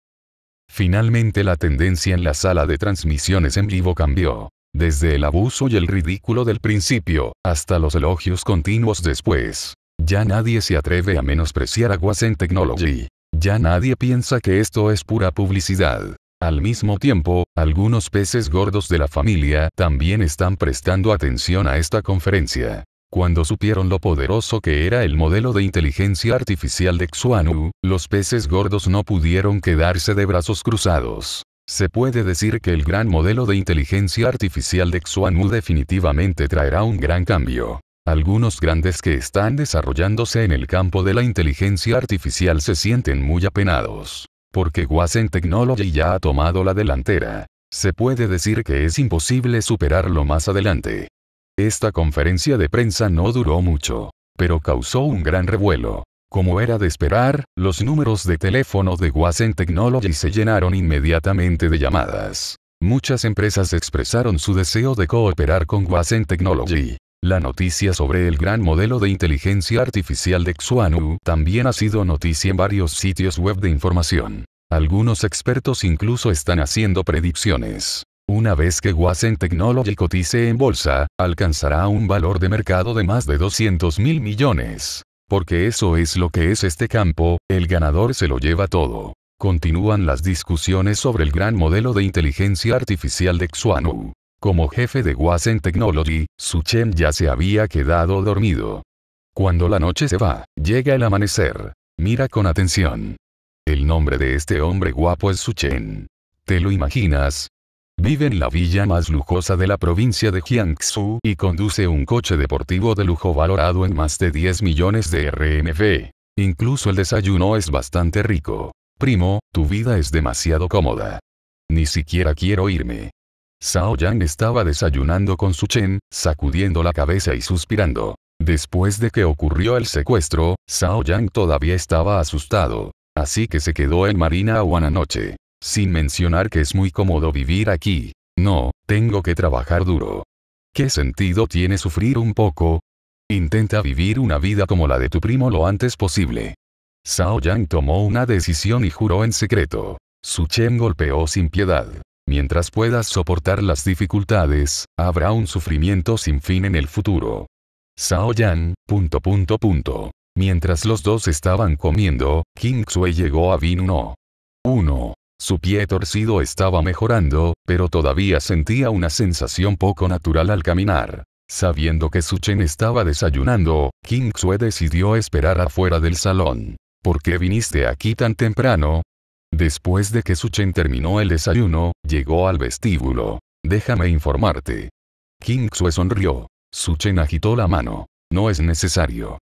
Finalmente la tendencia en la sala de transmisiones en vivo cambió. Desde el abuso y el ridículo del principio, hasta los elogios continuos después. Ya nadie se atreve a menospreciar a en Technology. Ya nadie piensa que esto es pura publicidad. Al mismo tiempo, algunos peces gordos de la familia también están prestando atención a esta conferencia. Cuando supieron lo poderoso que era el modelo de inteligencia artificial de Xuanu, los peces gordos no pudieron quedarse de brazos cruzados. Se puede decir que el gran modelo de inteligencia artificial de Xuanu definitivamente traerá un gran cambio. Algunos grandes que están desarrollándose en el campo de la inteligencia artificial se sienten muy apenados. Porque Wasen Technology ya ha tomado la delantera. Se puede decir que es imposible superarlo más adelante. Esta conferencia de prensa no duró mucho, pero causó un gran revuelo. Como era de esperar, los números de teléfono de Wasen Technology se llenaron inmediatamente de llamadas. Muchas empresas expresaron su deseo de cooperar con Wasen Technology. La noticia sobre el gran modelo de inteligencia artificial de XUANU también ha sido noticia en varios sitios web de información. Algunos expertos incluso están haciendo predicciones. Una vez que Wasen Technology cotice en bolsa, alcanzará un valor de mercado de más de 200 mil millones. Porque eso es lo que es este campo, el ganador se lo lleva todo. Continúan las discusiones sobre el gran modelo de inteligencia artificial de XUANU. Como jefe de Wasen Technology, Chen ya se había quedado dormido. Cuando la noche se va, llega el amanecer. Mira con atención. El nombre de este hombre guapo es Suchen. ¿Te lo imaginas? Vive en la villa más lujosa de la provincia de Jiangsu y conduce un coche deportivo de lujo valorado en más de 10 millones de RMB. Incluso el desayuno es bastante rico. Primo, tu vida es demasiado cómoda. Ni siquiera quiero irme. Sao Yang estaba desayunando con Su Chen, sacudiendo la cabeza y suspirando. Después de que ocurrió el secuestro, Sao Yang todavía estaba asustado. Así que se quedó en Marina a una noche. Sin mencionar que es muy cómodo vivir aquí. No, tengo que trabajar duro. ¿Qué sentido tiene sufrir un poco? Intenta vivir una vida como la de tu primo lo antes posible. Sao Yang tomó una decisión y juró en secreto. Su Chen golpeó sin piedad. Mientras puedas soportar las dificultades, habrá un sufrimiento sin fin en el futuro. Saoyan, punto punto punto. Mientras los dos estaban comiendo, King Xue llegó a Bin 1. 1. Su pie torcido estaba mejorando, pero todavía sentía una sensación poco natural al caminar. Sabiendo que Su Chen estaba desayunando, King Xue decidió esperar afuera del salón. ¿Por qué viniste aquí tan temprano? Después de que Suchen terminó el desayuno, llegó al vestíbulo. Déjame informarte. King sonrió. Suchen agitó la mano. No es necesario.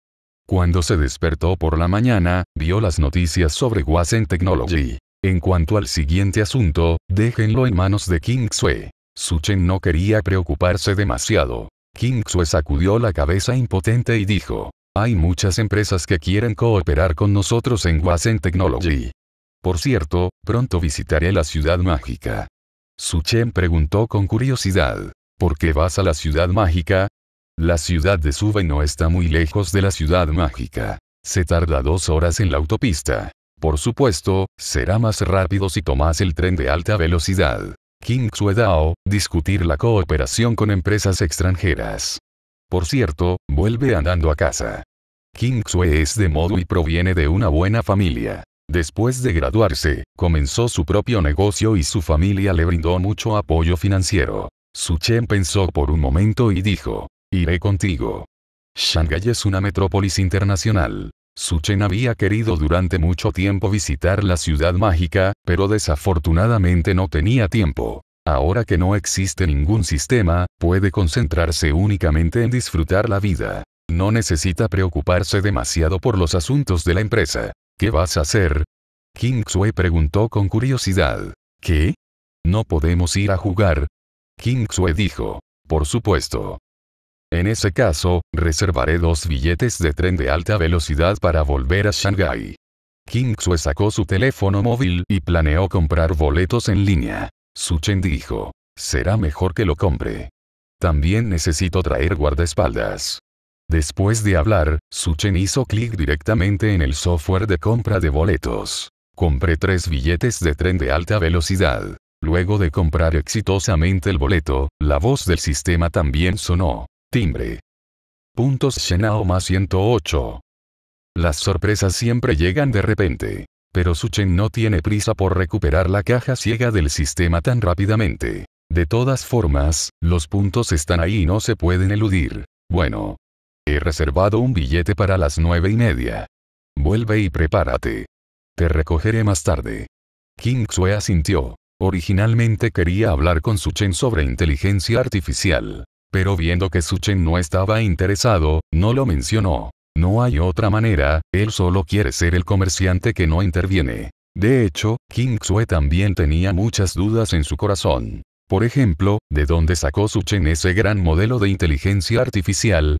Cuando se despertó por la mañana, vio las noticias sobre Wasen Technology. En cuanto al siguiente asunto, déjenlo en manos de King Su Suchen no quería preocuparse demasiado. King sacudió la cabeza impotente y dijo, hay muchas empresas que quieren cooperar con nosotros en Wasen Technology. Por cierto, pronto visitaré la ciudad mágica. Chen preguntó con curiosidad, ¿por qué vas a la ciudad mágica? La ciudad de Sube no está muy lejos de la ciudad mágica. Se tarda dos horas en la autopista. Por supuesto, será más rápido si tomas el tren de alta velocidad. King Dao, discutir la cooperación con empresas extranjeras. Por cierto, vuelve andando a casa. King es de modo y proviene de una buena familia. Después de graduarse, comenzó su propio negocio y su familia le brindó mucho apoyo financiero. Su Chen pensó por un momento y dijo, iré contigo. Shanghái es una metrópolis internacional. Su Chen había querido durante mucho tiempo visitar la ciudad mágica, pero desafortunadamente no tenía tiempo. Ahora que no existe ningún sistema, puede concentrarse únicamente en disfrutar la vida. No necesita preocuparse demasiado por los asuntos de la empresa. ¿Qué vas a hacer? King preguntó con curiosidad. ¿Qué? ¿No podemos ir a jugar? King Xue dijo. Por supuesto. En ese caso, reservaré dos billetes de tren de alta velocidad para volver a Shanghái. King sacó su teléfono móvil y planeó comprar boletos en línea. Su Chen dijo, será mejor que lo compre. También necesito traer guardaespaldas. Después de hablar, Suchen hizo clic directamente en el software de compra de boletos. Compré tres billetes de tren de alta velocidad. Luego de comprar exitosamente el boleto, la voz del sistema también sonó. Timbre. Puntos Shenaoma 108. Las sorpresas siempre llegan de repente. Pero Suchen no tiene prisa por recuperar la caja ciega del sistema tan rápidamente. De todas formas, los puntos están ahí y no se pueden eludir. Bueno, He reservado un billete para las nueve y media. Vuelve y prepárate. Te recogeré más tarde. King Xue asintió. Originalmente quería hablar con Su Chen sobre inteligencia artificial. Pero viendo que Su Chen no estaba interesado, no lo mencionó. No hay otra manera, él solo quiere ser el comerciante que no interviene. De hecho, King Xue también tenía muchas dudas en su corazón. Por ejemplo, ¿de dónde sacó Su Chen ese gran modelo de inteligencia artificial?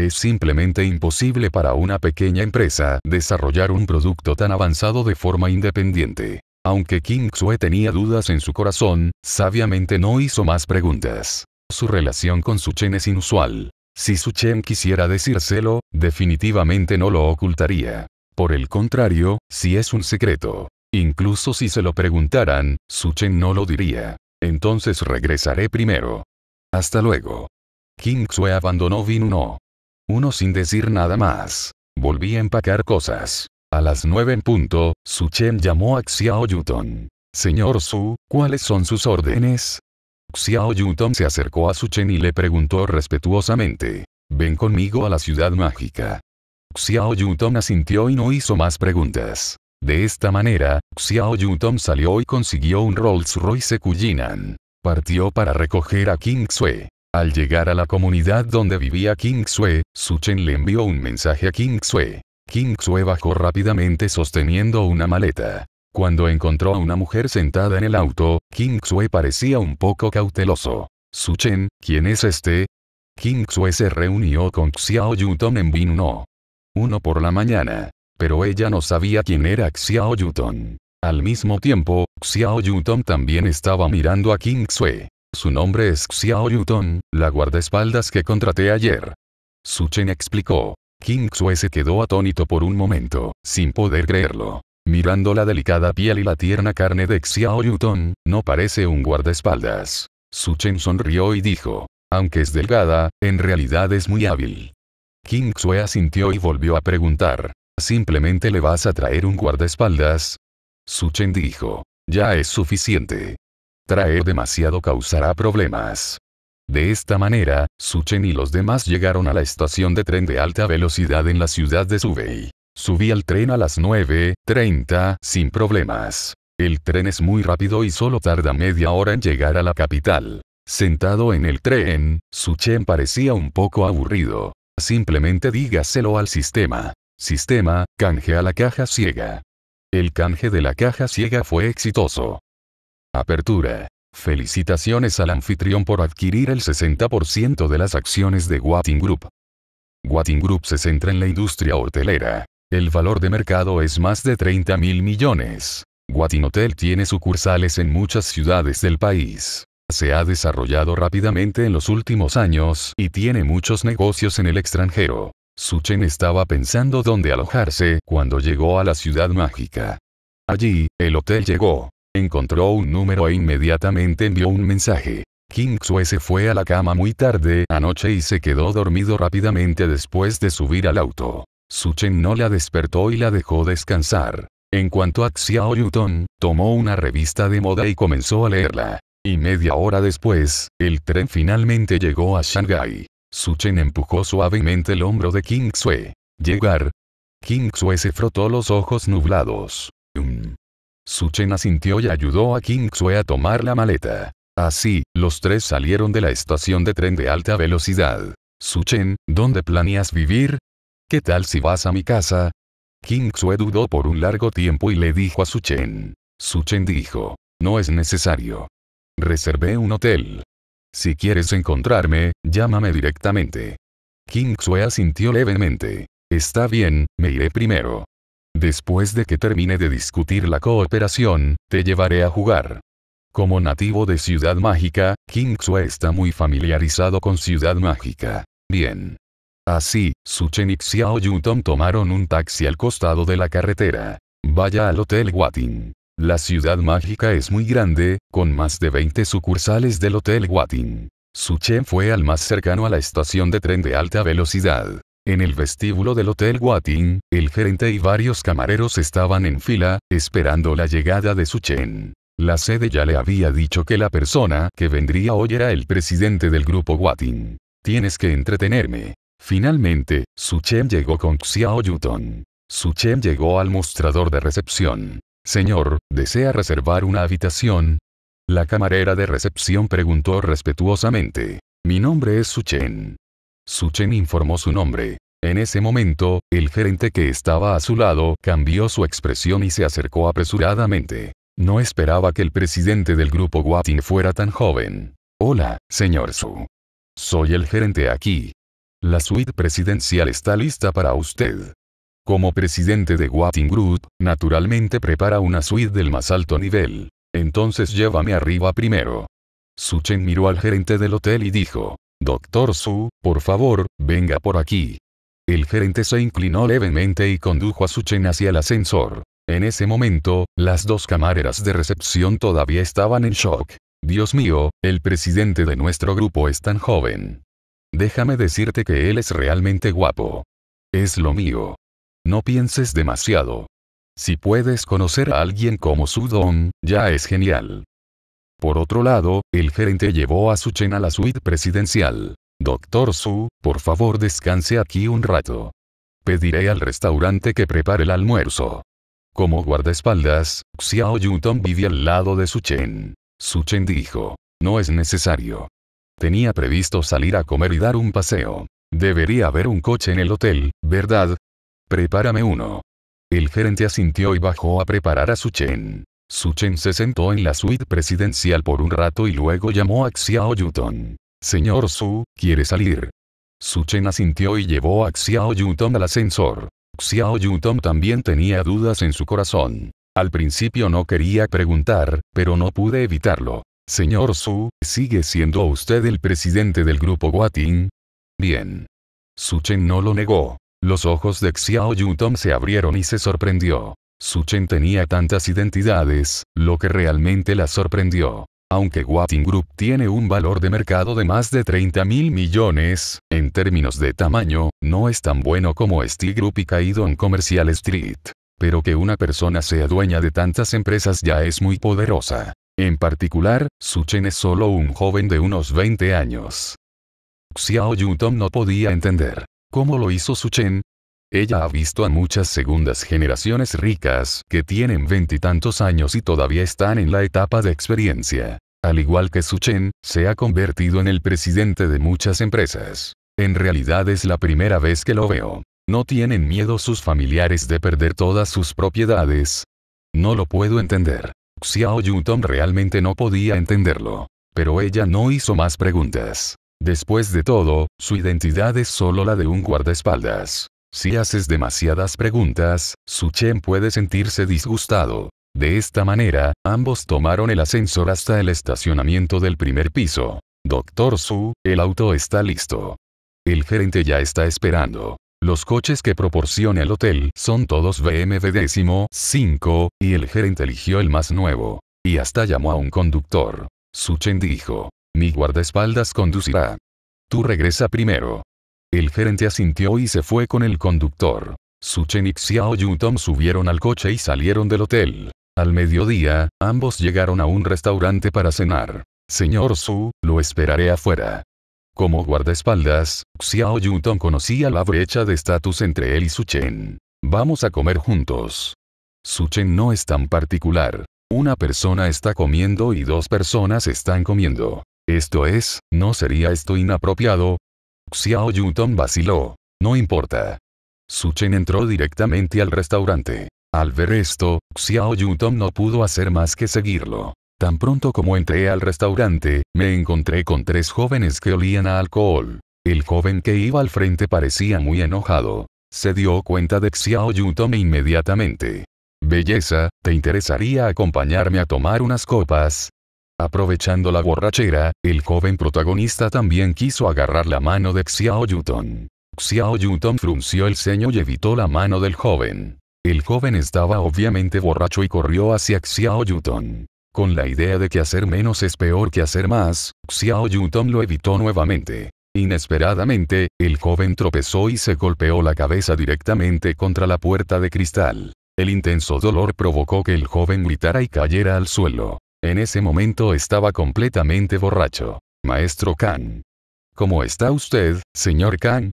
Es simplemente imposible para una pequeña empresa desarrollar un producto tan avanzado de forma independiente. Aunque King Xue tenía dudas en su corazón, sabiamente no hizo más preguntas. Su relación con Su Chen es inusual. Si Su Chen quisiera decírselo, definitivamente no lo ocultaría. Por el contrario, si es un secreto. Incluso si se lo preguntaran, Su Chen no lo diría. Entonces regresaré primero. Hasta luego. King Xue abandonó Vinuno. Uno sin decir nada más. Volví a empacar cosas. A las nueve en punto, Su Chen llamó a Xiao Yuton. Señor Su, ¿cuáles son sus órdenes? Xiao Yuton se acercó a Su Chen y le preguntó respetuosamente. Ven conmigo a la ciudad mágica. Xiao Yuton asintió y no hizo más preguntas. De esta manera, Xiao Yuton salió y consiguió un Rolls Royce Cullinan. Partió para recoger a King Xue. Al llegar a la comunidad donde vivía King Sue, Suchen le envió un mensaje a King Sue. King Sue bajó rápidamente sosteniendo una maleta. Cuando encontró a una mujer sentada en el auto, King Sue parecía un poco cauteloso. Suchen, ¿quién es este? King Sue se reunió con Xiao Yutong en Bin uno por la mañana. Pero ella no sabía quién era Xiao Yutong. Al mismo tiempo, Xiao Yutong también estaba mirando a King Sue. Su nombre es Xiao la guardaespaldas que contraté ayer. Su Chen explicó. King se quedó atónito por un momento, sin poder creerlo. Mirando la delicada piel y la tierna carne de Xiao no parece un guardaespaldas. Su Chen sonrió y dijo. Aunque es delgada, en realidad es muy hábil. King Xue asintió y volvió a preguntar. ¿Simplemente le vas a traer un guardaespaldas? Su Chen dijo. Ya es suficiente. Traer demasiado causará problemas. De esta manera, Suchen y los demás llegaron a la estación de tren de alta velocidad en la ciudad de Subei. Subí al tren a las 9.30, sin problemas. El tren es muy rápido y solo tarda media hora en llegar a la capital. Sentado en el tren, Suchen parecía un poco aburrido. Simplemente dígaselo al sistema. Sistema, canje a la caja ciega. El canje de la caja ciega fue exitoso. Apertura. Felicitaciones al anfitrión por adquirir el 60% de las acciones de Watting Group. Watting Group se centra en la industria hotelera. El valor de mercado es más de 30 mil millones. Watting Hotel tiene sucursales en muchas ciudades del país. Se ha desarrollado rápidamente en los últimos años y tiene muchos negocios en el extranjero. Suchen estaba pensando dónde alojarse cuando llegó a la ciudad mágica. Allí, el hotel llegó, Encontró un número e inmediatamente envió un mensaje. King Xue se fue a la cama muy tarde anoche y se quedó dormido rápidamente después de subir al auto. Su Chen no la despertó y la dejó descansar. En cuanto a Xiao tomó una revista de moda y comenzó a leerla. Y media hora después, el tren finalmente llegó a Shanghai. Su Chen empujó suavemente el hombro de King Xue. Llegar. King Xue se frotó los ojos nublados. Chen asintió y ayudó a Xue a tomar la maleta. Así, los tres salieron de la estación de tren de alta velocidad. Suchen, ¿dónde planeas vivir? ¿Qué tal si vas a mi casa? Kingsue dudó por un largo tiempo y le dijo a Suchen. Suchen dijo, no es necesario. Reservé un hotel. Si quieres encontrarme, llámame directamente. Kingsue asintió levemente. Está bien, me iré primero. Después de que termine de discutir la cooperación, te llevaré a jugar. Como nativo de Ciudad Mágica, Kingsue está muy familiarizado con Ciudad Mágica. Bien. Así, Su Chen y Xiao Yutong tomaron un taxi al costado de la carretera. Vaya al Hotel Watin. La ciudad mágica es muy grande, con más de 20 sucursales del Hotel Watin. Su Chen fue al más cercano a la estación de tren de alta velocidad. En el vestíbulo del Hotel Watin, el gerente y varios camareros estaban en fila, esperando la llegada de Suchen. La sede ya le había dicho que la persona que vendría hoy era el presidente del grupo Watin. Tienes que entretenerme. Finalmente, Suchen llegó con Xiao Yuton. Suchen llegó al mostrador de recepción. Señor, ¿desea reservar una habitación? La camarera de recepción preguntó respetuosamente. Mi nombre es Suchen. Su Chen informó su nombre. En ese momento, el gerente que estaba a su lado cambió su expresión y se acercó apresuradamente. No esperaba que el presidente del grupo Watin fuera tan joven. Hola, señor Su. Soy el gerente aquí. La suite presidencial está lista para usted. Como presidente de Watin Group, naturalmente prepara una suite del más alto nivel. Entonces llévame arriba primero. Su Chen miró al gerente del hotel y dijo, Doctor Su, por favor, venga por aquí. El gerente se inclinó levemente y condujo a su Chen hacia el ascensor. En ese momento, las dos camareras de recepción todavía estaban en shock. Dios mío, el presidente de nuestro grupo es tan joven. Déjame decirte que él es realmente guapo. Es lo mío. No pienses demasiado. Si puedes conocer a alguien como Su Don, ya es genial. Por otro lado, el gerente llevó a Su Chen a la suite presidencial. Doctor Su, por favor descanse aquí un rato. Pediré al restaurante que prepare el almuerzo. Como guardaespaldas, Xiao Yutong vivía al lado de Su Chen. Su Chen dijo, no es necesario. Tenía previsto salir a comer y dar un paseo. Debería haber un coche en el hotel, ¿verdad? Prepárame uno. El gerente asintió y bajó a preparar a Su Chen. Chen se sentó en la suite presidencial por un rato y luego llamó a Xiao Yutong. Señor Su, ¿quiere salir? Suchen asintió y llevó a Xiao Yutong al ascensor. Xiao Yutong también tenía dudas en su corazón. Al principio no quería preguntar, pero no pude evitarlo. Señor Su, ¿sigue siendo usted el presidente del grupo Guatin? Bien. Suchen no lo negó. Los ojos de Xiao Yutong se abrieron y se sorprendió. Su Chen tenía tantas identidades, lo que realmente la sorprendió. Aunque Watting Group tiene un valor de mercado de más de 30 mil millones, en términos de tamaño, no es tan bueno como Steel Group y caído en Commercial Street. Pero que una persona sea dueña de tantas empresas ya es muy poderosa. En particular, Su Chen es solo un joven de unos 20 años. Xiao Yutong no podía entender. ¿Cómo lo hizo Su Chen? Ella ha visto a muchas segundas generaciones ricas que tienen veintitantos años y todavía están en la etapa de experiencia. Al igual que Suchen, se ha convertido en el presidente de muchas empresas. En realidad es la primera vez que lo veo. No tienen miedo sus familiares de perder todas sus propiedades. No lo puedo entender. Xiao Yutong realmente no podía entenderlo. Pero ella no hizo más preguntas. Después de todo, su identidad es solo la de un guardaespaldas. Si haces demasiadas preguntas, Su Chen puede sentirse disgustado. De esta manera, ambos tomaron el ascensor hasta el estacionamiento del primer piso. Doctor Su, el auto está listo. El gerente ya está esperando. Los coches que proporciona el hotel son todos BMW 5, y el gerente eligió el más nuevo. Y hasta llamó a un conductor. Su Chen dijo, mi guardaespaldas conducirá. Tú regresa primero. El gerente asintió y se fue con el conductor. y Xiao y subieron al coche y salieron del hotel. Al mediodía, ambos llegaron a un restaurante para cenar. Señor Su, lo esperaré afuera. Como guardaespaldas, Xiao Yutong conocía la brecha de estatus entre él y Su Chen. Vamos a comer juntos. Su Chen no es tan particular. Una persona está comiendo y dos personas están comiendo. Esto es, no sería esto inapropiado, Xiao Yutong vaciló. No importa. Su Chen entró directamente al restaurante. Al ver esto, Xiao Yutong no pudo hacer más que seguirlo. Tan pronto como entré al restaurante, me encontré con tres jóvenes que olían a alcohol. El joven que iba al frente parecía muy enojado. Se dio cuenta de Xiao Yutong inmediatamente. Belleza, ¿te interesaría acompañarme a tomar unas copas? Aprovechando la borrachera, el joven protagonista también quiso agarrar la mano de Xiao Yutong. Xiao Yutong frunció el ceño y evitó la mano del joven. El joven estaba obviamente borracho y corrió hacia Xiao Yutong. Con la idea de que hacer menos es peor que hacer más, Xiao Yutong lo evitó nuevamente. Inesperadamente, el joven tropezó y se golpeó la cabeza directamente contra la puerta de cristal. El intenso dolor provocó que el joven gritara y cayera al suelo. En ese momento estaba completamente borracho. Maestro Kang. ¿Cómo está usted, señor Kang?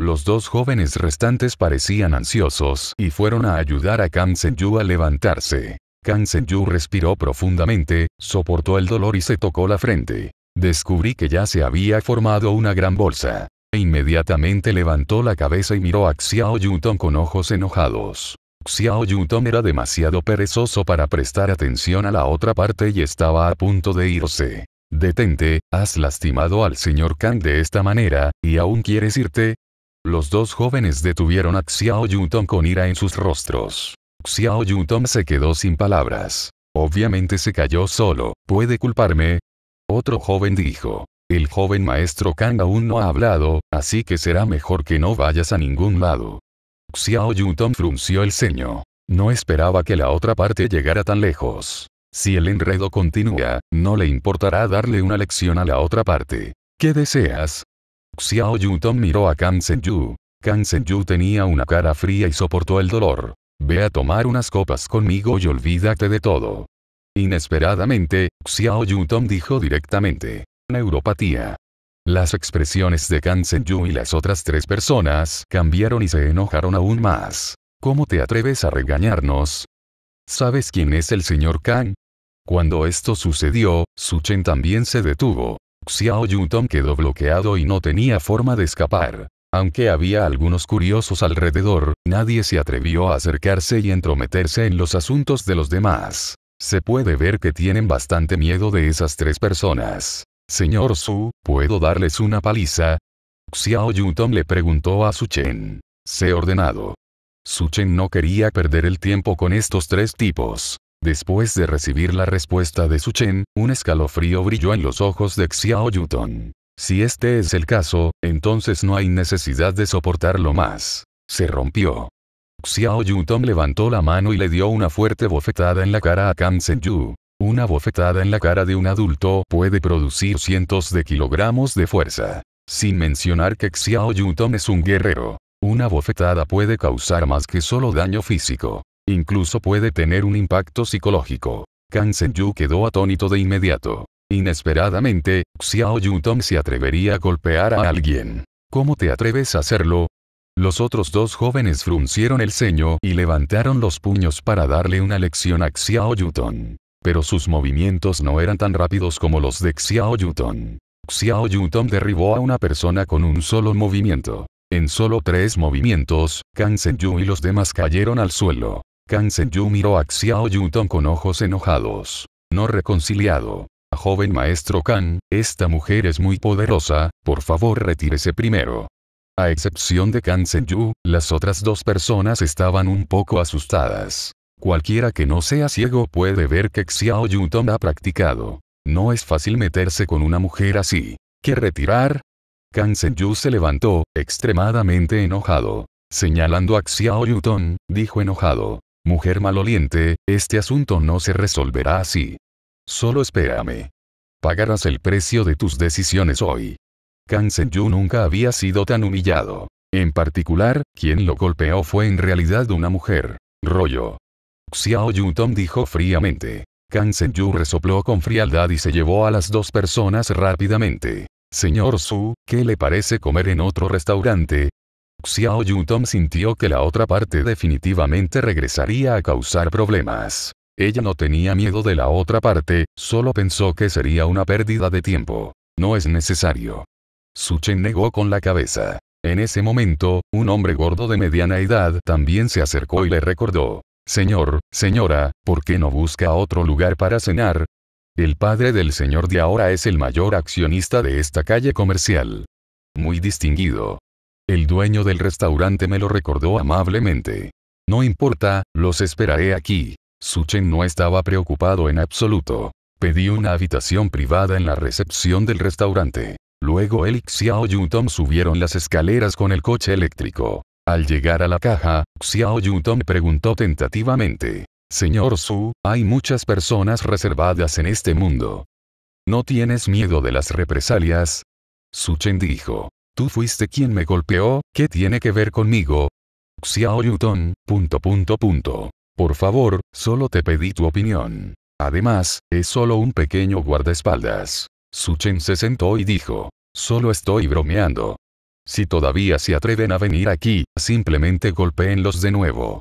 Los dos jóvenes restantes parecían ansiosos y fueron a ayudar a Kang Yu a levantarse. Kang Yu respiró profundamente, soportó el dolor y se tocó la frente. Descubrí que ya se había formado una gran bolsa. E inmediatamente levantó la cabeza y miró a Xiao Yutong con ojos enojados. Xiao Yutong era demasiado perezoso para prestar atención a la otra parte y estaba a punto de irse. Detente, has lastimado al señor Kang de esta manera, ¿y aún quieres irte? Los dos jóvenes detuvieron a Xiao Yutong con ira en sus rostros. Xiao Yutong se quedó sin palabras. Obviamente se cayó solo, ¿puede culparme? Otro joven dijo. El joven maestro Kang aún no ha hablado, así que será mejor que no vayas a ningún lado. Xiao yun frunció el ceño. No esperaba que la otra parte llegara tan lejos. Si el enredo continúa, no le importará darle una lección a la otra parte. ¿Qué deseas? Xiao yun miró a Kan Senyu. yu Kan yu tenía una cara fría y soportó el dolor. Ve a tomar unas copas conmigo y olvídate de todo. Inesperadamente, Xiao yun dijo directamente. Neuropatía. Las expresiones de Kang Sen-yu y las otras tres personas cambiaron y se enojaron aún más. ¿Cómo te atreves a regañarnos? ¿Sabes quién es el señor Kang? Cuando esto sucedió, Su Chen también se detuvo. Xiao Yun-tong quedó bloqueado y no tenía forma de escapar. Aunque había algunos curiosos alrededor, nadie se atrevió a acercarse y entrometerse en los asuntos de los demás. Se puede ver que tienen bastante miedo de esas tres personas. Señor Su, ¿puedo darles una paliza? Xiao Yutong le preguntó a Su Chen. «Se ordenado. Su Chen no quería perder el tiempo con estos tres tipos. Después de recibir la respuesta de Su Chen, un escalofrío brilló en los ojos de Xiao Yutong. Si este es el caso, entonces no hay necesidad de soportarlo más. Se rompió. Xiao Yutong levantó la mano y le dio una fuerte bofetada en la cara a Kang Yu. Una bofetada en la cara de un adulto puede producir cientos de kilogramos de fuerza. Sin mencionar que Xiao Yutong es un guerrero. Una bofetada puede causar más que solo daño físico. Incluso puede tener un impacto psicológico. Kang Yu quedó atónito de inmediato. Inesperadamente, Xiao Yutong se atrevería a golpear a alguien. ¿Cómo te atreves a hacerlo? Los otros dos jóvenes fruncieron el ceño y levantaron los puños para darle una lección a Xiao Yutong. Pero sus movimientos no eran tan rápidos como los de Xiao Yuton. Xiao Yutong derribó a una persona con un solo movimiento. En solo tres movimientos, Kang Yu y los demás cayeron al suelo. Kang Yu miró a Xiao Yutong con ojos enojados. No reconciliado. Joven maestro Kang, esta mujer es muy poderosa, por favor retírese primero. A excepción de Kang Yu, las otras dos personas estaban un poco asustadas. Cualquiera que no sea ciego puede ver que Xiao Yutong ha practicado. No es fácil meterse con una mujer así. ¿Qué retirar? Kang Yu se levantó, extremadamente enojado. Señalando a Xiao Yutong, dijo enojado. Mujer maloliente, este asunto no se resolverá así. Solo espérame. Pagarás el precio de tus decisiones hoy. Kang Yu nunca había sido tan humillado. En particular, quien lo golpeó fue en realidad una mujer. Rollo. Xiao Yutong dijo fríamente. Kan Yu resopló con frialdad y se llevó a las dos personas rápidamente. Señor Su, ¿qué le parece comer en otro restaurante? Xiao Yutong sintió que la otra parte definitivamente regresaría a causar problemas. Ella no tenía miedo de la otra parte, solo pensó que sería una pérdida de tiempo. No es necesario. Su Chen negó con la cabeza. En ese momento, un hombre gordo de mediana edad también se acercó y le recordó. Señor, señora, ¿por qué no busca otro lugar para cenar? El padre del señor de ahora es el mayor accionista de esta calle comercial. Muy distinguido. El dueño del restaurante me lo recordó amablemente. No importa, los esperaré aquí. Chen no estaba preocupado en absoluto. Pedí una habitación privada en la recepción del restaurante. Luego él y Xiao subieron las escaleras con el coche eléctrico. Al llegar a la caja, Xiao Yutong preguntó tentativamente. Señor Su, hay muchas personas reservadas en este mundo. ¿No tienes miedo de las represalias? Su Chen dijo. Tú fuiste quien me golpeó, ¿qué tiene que ver conmigo? Xiao Yutong, punto punto punto. Por favor, solo te pedí tu opinión. Además, es solo un pequeño guardaespaldas. Su Chen se sentó y dijo. Solo estoy bromeando. Si todavía se atreven a venir aquí, simplemente golpéenlos de nuevo.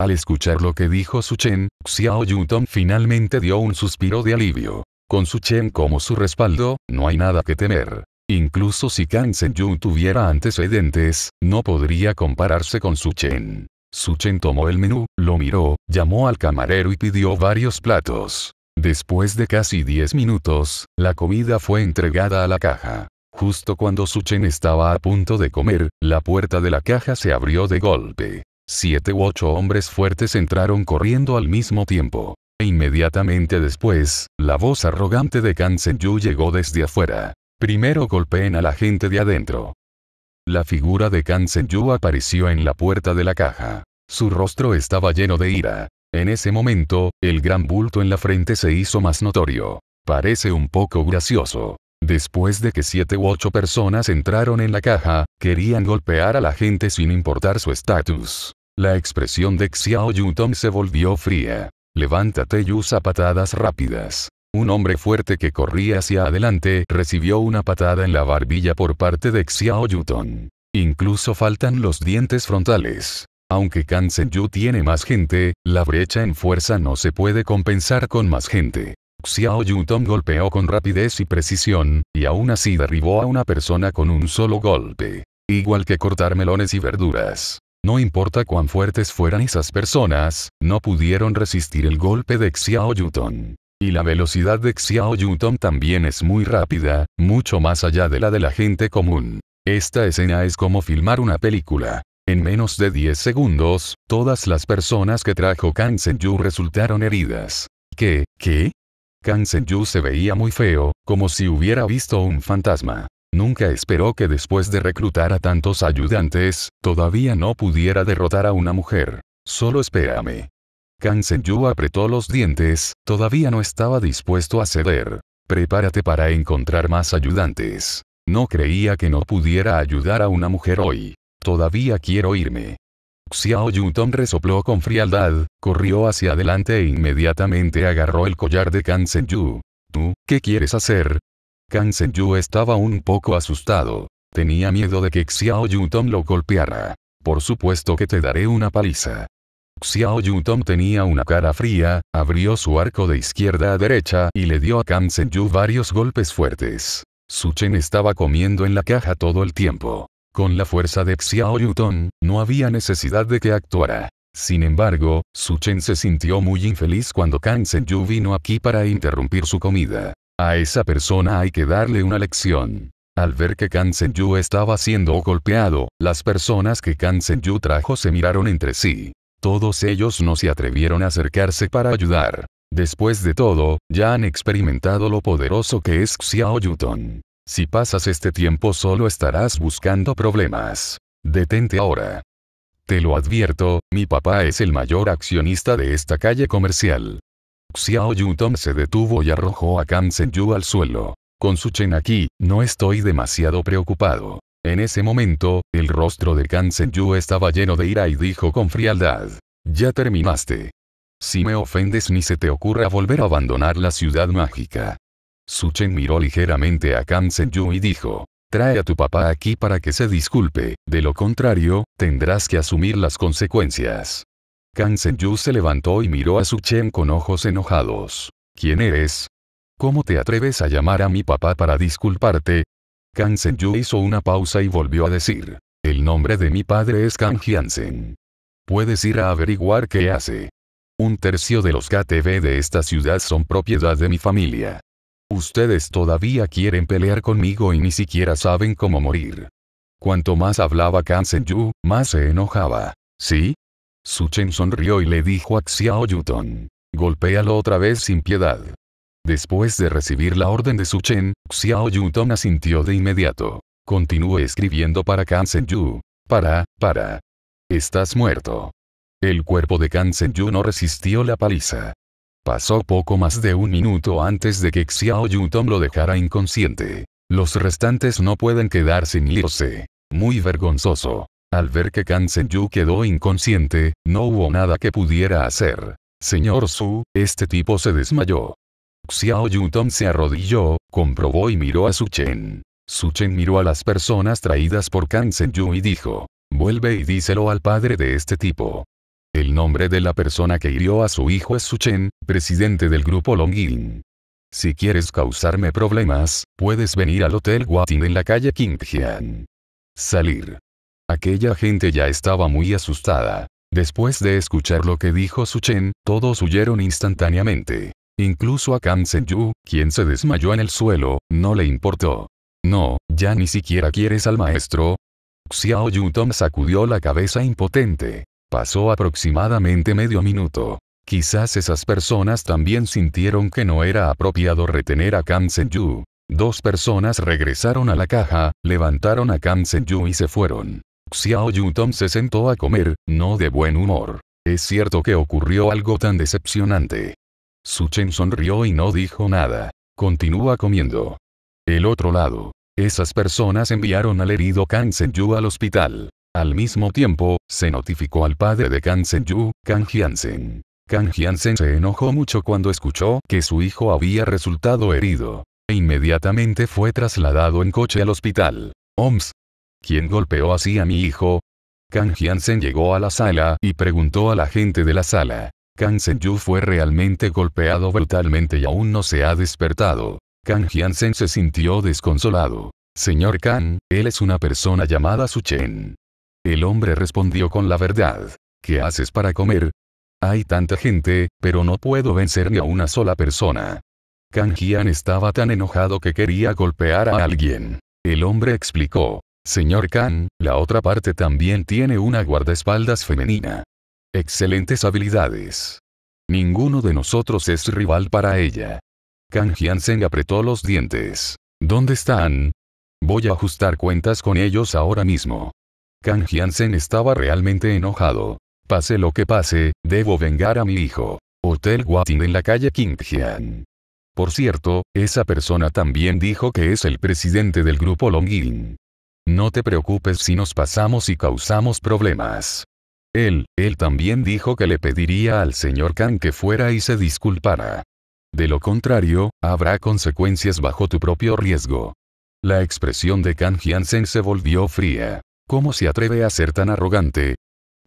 Al escuchar lo que dijo Chen, Xiao Yutong finalmente dio un suspiro de alivio. Con Chen como su respaldo, no hay nada que temer. Incluso si Kang yun tuviera antecedentes, no podría compararse con Chen. Su Chen tomó el menú, lo miró, llamó al camarero y pidió varios platos. Después de casi 10 minutos, la comida fue entregada a la caja. Justo cuando Suchen estaba a punto de comer, la puerta de la caja se abrió de golpe. Siete u ocho hombres fuertes entraron corriendo al mismo tiempo. E inmediatamente después, la voz arrogante de Kang Yu llegó desde afuera. Primero golpeen a la gente de adentro. La figura de Kang Yu apareció en la puerta de la caja. Su rostro estaba lleno de ira. En ese momento, el gran bulto en la frente se hizo más notorio. Parece un poco gracioso. Después de que siete u ocho personas entraron en la caja, querían golpear a la gente sin importar su estatus. La expresión de Xiao Yutong se volvió fría. Levántate y usa patadas rápidas. Un hombre fuerte que corría hacia adelante recibió una patada en la barbilla por parte de Xiao Yutong. Incluso faltan los dientes frontales. Aunque Kansen Yu tiene más gente, la brecha en fuerza no se puede compensar con más gente. Xiao Yutong golpeó con rapidez y precisión, y aún así derribó a una persona con un solo golpe. Igual que cortar melones y verduras. No importa cuán fuertes fueran esas personas, no pudieron resistir el golpe de Xiao Yutong. Y la velocidad de Xiao Yutong también es muy rápida, mucho más allá de la de la gente común. Esta escena es como filmar una película. En menos de 10 segundos, todas las personas que trajo Kang resultaron heridas. ¿Qué? ¿Qué? Yu se veía muy feo, como si hubiera visto un fantasma. Nunca esperó que después de reclutar a tantos ayudantes, todavía no pudiera derrotar a una mujer. Solo espérame. Yu apretó los dientes, todavía no estaba dispuesto a ceder. Prepárate para encontrar más ayudantes. No creía que no pudiera ayudar a una mujer hoy. Todavía quiero irme. Xiao Yutong resopló con frialdad, corrió hacia adelante e inmediatamente agarró el collar de Kan Yu. ¿Tú, qué quieres hacer? Kan Yu estaba un poco asustado. Tenía miedo de que Xiao Yutong lo golpeara. Por supuesto que te daré una paliza. Xiao Yutong tenía una cara fría, abrió su arco de izquierda a derecha y le dio a Kan Yu varios golpes fuertes. Su chen estaba comiendo en la caja todo el tiempo. Con la fuerza de Xiao Yutong, no había necesidad de que actuara. Sin embargo, Su Chen se sintió muy infeliz cuando Kang Senyu vino aquí para interrumpir su comida. A esa persona hay que darle una lección. Al ver que Kang Senyu estaba siendo golpeado, las personas que Kang Yu trajo se miraron entre sí. Todos ellos no se atrevieron a acercarse para ayudar. Después de todo, ya han experimentado lo poderoso que es Xiao Yutong. Si pasas este tiempo solo estarás buscando problemas. Detente ahora. Te lo advierto, mi papá es el mayor accionista de esta calle comercial. Xiao Yutong se detuvo y arrojó a Kang Yu al suelo. Con su chen aquí, no estoy demasiado preocupado. En ese momento, el rostro de Kang Yu estaba lleno de ira y dijo con frialdad. Ya terminaste. Si me ofendes ni se te ocurra volver a abandonar la ciudad mágica. Suchen miró ligeramente a Yu y dijo, Trae a tu papá aquí para que se disculpe, de lo contrario, tendrás que asumir las consecuencias. Yu se levantó y miró a Suchen con ojos enojados. ¿Quién eres? ¿Cómo te atreves a llamar a mi papá para disculparte? Yu hizo una pausa y volvió a decir, el nombre de mi padre es Kan Hiansen. Puedes ir a averiguar qué hace. Un tercio de los KTV de esta ciudad son propiedad de mi familia. Ustedes todavía quieren pelear conmigo y ni siquiera saben cómo morir. Cuanto más hablaba Kansen Yu, más se enojaba. ¿Sí? Su Chen sonrió y le dijo a Xiao Yuton. Golpéalo otra vez sin piedad. Después de recibir la orden de Suchen, Xiao Yuton asintió de inmediato. Continúe escribiendo para Kansen Yu. Para, para. Estás muerto. El cuerpo de Kansen Yu no resistió la paliza. Pasó poco más de un minuto antes de que Xiao Yutong lo dejara inconsciente. Los restantes no pueden quedar sin irse. Muy vergonzoso. Al ver que Kang Yu quedó inconsciente, no hubo nada que pudiera hacer. Señor Su, este tipo se desmayó. Xiao Yutong se arrodilló, comprobó y miró a Su Chen. Su Chen miró a las personas traídas por Kang Yu y dijo. Vuelve y díselo al padre de este tipo. El nombre de la persona que hirió a su hijo es Suchen, presidente del grupo Longin. Si quieres causarme problemas, puedes venir al Hotel Watin en la calle Qingjian. Salir. Aquella gente ya estaba muy asustada. Después de escuchar lo que dijo Suchen, todos huyeron instantáneamente. Incluso a Kang Yu, quien se desmayó en el suelo, no le importó. No, ya ni siquiera quieres al maestro. Xiao Yutong sacudió la cabeza impotente. Pasó aproximadamente medio minuto. Quizás esas personas también sintieron que no era apropiado retener a Kang yu Dos personas regresaron a la caja, levantaron a Kang yu y se fueron. Xiao Yutom se sentó a comer, no de buen humor. Es cierto que ocurrió algo tan decepcionante. Su Chen sonrió y no dijo nada. Continúa comiendo. El otro lado. Esas personas enviaron al herido Kang yu al hospital. Al mismo tiempo, se notificó al padre de Kang Senju, Kang Kan Kang se enojó mucho cuando escuchó que su hijo había resultado herido. E inmediatamente fue trasladado en coche al hospital. OMS. ¿Quién golpeó así a mi hijo? Kang Hyansen llegó a la sala y preguntó a la gente de la sala. Kang Senju fue realmente golpeado brutalmente y aún no se ha despertado. Kang Hyansen se sintió desconsolado. Señor Kang, él es una persona llamada Suchen. El hombre respondió con la verdad. ¿Qué haces para comer? Hay tanta gente, pero no puedo vencer ni a una sola persona. Kang Jian estaba tan enojado que quería golpear a alguien. El hombre explicó. Señor Kang, la otra parte también tiene una guardaespaldas femenina. Excelentes habilidades. Ninguno de nosotros es rival para ella. Kang se apretó los dientes. ¿Dónde están? Voy a ajustar cuentas con ellos ahora mismo. Kang Jiansen estaba realmente enojado. Pase lo que pase, debo vengar a mi hijo. Hotel Watin en la calle Hyan. Por cierto, esa persona también dijo que es el presidente del grupo Longin. No te preocupes si nos pasamos y causamos problemas. Él, él también dijo que le pediría al señor Kang que fuera y se disculpara. De lo contrario, habrá consecuencias bajo tu propio riesgo. La expresión de Kang Jiansen se volvió fría. ¿Cómo se atreve a ser tan arrogante?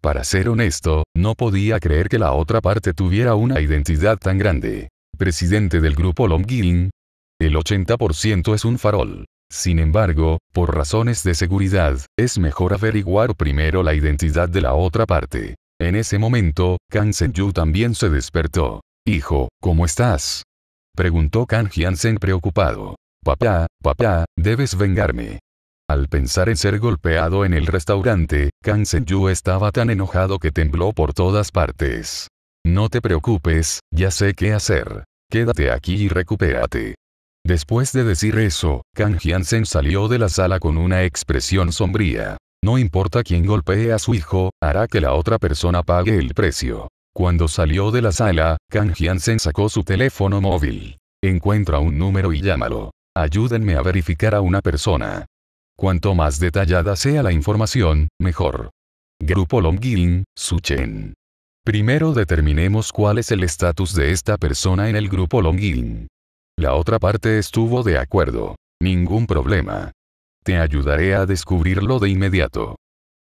Para ser honesto, no podía creer que la otra parte tuviera una identidad tan grande. Presidente del grupo Longin. El 80% es un farol. Sin embargo, por razones de seguridad, es mejor averiguar primero la identidad de la otra parte. En ese momento, Kang sen también se despertó. Hijo, ¿cómo estás? Preguntó Kang hyun preocupado. Papá, papá, debes vengarme. Al pensar en ser golpeado en el restaurante, Kang sen estaba tan enojado que tembló por todas partes. No te preocupes, ya sé qué hacer. Quédate aquí y recupérate. Después de decir eso, Kang Hyansen salió de la sala con una expresión sombría. No importa quién golpee a su hijo, hará que la otra persona pague el precio. Cuando salió de la sala, Kang Hyansen sacó su teléfono móvil. Encuentra un número y llámalo. Ayúdenme a verificar a una persona. Cuanto más detallada sea la información, mejor. Grupo Su Suchen. Primero determinemos cuál es el estatus de esta persona en el grupo Longin. La otra parte estuvo de acuerdo. Ningún problema. Te ayudaré a descubrirlo de inmediato.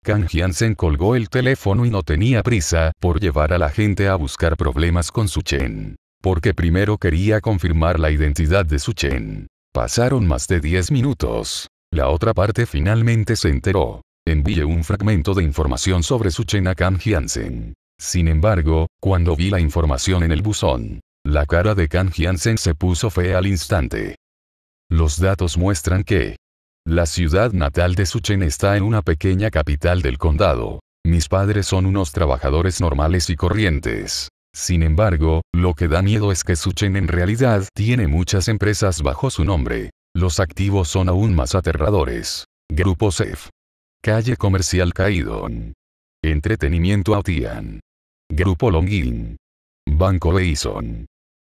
Kang Sen colgó el teléfono y no tenía prisa por llevar a la gente a buscar problemas con Suchen. Porque primero quería confirmar la identidad de Suchen. Pasaron más de 10 minutos. La otra parte finalmente se enteró. Envié un fragmento de información sobre a Kan Jiansen. Sin embargo, cuando vi la información en el buzón, la cara de Kan Jiansen se puso fea al instante. Los datos muestran que la ciudad natal de Suchen está en una pequeña capital del condado. Mis padres son unos trabajadores normales y corrientes. Sin embargo, lo que da miedo es que Suchen en realidad tiene muchas empresas bajo su nombre. Los activos son aún más aterradores. Grupo CEF. Calle Comercial Caidon. Entretenimiento Autian. Grupo Longin. Banco Leison.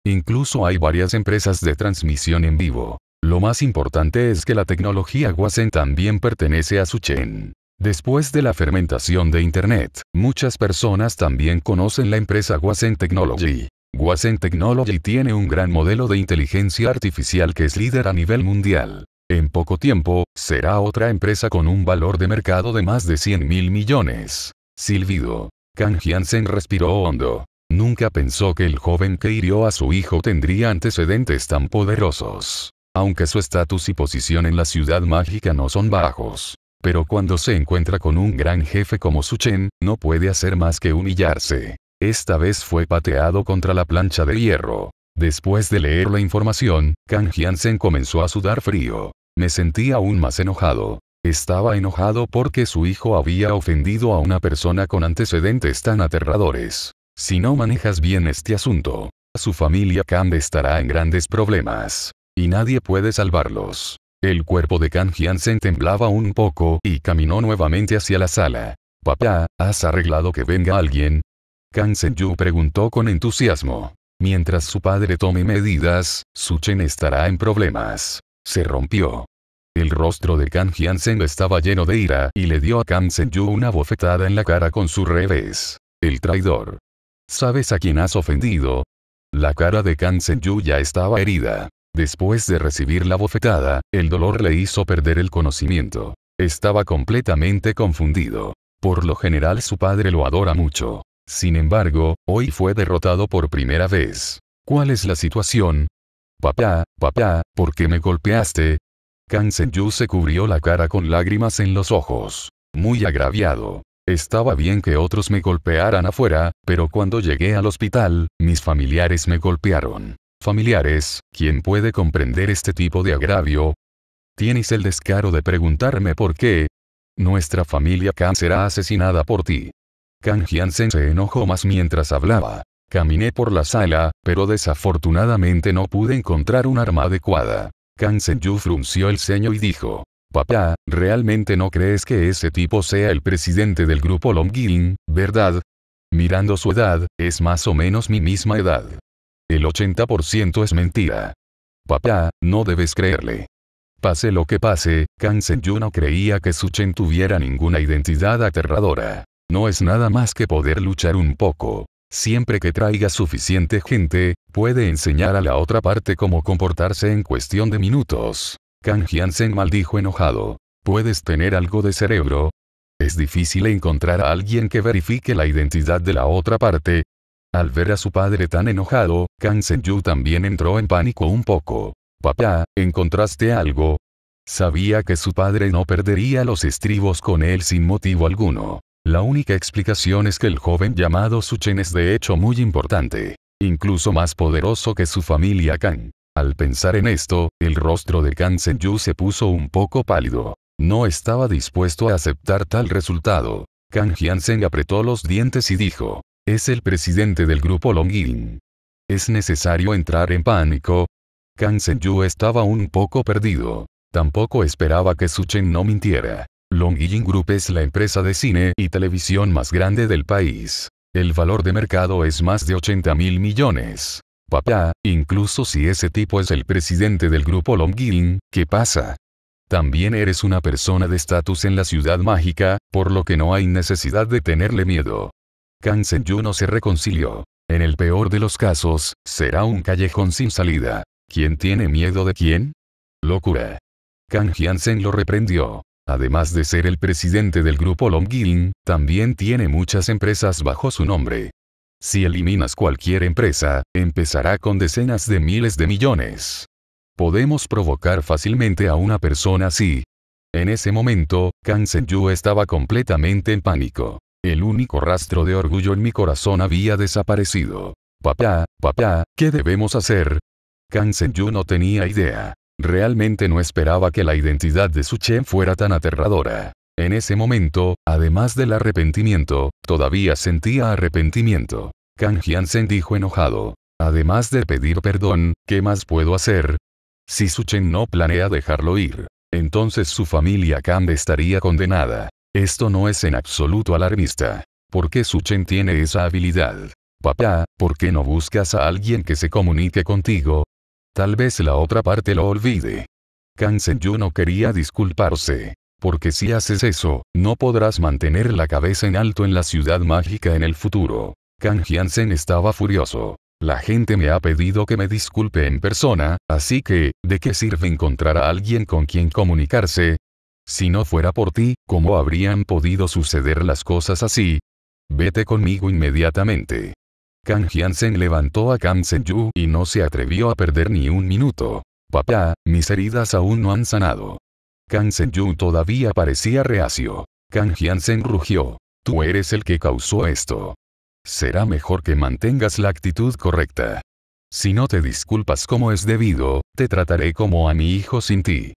Incluso hay varias empresas de transmisión en vivo. Lo más importante es que la tecnología Wasen también pertenece a Suchen. Después de la fermentación de Internet, muchas personas también conocen la empresa Wasen Technology. Wasen Technology tiene un gran modelo de inteligencia artificial que es líder a nivel mundial. En poco tiempo, será otra empresa con un valor de mercado de más de 100 mil millones. Silvido. Kang Jansen respiró hondo. Nunca pensó que el joven que hirió a su hijo tendría antecedentes tan poderosos. Aunque su estatus y posición en la ciudad mágica no son bajos. Pero cuando se encuentra con un gran jefe como Su Chen, no puede hacer más que humillarse. Esta vez fue pateado contra la plancha de hierro. Después de leer la información, Kang Hyansen comenzó a sudar frío. Me sentí aún más enojado. Estaba enojado porque su hijo había ofendido a una persona con antecedentes tan aterradores. Si no manejas bien este asunto, su familia Kang estará en grandes problemas. Y nadie puede salvarlos. El cuerpo de Kang Hyansen temblaba un poco y caminó nuevamente hacia la sala. Papá, ¿has arreglado que venga alguien? Yu preguntó con entusiasmo. Mientras su padre tome medidas, Su Chen estará en problemas. Se rompió. El rostro de Kan Hian-sen estaba lleno de ira y le dio a Kan Yu una bofetada en la cara con su revés. El traidor. ¿Sabes a quién has ofendido? La cara de Kan Yu ya estaba herida. Después de recibir la bofetada, el dolor le hizo perder el conocimiento. Estaba completamente confundido. Por lo general su padre lo adora mucho. Sin embargo, hoy fue derrotado por primera vez. ¿Cuál es la situación? Papá, papá, ¿por qué me golpeaste? Yu se cubrió la cara con lágrimas en los ojos. Muy agraviado. Estaba bien que otros me golpearan afuera, pero cuando llegué al hospital, mis familiares me golpearon. Familiares, ¿quién puede comprender este tipo de agravio? ¿Tienes el descaro de preguntarme por qué? Nuestra familia Khan será asesinada por ti. Kang Hyun-Sen se enojó más mientras hablaba. Caminé por la sala, pero desafortunadamente no pude encontrar un arma adecuada. Kang Sen-yu frunció el ceño y dijo, Papá, ¿realmente no crees que ese tipo sea el presidente del grupo Longin, verdad? Mirando su edad, es más o menos mi misma edad. El 80% es mentira. Papá, no debes creerle. Pase lo que pase, Kang Sen-yu no creía que Su Chen tuviera ninguna identidad aterradora. No es nada más que poder luchar un poco. Siempre que traiga suficiente gente, puede enseñar a la otra parte cómo comportarse en cuestión de minutos. Kang sen maldijo enojado. ¿Puedes tener algo de cerebro? Es difícil encontrar a alguien que verifique la identidad de la otra parte. Al ver a su padre tan enojado, Kang Sen-yu también entró en pánico un poco. Papá, ¿encontraste algo? Sabía que su padre no perdería los estribos con él sin motivo alguno. La única explicación es que el joven llamado Suchen es de hecho muy importante, incluso más poderoso que su familia Kang. Al pensar en esto, el rostro de Kang Yu se puso un poco pálido. No estaba dispuesto a aceptar tal resultado. Kang jian apretó los dientes y dijo, es el presidente del grupo Longin. Es necesario entrar en pánico. Kang Yu estaba un poco perdido. Tampoco esperaba que Suchen no mintiera. Longines Group es la empresa de cine y televisión más grande del país. El valor de mercado es más de 80 mil millones. Papá, incluso si ese tipo es el presidente del grupo Longines, ¿qué pasa? También eres una persona de estatus en la ciudad mágica, por lo que no hay necesidad de tenerle miedo. Kang Sen-yu no se reconcilió. En el peor de los casos, será un callejón sin salida. ¿Quién tiene miedo de quién? Locura. Kang hyun lo reprendió. Además de ser el presidente del grupo Longin, también tiene muchas empresas bajo su nombre. Si eliminas cualquier empresa, empezará con decenas de miles de millones. Podemos provocar fácilmente a una persona así. En ese momento, Kang Yu estaba completamente en pánico. El único rastro de orgullo en mi corazón había desaparecido. Papá, papá, ¿qué debemos hacer? Kang Yu no tenía idea. Realmente no esperaba que la identidad de su fuera tan aterradora. En ese momento, además del arrepentimiento, todavía sentía arrepentimiento. Kang sen dijo enojado. Además de pedir perdón, ¿qué más puedo hacer? Si Suchen no planea dejarlo ir, entonces su familia Kang estaría condenada. Esto no es en absoluto alarmista. ¿Por qué Suchen tiene esa habilidad? Papá, ¿por qué no buscas a alguien que se comunique contigo? Tal vez la otra parte lo olvide. Yu no quería disculparse. Porque si haces eso, no podrás mantener la cabeza en alto en la ciudad mágica en el futuro. Kan sen estaba furioso. La gente me ha pedido que me disculpe en persona, así que, ¿de qué sirve encontrar a alguien con quien comunicarse? Si no fuera por ti, ¿cómo habrían podido suceder las cosas así? Vete conmigo inmediatamente. Kang sen levantó a Kang yu y no se atrevió a perder ni un minuto. Papá, mis heridas aún no han sanado. Kang Seung todavía parecía reacio. Kang sen rugió. Tú eres el que causó esto. Será mejor que mantengas la actitud correcta. Si no te disculpas como es debido, te trataré como a mi hijo sin ti.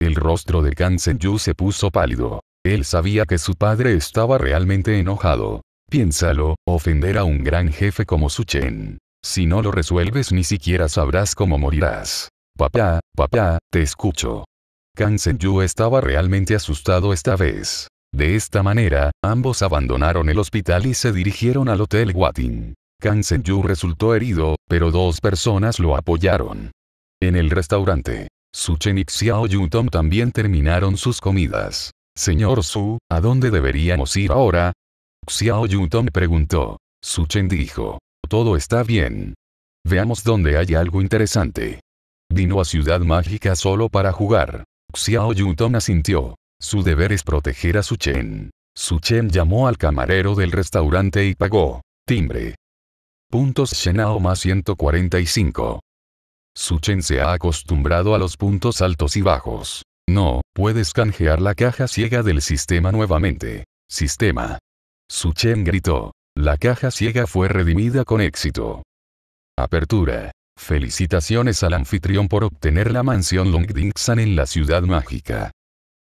El rostro de Kang Seung se puso pálido. Él sabía que su padre estaba realmente enojado. Piénsalo, ofender a un gran jefe como su Chen. Si no lo resuelves ni siquiera sabrás cómo morirás. Papá, papá, te escucho. Kang Yu estaba realmente asustado esta vez. De esta manera, ambos abandonaron el hospital y se dirigieron al Hotel Watin. Kang Yu resultó herido, pero dos personas lo apoyaron. En el restaurante, Su Chen y Xiao Yutong también terminaron sus comidas. Señor Su, ¿a dónde deberíamos ir ahora? Xiao Yutong preguntó. Su Chen dijo. Todo está bien. Veamos dónde hay algo interesante. Vino a Ciudad Mágica solo para jugar. Xiao Yutong asintió. Su deber es proteger a Su Chen. Su Chen llamó al camarero del restaurante y pagó. Timbre. Puntos Shenao más 145. Su Chen se ha acostumbrado a los puntos altos y bajos. No, puedes canjear la caja ciega del sistema nuevamente. Sistema. Chen gritó. La caja ciega fue redimida con éxito. Apertura. Felicitaciones al anfitrión por obtener la mansión San en la ciudad mágica.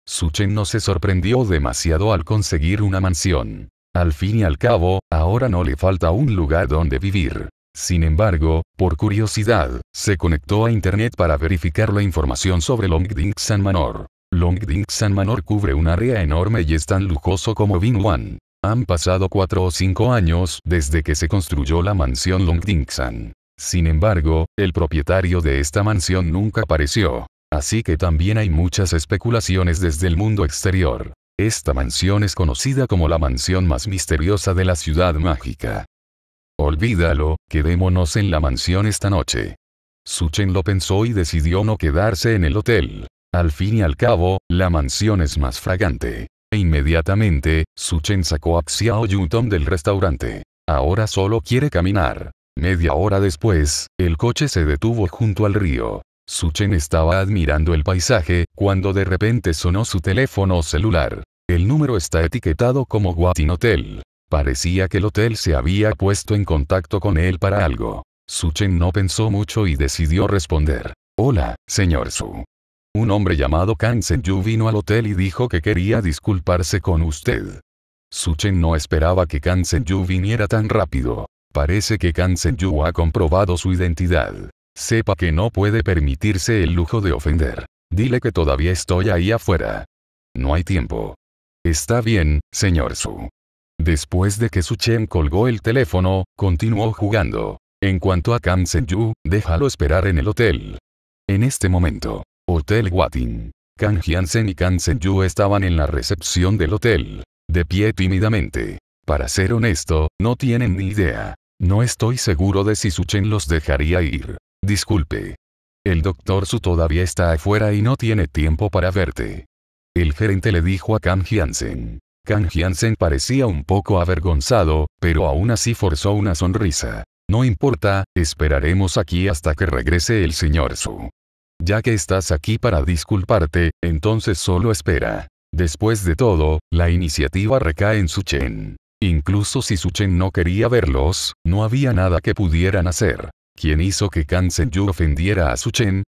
Chen no se sorprendió demasiado al conseguir una mansión. Al fin y al cabo, ahora no le falta un lugar donde vivir. Sin embargo, por curiosidad, se conectó a Internet para verificar la información sobre San Manor. San Manor cubre un área enorme y es tan lujoso como Bin han pasado cuatro o cinco años desde que se construyó la mansión Longdingsan. Sin embargo, el propietario de esta mansión nunca apareció. Así que también hay muchas especulaciones desde el mundo exterior. Esta mansión es conocida como la mansión más misteriosa de la ciudad mágica. Olvídalo, quedémonos en la mansión esta noche. Suchen lo pensó y decidió no quedarse en el hotel. Al fin y al cabo, la mansión es más fragante inmediatamente. inmediatamente, Suchen sacó a Xiao del restaurante. Ahora solo quiere caminar. Media hora después, el coche se detuvo junto al río. Suchen estaba admirando el paisaje, cuando de repente sonó su teléfono celular. El número está etiquetado como Guatin Hotel. Parecía que el hotel se había puesto en contacto con él para algo. Suchen no pensó mucho y decidió responder. Hola, señor Su. Un hombre llamado Kang Sen-yu vino al hotel y dijo que quería disculparse con usted. Su-chen no esperaba que Kang sen viniera tan rápido. Parece que Kang sen ha comprobado su identidad. Sepa que no puede permitirse el lujo de ofender. Dile que todavía estoy ahí afuera. No hay tiempo. Está bien, señor Su. Después de que Su-chen colgó el teléfono, continuó jugando. En cuanto a Kang Sen-yu, déjalo esperar en el hotel. En este momento, Hotel Watin. Kang Jiansen y Kang Sen-yu estaban en la recepción del hotel. De pie tímidamente. Para ser honesto, no tienen ni idea. No estoy seguro de si Suchen los dejaría ir. Disculpe. El doctor Su todavía está afuera y no tiene tiempo para verte. El gerente le dijo a Kang Jiansen. Kang Jiansen parecía un poco avergonzado, pero aún así forzó una sonrisa. No importa, esperaremos aquí hasta que regrese el señor Su. Ya que estás aquí para disculparte, entonces solo espera. Después de todo, la iniciativa recae en Suchen. Incluso si Suchen no quería verlos, no había nada que pudieran hacer. ¿Quién hizo que Kansen Yu ofendiera a Suchen?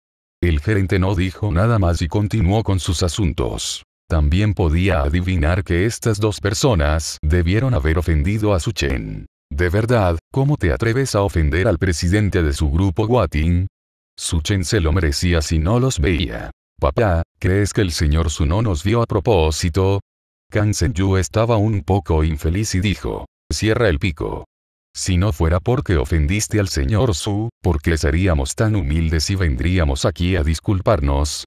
El gerente no dijo nada más y continuó con sus asuntos. También podía adivinar que estas dos personas debieron haber ofendido a Suchen. De verdad, ¿cómo te atreves a ofender al presidente de su grupo Watin? Chen se lo merecía si no los veía. Papá, ¿crees que el señor Su no nos vio a propósito? Kansen Yu estaba un poco infeliz y dijo, cierra el pico. Si no fuera porque ofendiste al señor Su, ¿por qué seríamos tan humildes y vendríamos aquí a disculparnos?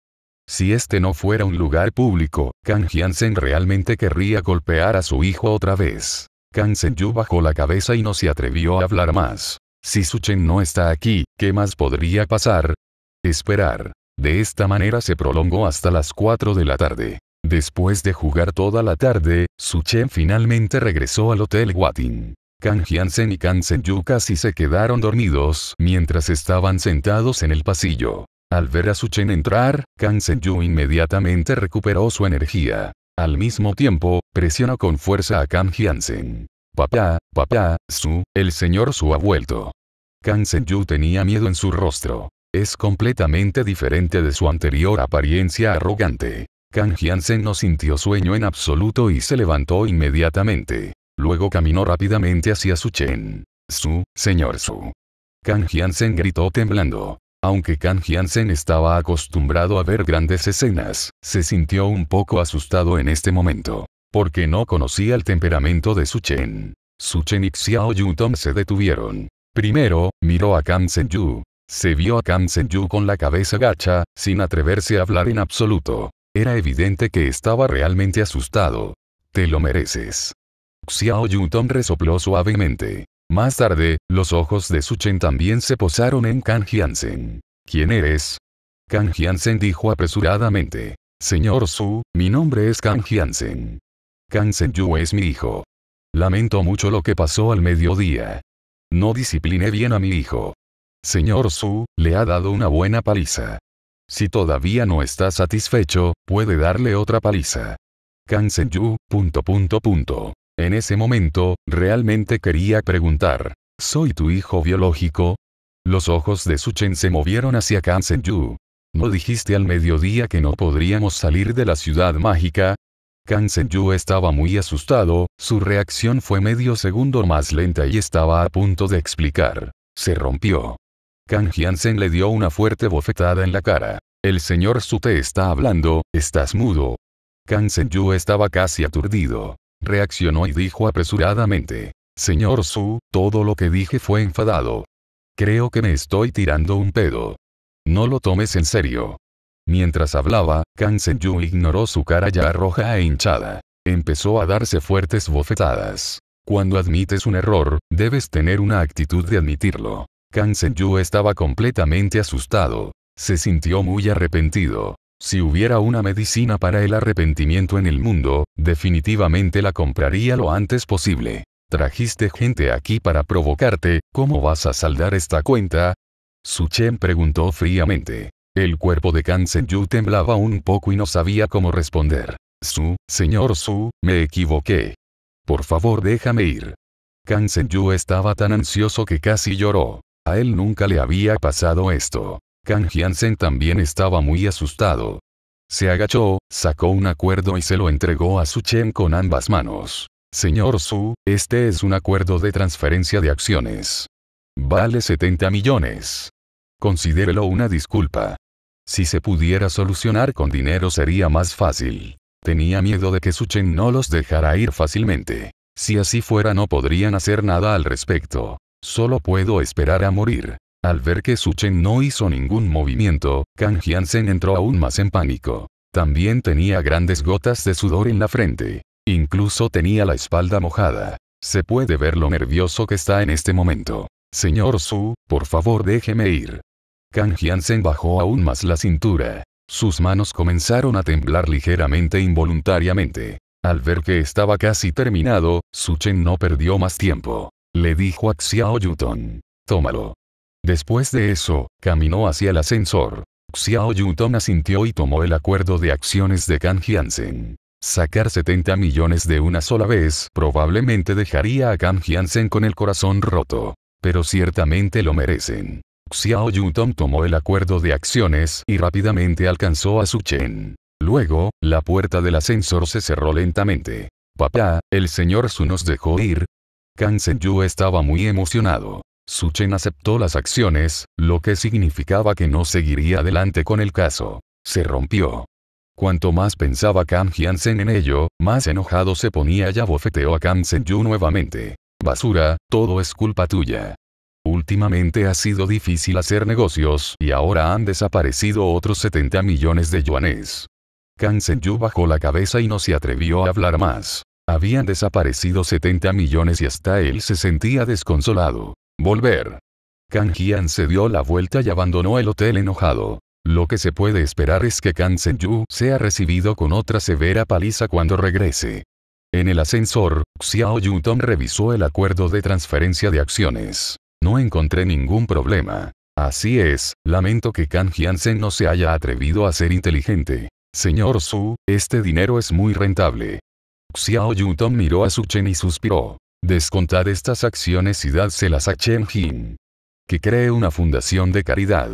Si este no fuera un lugar público, Kang Sen realmente querría golpear a su hijo otra vez. Kang Yu bajó la cabeza y no se atrevió a hablar más. Si Suchen no está aquí, ¿Qué más podría pasar? Esperar. De esta manera se prolongó hasta las 4 de la tarde. Después de jugar toda la tarde, Su Chen finalmente regresó al Hotel Watin. Kang Jiansen y Kang Senju casi se quedaron dormidos mientras estaban sentados en el pasillo. Al ver a Su Chen entrar, Kang Yu inmediatamente recuperó su energía. Al mismo tiempo, presionó con fuerza a Kang Jiansen. Papá, papá, Su, el señor Su ha vuelto. Yu tenía miedo en su rostro. Es completamente diferente de su anterior apariencia arrogante. Kan Hian-sen no sintió sueño en absoluto y se levantó inmediatamente. Luego caminó rápidamente hacia Su Chen. Su, señor Su. Kan Hian-sen gritó temblando. Aunque Kan Hian-sen estaba acostumbrado a ver grandes escenas, se sintió un poco asustado en este momento. Porque no conocía el temperamento de Su Chen. Su Chen y Xiao Yutong se detuvieron. Primero, miró a Kansen-yu. Se vio a Kansen-yu con la cabeza gacha, sin atreverse a hablar en absoluto. Era evidente que estaba realmente asustado. Te lo mereces. Xiao Yutong resopló suavemente. Más tarde, los ojos de Suchen también se posaron en Kan Jiansen. ¿Quién eres? Kan Jiansen dijo apresuradamente. Señor Su, mi nombre es Kan Jiansen. Kan Senju es mi hijo. Lamento mucho lo que pasó al mediodía. No discipliné bien a mi hijo. Señor Su, le ha dado una buena paliza. Si todavía no está satisfecho, puede darle otra paliza. Kansen Yu, punto punto punto. En ese momento, realmente quería preguntar. ¿Soy tu hijo biológico? Los ojos de Suchen se movieron hacia Kansen Yu. ¿No dijiste al mediodía que no podríamos salir de la ciudad mágica? Kang Yu estaba muy asustado, su reacción fue medio segundo más lenta y estaba a punto de explicar. Se rompió. Kang Hyansen le dio una fuerte bofetada en la cara. El señor Su te está hablando, estás mudo. Kang Yu estaba casi aturdido. Reaccionó y dijo apresuradamente. Señor Su, todo lo que dije fue enfadado. Creo que me estoy tirando un pedo. No lo tomes en serio. Mientras hablaba, Kang Yu ignoró su cara ya roja e hinchada. Empezó a darse fuertes bofetadas. Cuando admites un error, debes tener una actitud de admitirlo. Kang Yu estaba completamente asustado. Se sintió muy arrepentido. Si hubiera una medicina para el arrepentimiento en el mundo, definitivamente la compraría lo antes posible. Trajiste gente aquí para provocarte, ¿cómo vas a saldar esta cuenta? Su Chen preguntó fríamente. El cuerpo de Yu temblaba un poco y no sabía cómo responder. Su, señor Su, me equivoqué. Por favor déjame ir. Yu estaba tan ansioso que casi lloró. A él nunca le había pasado esto. Kan Hyansen también estaba muy asustado. Se agachó, sacó un acuerdo y se lo entregó a Su Chen con ambas manos. Señor Su, este es un acuerdo de transferencia de acciones. Vale 70 millones. Considérelo una disculpa. Si se pudiera solucionar con dinero sería más fácil. Tenía miedo de que Suchen no los dejara ir fácilmente. Si así fuera no podrían hacer nada al respecto. Solo puedo esperar a morir. Al ver que Suchen no hizo ningún movimiento, Kang sen entró aún más en pánico. También tenía grandes gotas de sudor en la frente. Incluso tenía la espalda mojada. Se puede ver lo nervioso que está en este momento. Señor Su, por favor déjeme ir. Kang Sen bajó aún más la cintura. Sus manos comenzaron a temblar ligeramente involuntariamente. Al ver que estaba casi terminado, Su Chen no perdió más tiempo. Le dijo a Xiao Yuton. Tómalo. Después de eso, caminó hacia el ascensor. Xiao Yutong asintió y tomó el acuerdo de acciones de Kang Sen. Sacar 70 millones de una sola vez probablemente dejaría a Kang Sen con el corazón roto. Pero ciertamente lo merecen. Xiao Yutong tomó el acuerdo de acciones y rápidamente alcanzó a Su Chen. Luego, la puerta del ascensor se cerró lentamente. Papá, el señor Su nos dejó ir. Kan Senyu estaba muy emocionado. Su Chen aceptó las acciones, lo que significaba que no seguiría adelante con el caso. Se rompió. Cuanto más pensaba Kang Hyansen en ello, más enojado se ponía y abofeteó a Kang Yu nuevamente. Basura, todo es culpa tuya últimamente ha sido difícil hacer negocios y ahora han desaparecido otros 70 millones de yuanes. Kang Senyu bajó la cabeza y no se atrevió a hablar más. Habían desaparecido 70 millones y hasta él se sentía desconsolado. Volver. Kang Jian se dio la vuelta y abandonó el hotel enojado. Lo que se puede esperar es que Kang Yu sea recibido con otra severa paliza cuando regrese. En el ascensor, Xiao Yutong revisó el acuerdo de transferencia de acciones. No encontré ningún problema. Así es, lamento que Kang sen no se haya atrevido a ser inteligente. Señor Su, este dinero es muy rentable. Xiao Yutong miró a Su Chen y suspiró. Descontad estas acciones y dádselas a Chen Jin. Que cree una fundación de caridad.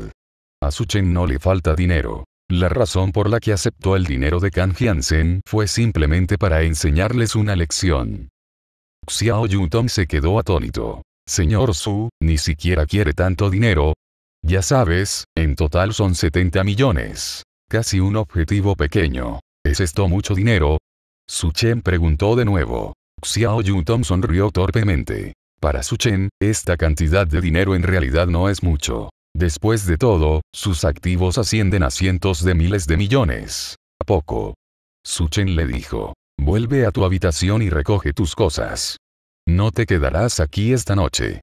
A Su Chen no le falta dinero. La razón por la que aceptó el dinero de Kang sen fue simplemente para enseñarles una lección. Xiao Yutong se quedó atónito. Señor Su, ni siquiera quiere tanto dinero. Ya sabes, en total son 70 millones. Casi un objetivo pequeño. ¿Es esto mucho dinero? Su Chen preguntó de nuevo. Xiao Yun sonrió torpemente. Para Su Chen, esta cantidad de dinero en realidad no es mucho. Después de todo, sus activos ascienden a cientos de miles de millones. ¿A poco? Su Chen le dijo. Vuelve a tu habitación y recoge tus cosas. No te quedarás aquí esta noche.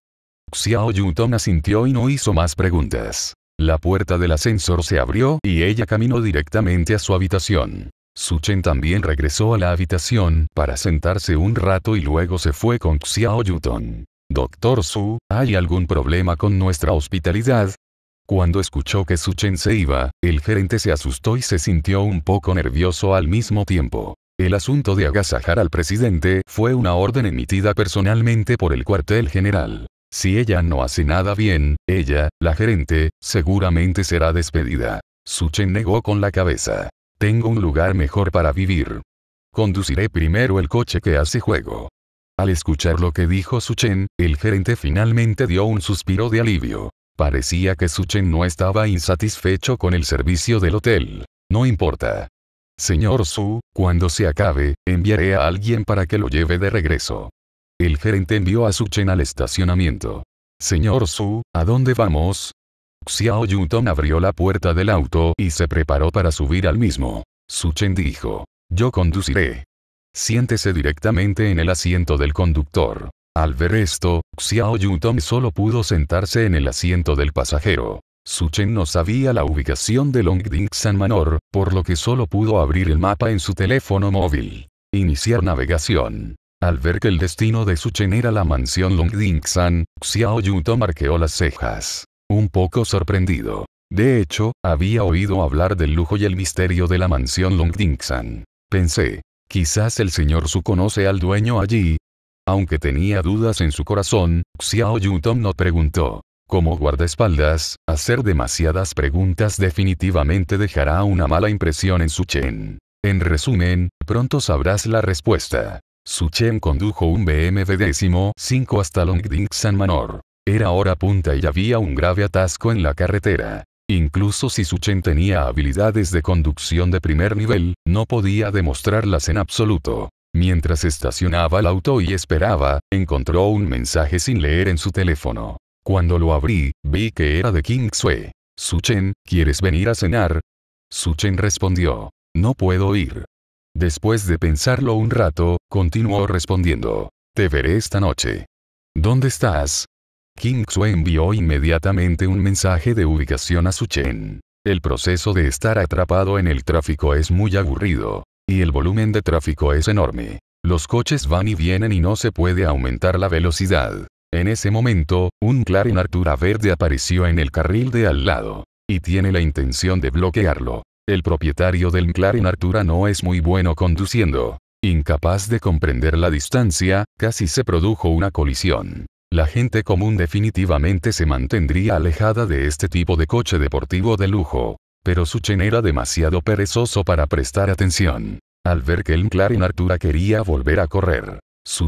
Xiao Yutong asintió y no hizo más preguntas. La puerta del ascensor se abrió y ella caminó directamente a su habitación. Su Chen también regresó a la habitación para sentarse un rato y luego se fue con Xiao Yutong. Doctor Su, ¿hay algún problema con nuestra hospitalidad? Cuando escuchó que Su Chen se iba, el gerente se asustó y se sintió un poco nervioso al mismo tiempo. El asunto de agasajar al presidente fue una orden emitida personalmente por el cuartel general. Si ella no hace nada bien, ella, la gerente, seguramente será despedida. Suchen negó con la cabeza. Tengo un lugar mejor para vivir. Conduciré primero el coche que hace juego. Al escuchar lo que dijo Suchen, el gerente finalmente dio un suspiro de alivio. Parecía que Suchen no estaba insatisfecho con el servicio del hotel. No importa. Señor Su, cuando se acabe, enviaré a alguien para que lo lleve de regreso. El gerente envió a Su Chen al estacionamiento. Señor Su, ¿a dónde vamos? Xiao Yutong abrió la puerta del auto y se preparó para subir al mismo. Su Chen dijo. Yo conduciré. Siéntese directamente en el asiento del conductor. Al ver esto, Xiao Yutong solo pudo sentarse en el asiento del pasajero. Suchen no sabía la ubicación de Longding San Manor, por lo que solo pudo abrir el mapa en su teléfono móvil. Iniciar navegación. Al ver que el destino de Suchen era la mansión San, Xiao Yuto marqueó las cejas. Un poco sorprendido. De hecho, había oído hablar del lujo y el misterio de la mansión San. Pensé, quizás el señor Su conoce al dueño allí. Aunque tenía dudas en su corazón, Xiao Yutom no preguntó. Como guardaespaldas, hacer demasiadas preguntas definitivamente dejará una mala impresión en Suchen. En resumen, pronto sabrás la respuesta. Suchen condujo un BMW décimo 5 hasta Longding San Manor. Era hora punta y había un grave atasco en la carretera. Incluso si Suchen tenía habilidades de conducción de primer nivel, no podía demostrarlas en absoluto. Mientras estacionaba el auto y esperaba, encontró un mensaje sin leer en su teléfono. Cuando lo abrí, vi que era de King Su Suchen, ¿quieres venir a cenar? Suchen respondió, no puedo ir. Después de pensarlo un rato, continuó respondiendo, te veré esta noche. ¿Dónde estás? King envió inmediatamente un mensaje de ubicación a Suchen. El proceso de estar atrapado en el tráfico es muy aburrido. Y el volumen de tráfico es enorme. Los coches van y vienen y no se puede aumentar la velocidad. En ese momento, un Clarin Artura verde apareció en el carril de al lado. Y tiene la intención de bloquearlo. El propietario del Clarín Artura no es muy bueno conduciendo. Incapaz de comprender la distancia, casi se produjo una colisión. La gente común definitivamente se mantendría alejada de este tipo de coche deportivo de lujo. Pero Suchen era demasiado perezoso para prestar atención. Al ver que el Clarin Artura quería volver a correr,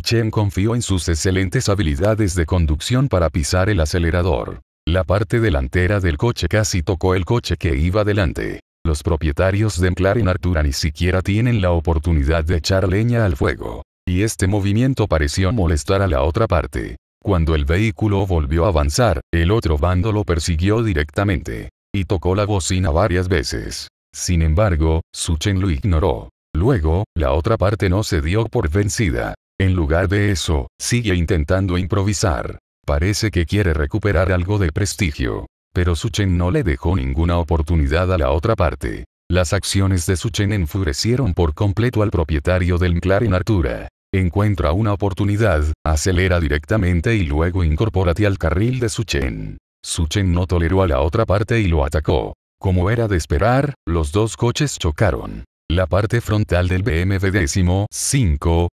Chen confió en sus excelentes habilidades de conducción para pisar el acelerador. La parte delantera del coche casi tocó el coche que iba delante. Los propietarios de McLaren Artura ni siquiera tienen la oportunidad de echar leña al fuego. Y este movimiento pareció molestar a la otra parte. Cuando el vehículo volvió a avanzar, el otro bando lo persiguió directamente. Y tocó la bocina varias veces. Sin embargo, Suchen lo ignoró. Luego, la otra parte no se dio por vencida. En lugar de eso, sigue intentando improvisar. Parece que quiere recuperar algo de prestigio. Pero Suchen no le dejó ninguna oportunidad a la otra parte. Las acciones de Suchen enfurecieron por completo al propietario del McLaren Artura. Encuentra una oportunidad, acelera directamente y luego incorpórate al carril de Suchen. Suchen no toleró a la otra parte y lo atacó. Como era de esperar, los dos coches chocaron. La parte frontal del BMW décimo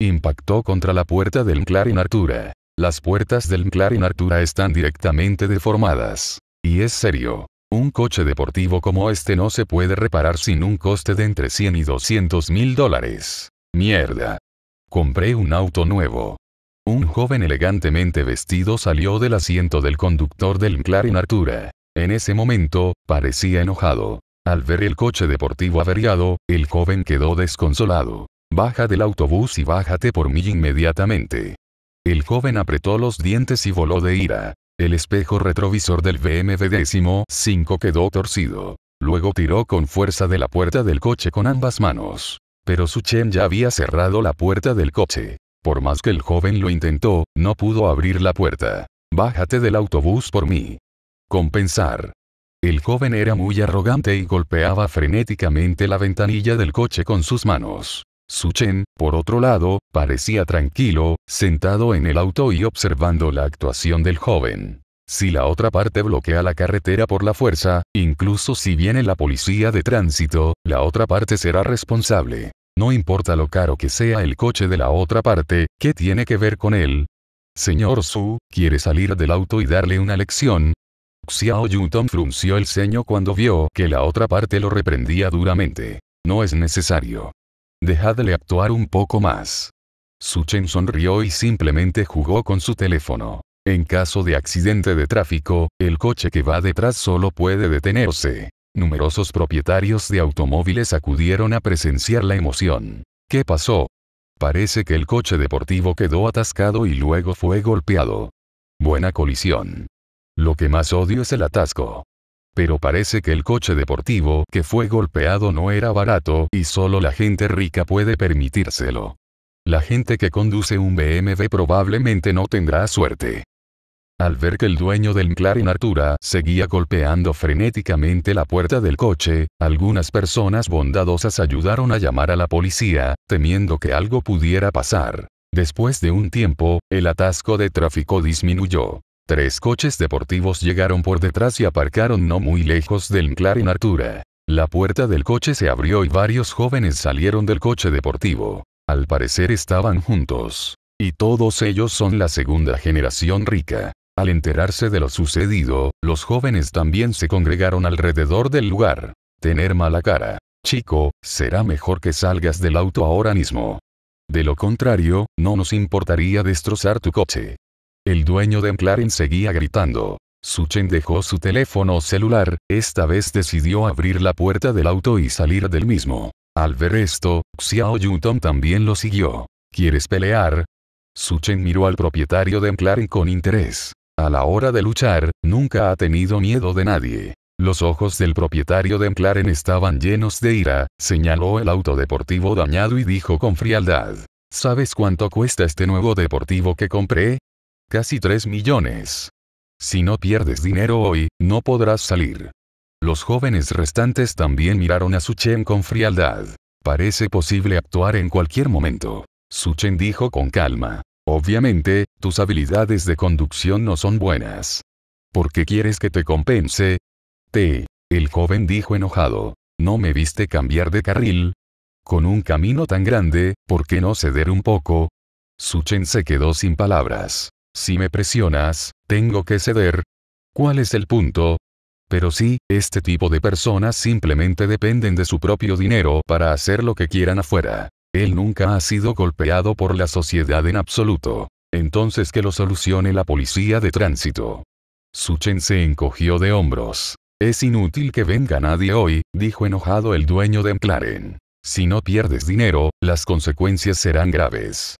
impactó contra la puerta del McLaren Artura. Las puertas del McLaren Artura están directamente deformadas. Y es serio. Un coche deportivo como este no se puede reparar sin un coste de entre 100 y 200 mil dólares. Mierda. Compré un auto nuevo. Un joven elegantemente vestido salió del asiento del conductor del McLaren Artura. En ese momento, parecía enojado. Al ver el coche deportivo averiado, el joven quedó desconsolado. Baja del autobús y bájate por mí inmediatamente. El joven apretó los dientes y voló de ira. El espejo retrovisor del BMW 5 quedó torcido. Luego tiró con fuerza de la puerta del coche con ambas manos. Pero Suchen ya había cerrado la puerta del coche. Por más que el joven lo intentó, no pudo abrir la puerta. Bájate del autobús por mí. Compensar. El joven era muy arrogante y golpeaba frenéticamente la ventanilla del coche con sus manos. Su Chen, por otro lado, parecía tranquilo, sentado en el auto y observando la actuación del joven. Si la otra parte bloquea la carretera por la fuerza, incluso si viene la policía de tránsito, la otra parte será responsable. No importa lo caro que sea el coche de la otra parte, ¿qué tiene que ver con él? Señor Su, quiere salir del auto y darle una lección, Xiao Yutong frunció el ceño cuando vio que la otra parte lo reprendía duramente. No es necesario. Dejadle actuar un poco más. Su Chen sonrió y simplemente jugó con su teléfono. En caso de accidente de tráfico, el coche que va detrás solo puede detenerse. Numerosos propietarios de automóviles acudieron a presenciar la emoción. ¿Qué pasó? Parece que el coche deportivo quedó atascado y luego fue golpeado. Buena colisión. Lo que más odio es el atasco. Pero parece que el coche deportivo que fue golpeado no era barato y solo la gente rica puede permitírselo. La gente que conduce un BMW probablemente no tendrá suerte. Al ver que el dueño del McLaren Artura seguía golpeando frenéticamente la puerta del coche, algunas personas bondadosas ayudaron a llamar a la policía, temiendo que algo pudiera pasar. Después de un tiempo, el atasco de tráfico disminuyó. Tres coches deportivos llegaron por detrás y aparcaron no muy lejos del en Artura. La puerta del coche se abrió y varios jóvenes salieron del coche deportivo. Al parecer estaban juntos. Y todos ellos son la segunda generación rica. Al enterarse de lo sucedido, los jóvenes también se congregaron alrededor del lugar. Tener mala cara. Chico, será mejor que salgas del auto ahora mismo. De lo contrario, no nos importaría destrozar tu coche. El dueño de McLaren seguía gritando. Suchen dejó su teléfono celular, esta vez decidió abrir la puerta del auto y salir del mismo. Al ver esto, Xiao Yutong también lo siguió. ¿Quieres pelear? Suchen miró al propietario de McLaren con interés. A la hora de luchar, nunca ha tenido miedo de nadie. Los ojos del propietario de McLaren estaban llenos de ira, señaló el auto deportivo dañado y dijo con frialdad. ¿Sabes cuánto cuesta este nuevo deportivo que compré? Casi 3 millones. Si no pierdes dinero hoy, no podrás salir. Los jóvenes restantes también miraron a Suchen con frialdad. Parece posible actuar en cualquier momento. Suchen dijo con calma. Obviamente, tus habilidades de conducción no son buenas. ¿Por qué quieres que te compense? Te. El joven dijo enojado. ¿No me viste cambiar de carril? Con un camino tan grande, ¿por qué no ceder un poco? Suchen se quedó sin palabras. Si me presionas, tengo que ceder. ¿Cuál es el punto? Pero sí, este tipo de personas simplemente dependen de su propio dinero para hacer lo que quieran afuera. Él nunca ha sido golpeado por la sociedad en absoluto. Entonces que lo solucione la policía de tránsito. Suchen se encogió de hombros. Es inútil que venga nadie hoy, dijo enojado el dueño de McLaren. Si no pierdes dinero, las consecuencias serán graves.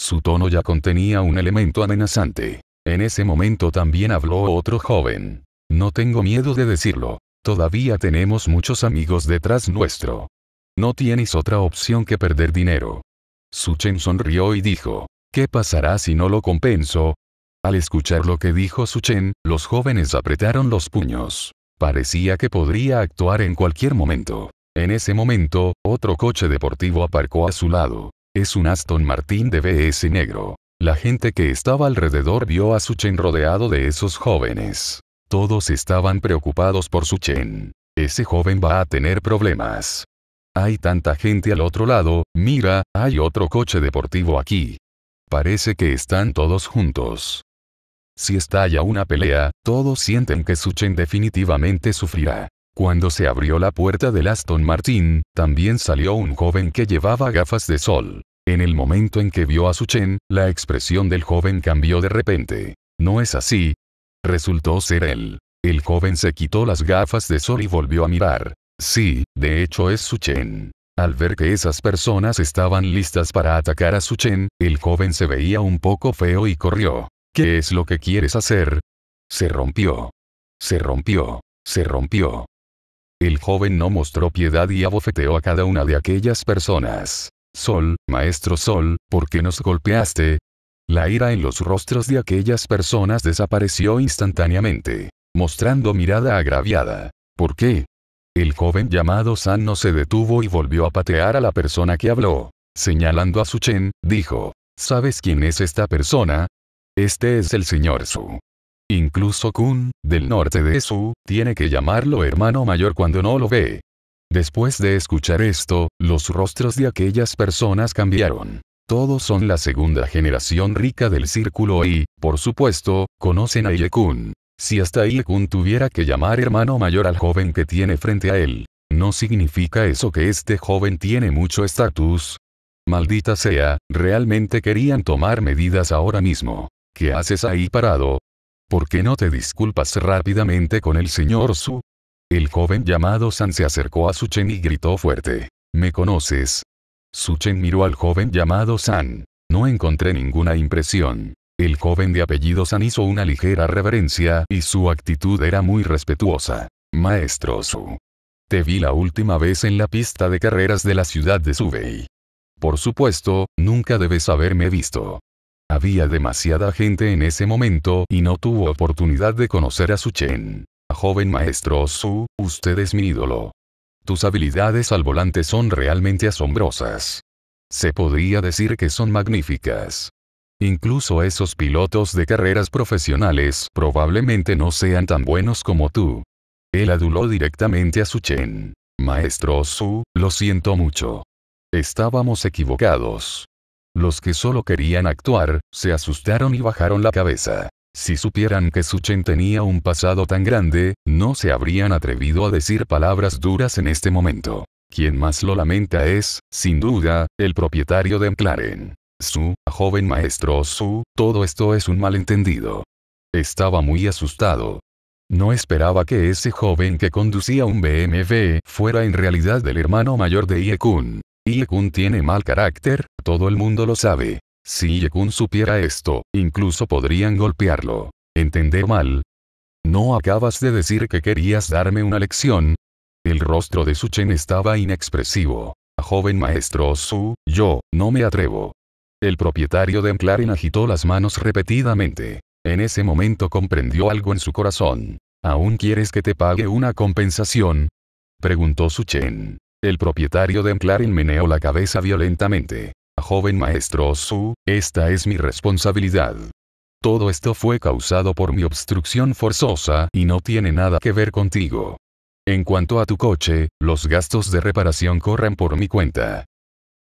Su tono ya contenía un elemento amenazante. En ese momento también habló otro joven. No tengo miedo de decirlo. Todavía tenemos muchos amigos detrás nuestro. No tienes otra opción que perder dinero. Su Chen sonrió y dijo, ¿qué pasará si no lo compenso? Al escuchar lo que dijo Su Chen, los jóvenes apretaron los puños. Parecía que podría actuar en cualquier momento. En ese momento, otro coche deportivo aparcó a su lado. Es un Aston Martin de BS negro. La gente que estaba alrededor vio a Suchen rodeado de esos jóvenes. Todos estaban preocupados por Suchen. Ese joven va a tener problemas. Hay tanta gente al otro lado, mira, hay otro coche deportivo aquí. Parece que están todos juntos. Si estalla una pelea, todos sienten que Suchen definitivamente sufrirá. Cuando se abrió la puerta del Aston Martin, también salió un joven que llevaba gafas de sol. En el momento en que vio a Suchen, la expresión del joven cambió de repente. ¿No es así? Resultó ser él. El joven se quitó las gafas de sol y volvió a mirar. Sí, de hecho es Suchen. Al ver que esas personas estaban listas para atacar a Suchen, el joven se veía un poco feo y corrió. ¿Qué es lo que quieres hacer? Se rompió. Se rompió. Se rompió. El joven no mostró piedad y abofeteó a cada una de aquellas personas. Sol, Maestro Sol, ¿por qué nos golpeaste? La ira en los rostros de aquellas personas desapareció instantáneamente, mostrando mirada agraviada. ¿Por qué? El joven llamado San no se detuvo y volvió a patear a la persona que habló. Señalando a Su Chen, dijo, ¿sabes quién es esta persona? Este es el señor Su. Incluso Kun, del norte de Su, tiene que llamarlo hermano mayor cuando no lo ve. Después de escuchar esto, los rostros de aquellas personas cambiaron. Todos son la segunda generación rica del círculo y, por supuesto, conocen a Yekun. Si hasta Yekun tuviera que llamar hermano mayor al joven que tiene frente a él, ¿no significa eso que este joven tiene mucho estatus? Maldita sea, realmente querían tomar medidas ahora mismo. ¿Qué haces ahí parado? ¿Por qué no te disculpas rápidamente con el señor Su? El joven llamado San se acercó a Suchen y gritó fuerte. ¿Me conoces? Suchen miró al joven llamado San. No encontré ninguna impresión. El joven de apellido San hizo una ligera reverencia y su actitud era muy respetuosa. Maestro Su. Te vi la última vez en la pista de carreras de la ciudad de Subei. Por supuesto, nunca debes haberme visto. Había demasiada gente en ese momento y no tuvo oportunidad de conocer a Suchen. Ah, joven maestro Su, usted es mi ídolo. Tus habilidades al volante son realmente asombrosas. Se podría decir que son magníficas. Incluso esos pilotos de carreras profesionales probablemente no sean tan buenos como tú. Él aduló directamente a su Chen. Maestro Su, lo siento mucho. Estábamos equivocados. Los que solo querían actuar, se asustaron y bajaron la cabeza. Si supieran que Suchen tenía un pasado tan grande, no se habrían atrevido a decir palabras duras en este momento. Quien más lo lamenta es, sin duda, el propietario de McLaren. Su, joven maestro Su, todo esto es un malentendido. Estaba muy asustado. No esperaba que ese joven que conducía un BMW fuera en realidad el hermano mayor de Ie-kun. Ie-kun tiene mal carácter, todo el mundo lo sabe. Si Yekun supiera esto, incluso podrían golpearlo. ¿Entender mal? ¿No acabas de decir que querías darme una lección? El rostro de Chen estaba inexpresivo. Joven maestro Su, yo, no me atrevo. El propietario de Mclaren agitó las manos repetidamente. En ese momento comprendió algo en su corazón. ¿Aún quieres que te pague una compensación? Preguntó Chen. El propietario de Enclaren meneó la cabeza violentamente. Joven maestro Su, esta es mi responsabilidad. Todo esto fue causado por mi obstrucción forzosa y no tiene nada que ver contigo. En cuanto a tu coche, los gastos de reparación corren por mi cuenta.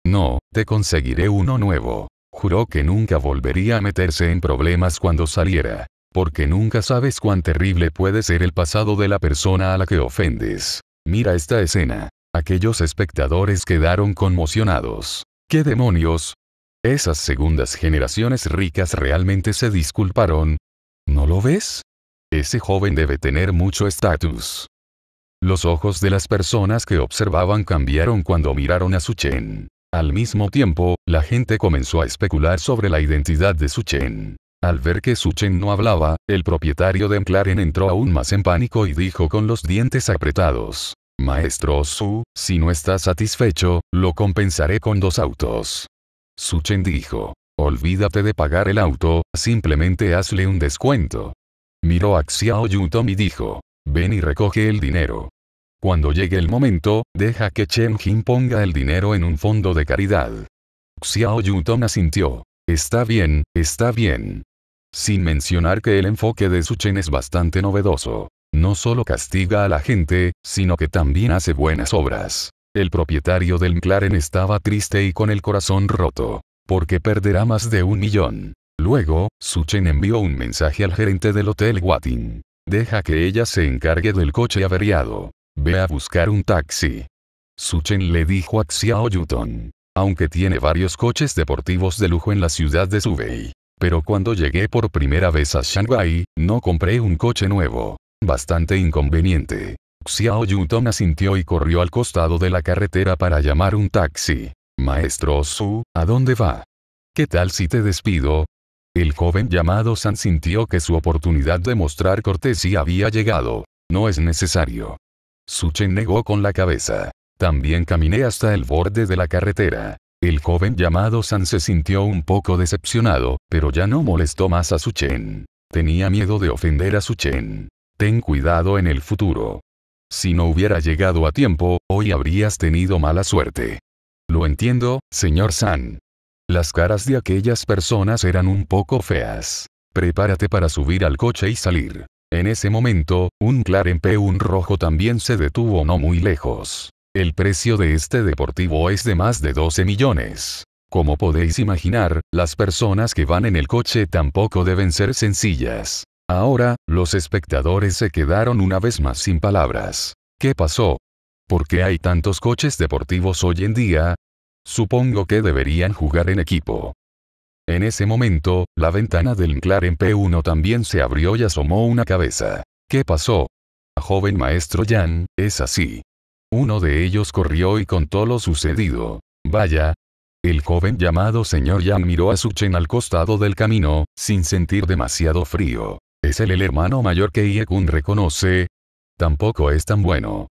No, te conseguiré uno nuevo. Juró que nunca volvería a meterse en problemas cuando saliera. Porque nunca sabes cuán terrible puede ser el pasado de la persona a la que ofendes. Mira esta escena. Aquellos espectadores quedaron conmocionados. ¿Qué demonios? Esas segundas generaciones ricas realmente se disculparon. ¿No lo ves? Ese joven debe tener mucho estatus. Los ojos de las personas que observaban cambiaron cuando miraron a Su Chen. Al mismo tiempo, la gente comenzó a especular sobre la identidad de Su Chen. Al ver que Su Chen no hablaba, el propietario de McLaren entró aún más en pánico y dijo con los dientes apretados, Maestro Su, si no está satisfecho, lo compensaré con dos autos. Su Chen dijo. Olvídate de pagar el auto, simplemente hazle un descuento. Miró a Xiao Yutong y dijo. Ven y recoge el dinero. Cuando llegue el momento, deja que Chen Jin ponga el dinero en un fondo de caridad. Xiao Yutong asintió. Está bien, está bien. Sin mencionar que el enfoque de Su Chen es bastante novedoso. No solo castiga a la gente, sino que también hace buenas obras. El propietario del McLaren estaba triste y con el corazón roto. Porque perderá más de un millón. Luego, Suchen envió un mensaje al gerente del hotel Watin. Deja que ella se encargue del coche averiado. Ve a buscar un taxi. Suchen le dijo a Xiao Yuton. Aunque tiene varios coches deportivos de lujo en la ciudad de Subei. Pero cuando llegué por primera vez a Shanghai, no compré un coche nuevo. Bastante inconveniente. Xiao Yutong asintió y corrió al costado de la carretera para llamar un taxi. Maestro Su, ¿a dónde va? ¿Qué tal si te despido? El joven llamado San sintió que su oportunidad de mostrar cortesía había llegado. No es necesario. Su Chen negó con la cabeza. También caminé hasta el borde de la carretera. El joven llamado San se sintió un poco decepcionado, pero ya no molestó más a Su Chen. Tenía miedo de ofender a Su Chen. Ten cuidado en el futuro. Si no hubiera llegado a tiempo, hoy habrías tenido mala suerte. Lo entiendo, señor San. Las caras de aquellas personas eran un poco feas. Prepárate para subir al coche y salir. En ese momento, un Claren p rojo también se detuvo no muy lejos. El precio de este deportivo es de más de 12 millones. Como podéis imaginar, las personas que van en el coche tampoco deben ser sencillas. Ahora, los espectadores se quedaron una vez más sin palabras. ¿Qué pasó? ¿Por qué hay tantos coches deportivos hoy en día? Supongo que deberían jugar en equipo. En ese momento, la ventana del en P1 también se abrió y asomó una cabeza. ¿Qué pasó? Joven maestro Jan, es así. Uno de ellos corrió y contó lo sucedido. Vaya. El joven llamado señor Yang miró a Suchen al costado del camino, sin sentir demasiado frío. Es él el hermano mayor que Iekun kun reconoce. Tampoco es tan bueno.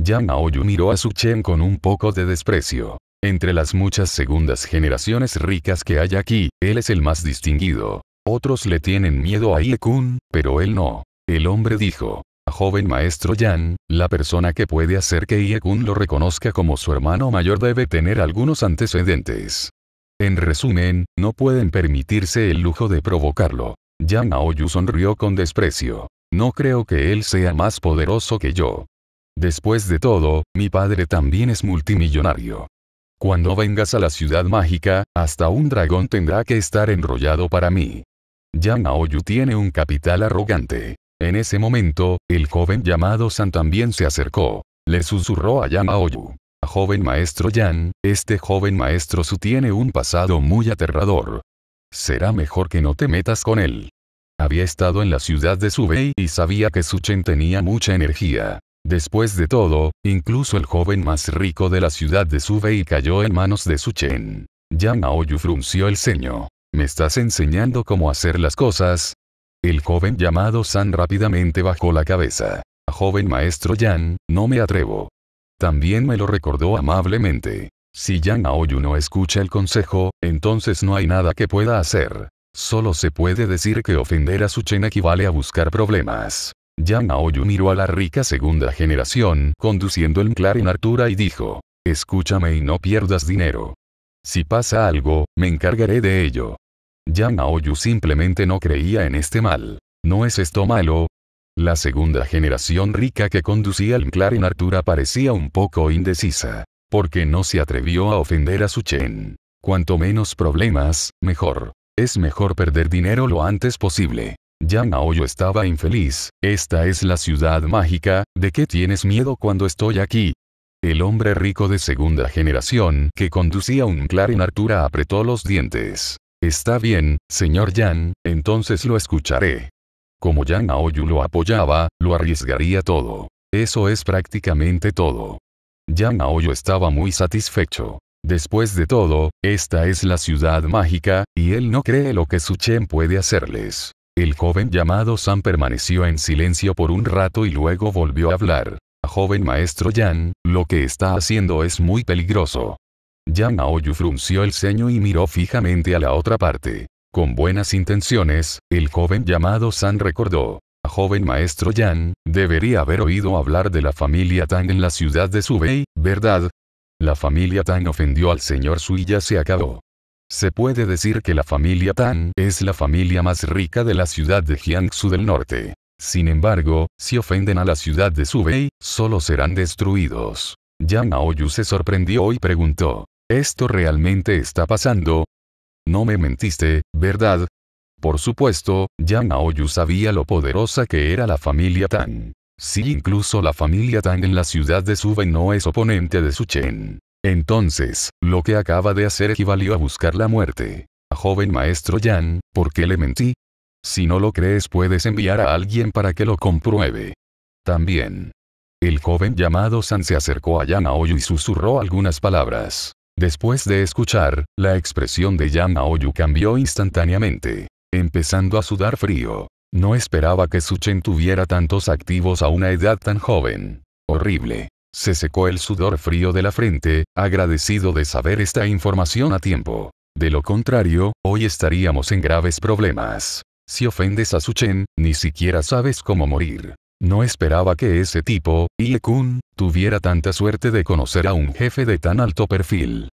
Yang Aoyu miró a su Chen con un poco de desprecio. Entre las muchas segundas generaciones ricas que hay aquí, él es el más distinguido. Otros le tienen miedo a Iekun, kun pero él no. El hombre dijo, joven maestro Yang, la persona que puede hacer que Iekun kun lo reconozca como su hermano mayor debe tener algunos antecedentes. En resumen, no pueden permitirse el lujo de provocarlo. Yang Aoyu sonrió con desprecio. No creo que él sea más poderoso que yo. Después de todo, mi padre también es multimillonario. Cuando vengas a la ciudad mágica, hasta un dragón tendrá que estar enrollado para mí. Yang Aoyu tiene un capital arrogante. En ese momento, el joven llamado San también se acercó. Le susurró a Aoyu. Joven maestro Yan, este joven maestro Su tiene un pasado muy aterrador. Será mejor que no te metas con él. Había estado en la ciudad de Subei y sabía que Suchen tenía mucha energía. Después de todo, incluso el joven más rico de la ciudad de Subei cayó en manos de Suchen. Yang Aoyu frunció el ceño. ¿Me estás enseñando cómo hacer las cosas? El joven llamado San rápidamente bajó la cabeza. Joven maestro Yan, no me atrevo. También me lo recordó amablemente. Si Yang Aoyu no escucha el consejo, entonces no hay nada que pueda hacer. Solo se puede decir que ofender a su Chen equivale a buscar problemas. Yang Aoyu miró a la rica segunda generación, conduciendo el McLaren Artura y dijo, escúchame y no pierdas dinero. Si pasa algo, me encargaré de ello. Yang Aoyu simplemente no creía en este mal. ¿No es esto malo? La segunda generación rica que conducía el McLaren Artura parecía un poco indecisa. Porque no se atrevió a ofender a su Chen. Cuanto menos problemas, mejor. Es mejor perder dinero lo antes posible. Yang Aoyu estaba infeliz, esta es la ciudad mágica, ¿de qué tienes miedo cuando estoy aquí? El hombre rico de segunda generación que conducía un en Artura apretó los dientes. Está bien, señor Yang, entonces lo escucharé. Como Yang Aoyu lo apoyaba, lo arriesgaría todo. Eso es prácticamente todo. Yang Naoyo estaba muy satisfecho. Después de todo, esta es la ciudad mágica, y él no cree lo que Su Chen puede hacerles. El joven llamado San permaneció en silencio por un rato y luego volvió a hablar. Joven maestro Yang, lo que está haciendo es muy peligroso. Yang Aoyu frunció el ceño y miró fijamente a la otra parte. Con buenas intenciones, el joven llamado San recordó joven maestro Yan, debería haber oído hablar de la familia Tang en la ciudad de Subei, ¿verdad? La familia Tang ofendió al señor Su y ya se acabó. Se puede decir que la familia Tang es la familia más rica de la ciudad de Jiangsu del norte. Sin embargo, si ofenden a la ciudad de Subei, solo serán destruidos. Yang Aoyu se sorprendió y preguntó, ¿esto realmente está pasando? No me mentiste, ¿verdad? Por supuesto, Yan Naoyu sabía lo poderosa que era la familia Tang. Si incluso la familia Tang en la ciudad de Suben no es oponente de Su Chen. Entonces, lo que acaba de hacer equivalió a buscar la muerte. A joven maestro Yan, ¿por qué le mentí? Si no lo crees puedes enviar a alguien para que lo compruebe. También. El joven llamado San se acercó a Naoyu y susurró algunas palabras. Después de escuchar, la expresión de Naoyu cambió instantáneamente empezando a sudar frío. No esperaba que Suchen tuviera tantos activos a una edad tan joven. Horrible. Se secó el sudor frío de la frente, agradecido de saber esta información a tiempo. De lo contrario, hoy estaríamos en graves problemas. Si ofendes a Suchen, ni siquiera sabes cómo morir. No esperaba que ese tipo, Ie kun tuviera tanta suerte de conocer a un jefe de tan alto perfil.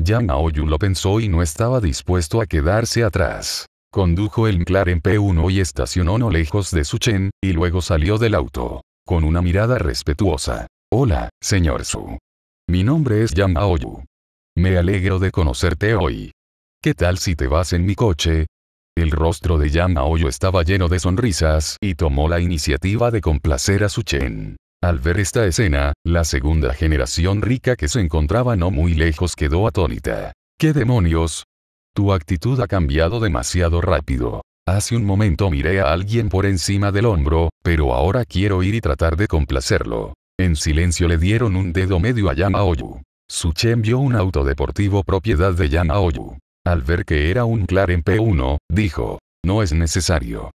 Yang Aoyu lo pensó y no estaba dispuesto a quedarse atrás. Condujo el McLaren P1 y estacionó no lejos de Suchen, y luego salió del auto. Con una mirada respetuosa. Hola, señor Su. Mi nombre es Yamaoyu. Me alegro de conocerte hoy. ¿Qué tal si te vas en mi coche? El rostro de Yamaoyu estaba lleno de sonrisas y tomó la iniciativa de complacer a Suchen. Al ver esta escena, la segunda generación rica que se encontraba no muy lejos quedó atónita. ¿Qué demonios? Tu actitud ha cambiado demasiado rápido. Hace un momento miré a alguien por encima del hombro, pero ahora quiero ir y tratar de complacerlo. En silencio le dieron un dedo medio a Yamaoyu. Oyu. Suchen vio un auto deportivo propiedad de Yamaoyu. Oyu. Al ver que era un Claren P1, dijo, no es necesario.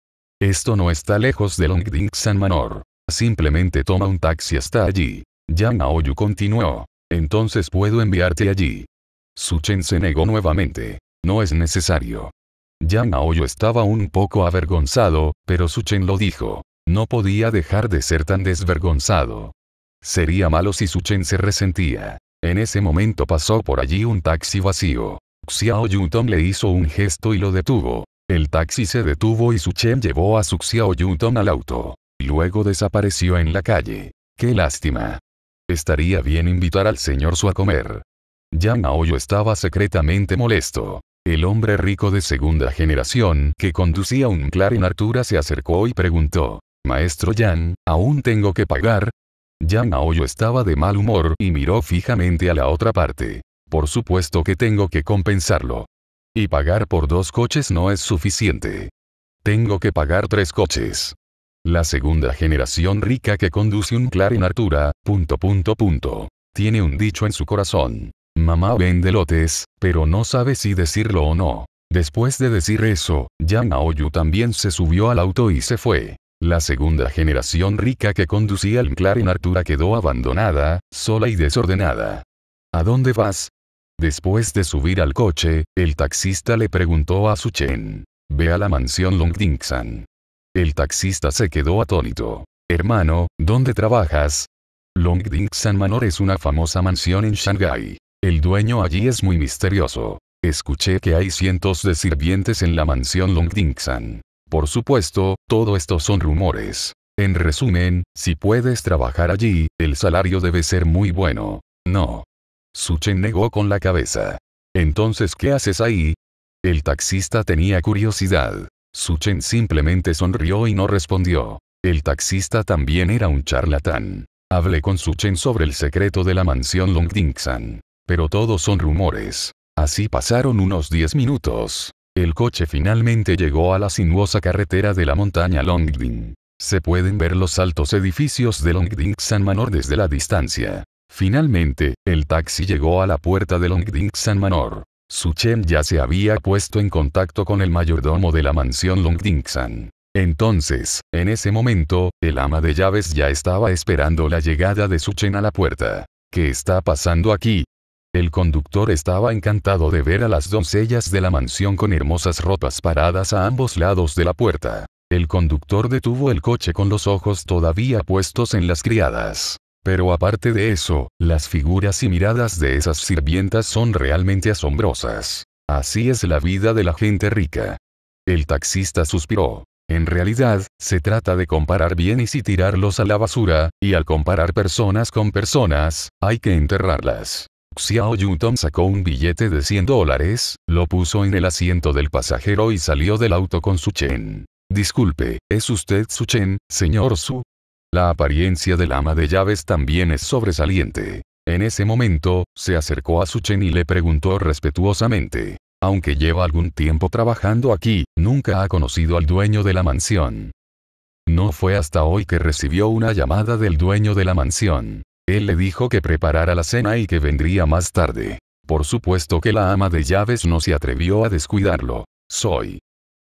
Esto no está lejos de Longding San Manor. Simplemente toma un taxi hasta allí. Yamaoyu Aoyu continuó, entonces puedo enviarte allí. Suchen se negó nuevamente. No es necesario. Yang Naoyo estaba un poco avergonzado, pero Chen lo dijo. No podía dejar de ser tan desvergonzado. Sería malo si Chen se resentía. En ese momento pasó por allí un taxi vacío. Xiao Yutong le hizo un gesto y lo detuvo. El taxi se detuvo y Chen llevó a su Xiao Yutong al auto. Luego desapareció en la calle. ¡Qué lástima! Estaría bien invitar al señor Su a comer. Yang Naoyo estaba secretamente molesto. El hombre rico de segunda generación que conducía un Clarin Artura se acercó y preguntó, Maestro Jan, ¿aún tengo que pagar? Jan Aoyo estaba de mal humor y miró fijamente a la otra parte. Por supuesto que tengo que compensarlo. Y pagar por dos coches no es suficiente. Tengo que pagar tres coches. La segunda generación rica que conduce un Clarin Artura, punto punto punto. Tiene un dicho en su corazón. Mamá vende lotes, pero no sabe si decirlo o no. Después de decir eso, Yang Aoyu también se subió al auto y se fue. La segunda generación rica que conducía el McLaren Artura quedó abandonada, sola y desordenada. ¿A dónde vas? Después de subir al coche, el taxista le preguntó a Su Chen. Ve a la mansión Longdingsan. El taxista se quedó atónito. Hermano, ¿dónde trabajas? Longdingsan Manor es una famosa mansión en Shanghái. El dueño allí es muy misterioso. Escuché que hay cientos de sirvientes en la mansión Longdingsan. Por supuesto, todo esto son rumores. En resumen, si puedes trabajar allí, el salario debe ser muy bueno. No. Suchen negó con la cabeza. Entonces, ¿qué haces ahí? El taxista tenía curiosidad. Suchen simplemente sonrió y no respondió. El taxista también era un charlatán. Hablé con Suchen sobre el secreto de la mansión Longdingsan. Pero todos son rumores. Así pasaron unos 10 minutos. El coche finalmente llegó a la sinuosa carretera de la montaña Longding. Se pueden ver los altos edificios de Longding San Manor desde la distancia. Finalmente, el taxi llegó a la puerta de Longding San Manor. Chen ya se había puesto en contacto con el mayordomo de la mansión Longding San. Entonces, en ese momento, el ama de llaves ya estaba esperando la llegada de Chen a la puerta. ¿Qué está pasando aquí? El conductor estaba encantado de ver a las doncellas de la mansión con hermosas ropas paradas a ambos lados de la puerta. El conductor detuvo el coche con los ojos todavía puestos en las criadas. Pero aparte de eso, las figuras y miradas de esas sirvientas son realmente asombrosas. Así es la vida de la gente rica. El taxista suspiró. En realidad, se trata de comparar bienes y tirarlos a la basura, y al comparar personas con personas, hay que enterrarlas. Xiao Yutong sacó un billete de 100 dólares, lo puso en el asiento del pasajero y salió del auto con Su Chen. Disculpe, ¿es usted Su Chen, señor Su? La apariencia del ama de llaves también es sobresaliente. En ese momento, se acercó a Su Chen y le preguntó respetuosamente. Aunque lleva algún tiempo trabajando aquí, nunca ha conocido al dueño de la mansión. No fue hasta hoy que recibió una llamada del dueño de la mansión. Él le dijo que preparara la cena y que vendría más tarde. Por supuesto que la ama de llaves no se atrevió a descuidarlo. Soy.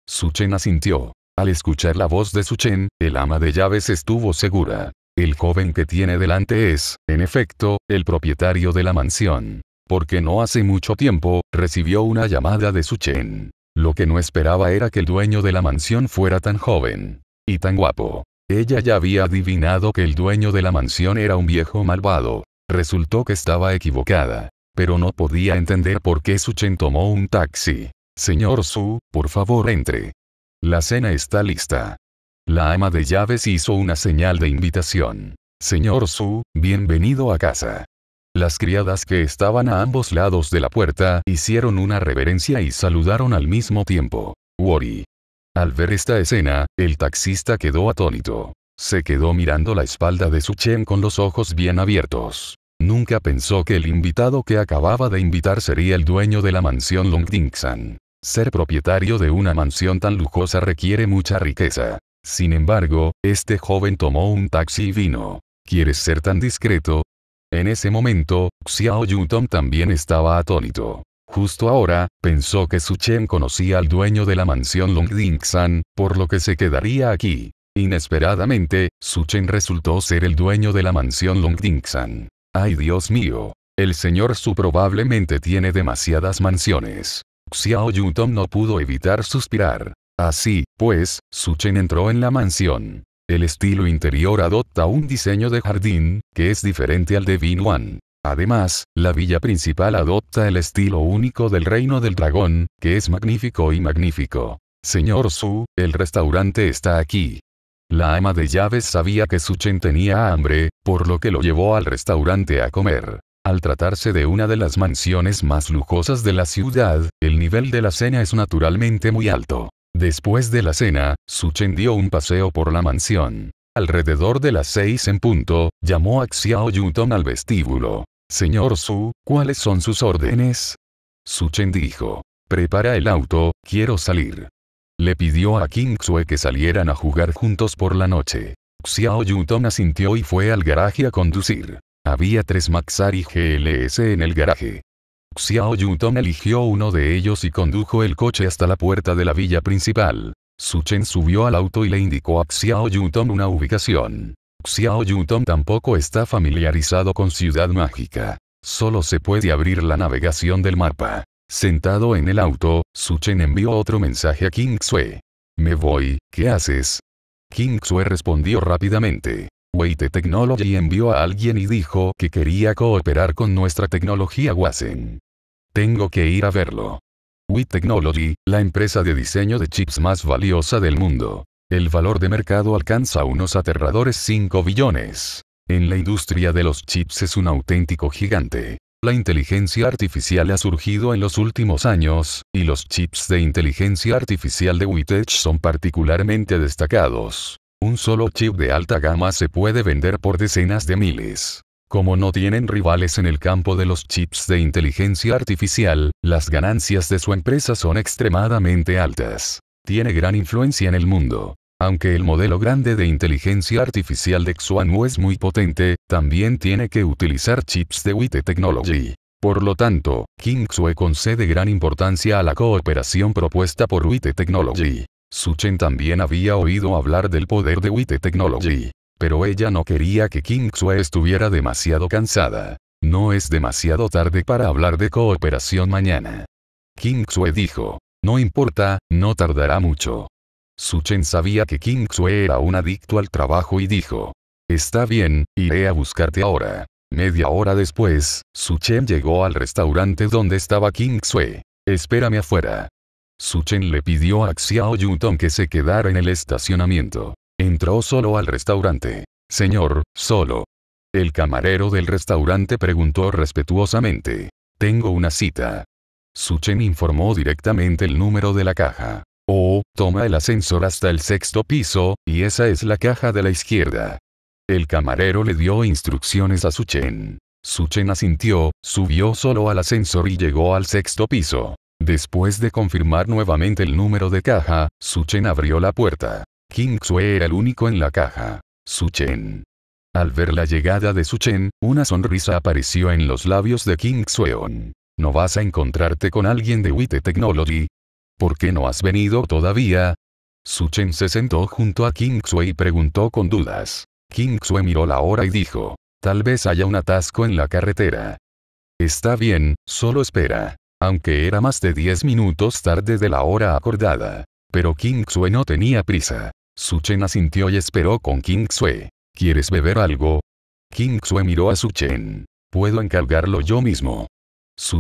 Suchen asintió. Al escuchar la voz de Suchen, el ama de llaves estuvo segura. El joven que tiene delante es, en efecto, el propietario de la mansión. Porque no hace mucho tiempo, recibió una llamada de Suchen. Lo que no esperaba era que el dueño de la mansión fuera tan joven. Y tan guapo. Ella ya había adivinado que el dueño de la mansión era un viejo malvado. Resultó que estaba equivocada. Pero no podía entender por qué Suchen tomó un taxi. Señor Su, por favor entre. La cena está lista. La ama de llaves hizo una señal de invitación. Señor Su, bienvenido a casa. Las criadas que estaban a ambos lados de la puerta hicieron una reverencia y saludaron al mismo tiempo. Wori, al ver esta escena, el taxista quedó atónito. Se quedó mirando la espalda de su Chen con los ojos bien abiertos. Nunca pensó que el invitado que acababa de invitar sería el dueño de la mansión Longdingsan. Ser propietario de una mansión tan lujosa requiere mucha riqueza. Sin embargo, este joven tomó un taxi y vino. ¿Quieres ser tan discreto? En ese momento, Xiao Yutong también estaba atónito. Justo ahora, pensó que Su Chen conocía al dueño de la mansión San, por lo que se quedaría aquí. Inesperadamente, Su Chen resultó ser el dueño de la mansión San. ¡Ay Dios mío! El señor Su probablemente tiene demasiadas mansiones. Xiao Yutong no pudo evitar suspirar. Así, pues, Su Chen entró en la mansión. El estilo interior adopta un diseño de jardín, que es diferente al de Bin Además, la villa principal adopta el estilo único del reino del dragón, que es magnífico y magnífico. Señor Su, el restaurante está aquí. La ama de llaves sabía que Suchen tenía hambre, por lo que lo llevó al restaurante a comer. Al tratarse de una de las mansiones más lujosas de la ciudad, el nivel de la cena es naturalmente muy alto. Después de la cena, Suchen dio un paseo por la mansión. Alrededor de las seis en punto, llamó a Xiao Yutong al vestíbulo. Señor Su, ¿cuáles son sus órdenes? Su Chen dijo. Prepara el auto, quiero salir. Le pidió a King Xue que salieran a jugar juntos por la noche. Xiao Yutong asintió y fue al garaje a conducir. Había tres Maxari GLS en el garaje. Xiao Yutong eligió uno de ellos y condujo el coche hasta la puerta de la villa principal. Su Chen subió al auto y le indicó a Xiao Yutong una ubicación. Xiao Yutong tampoco está familiarizado con Ciudad Mágica. Solo se puede abrir la navegación del mapa. Sentado en el auto, Su Chen envió otro mensaje a King Xue. Me voy, ¿qué haces? King Xue respondió rápidamente. Weite Technology envió a alguien y dijo que quería cooperar con nuestra tecnología Wasen. Tengo que ir a verlo. Wii Technology, la empresa de diseño de chips más valiosa del mundo, el valor de mercado alcanza unos aterradores 5 billones. En la industria de los chips es un auténtico gigante. La inteligencia artificial ha surgido en los últimos años, y los chips de inteligencia artificial de Witech son particularmente destacados. Un solo chip de alta gama se puede vender por decenas de miles. Como no tienen rivales en el campo de los chips de inteligencia artificial, las ganancias de su empresa son extremadamente altas tiene gran influencia en el mundo. Aunque el modelo grande de inteligencia artificial de Xuanwu es muy potente, también tiene que utilizar chips de Witte Technology. Por lo tanto, King Xue concede gran importancia a la cooperación propuesta por Witte Technology. Su Chen también había oído hablar del poder de Witte Technology. Pero ella no quería que King Xue estuviera demasiado cansada. No es demasiado tarde para hablar de cooperación mañana. King Xue dijo, no importa, no tardará mucho. Su Chen sabía que King Xue era un adicto al trabajo y dijo. Está bien, iré a buscarte ahora. Media hora después, Su Chen llegó al restaurante donde estaba King Xue. Espérame afuera. Su Chen le pidió a Xiao Yutong que se quedara en el estacionamiento. Entró solo al restaurante. Señor, solo. El camarero del restaurante preguntó respetuosamente. Tengo una cita. Chen informó directamente el número de la caja. oh, toma el ascensor hasta el sexto piso, y esa es la caja de la izquierda. El camarero le dio instrucciones a Suchen. Suchen asintió, subió solo al ascensor y llegó al sexto piso. Después de confirmar nuevamente el número de caja, Suchen abrió la puerta. King Sue era el único en la caja. Suchen. Al ver la llegada de Suchen, una sonrisa apareció en los labios de King Sueon. ¿No vas a encontrarte con alguien de Wite Technology? ¿Por qué no has venido todavía? Su Chen se sentó junto a King y preguntó con dudas. King Sue miró la hora y dijo, tal vez haya un atasco en la carretera. Está bien, solo espera. Aunque era más de 10 minutos tarde de la hora acordada. Pero King no tenía prisa. Su Chen asintió y esperó con King ¿Quieres beber algo? King miró a Su Chen. Puedo encargarlo yo mismo.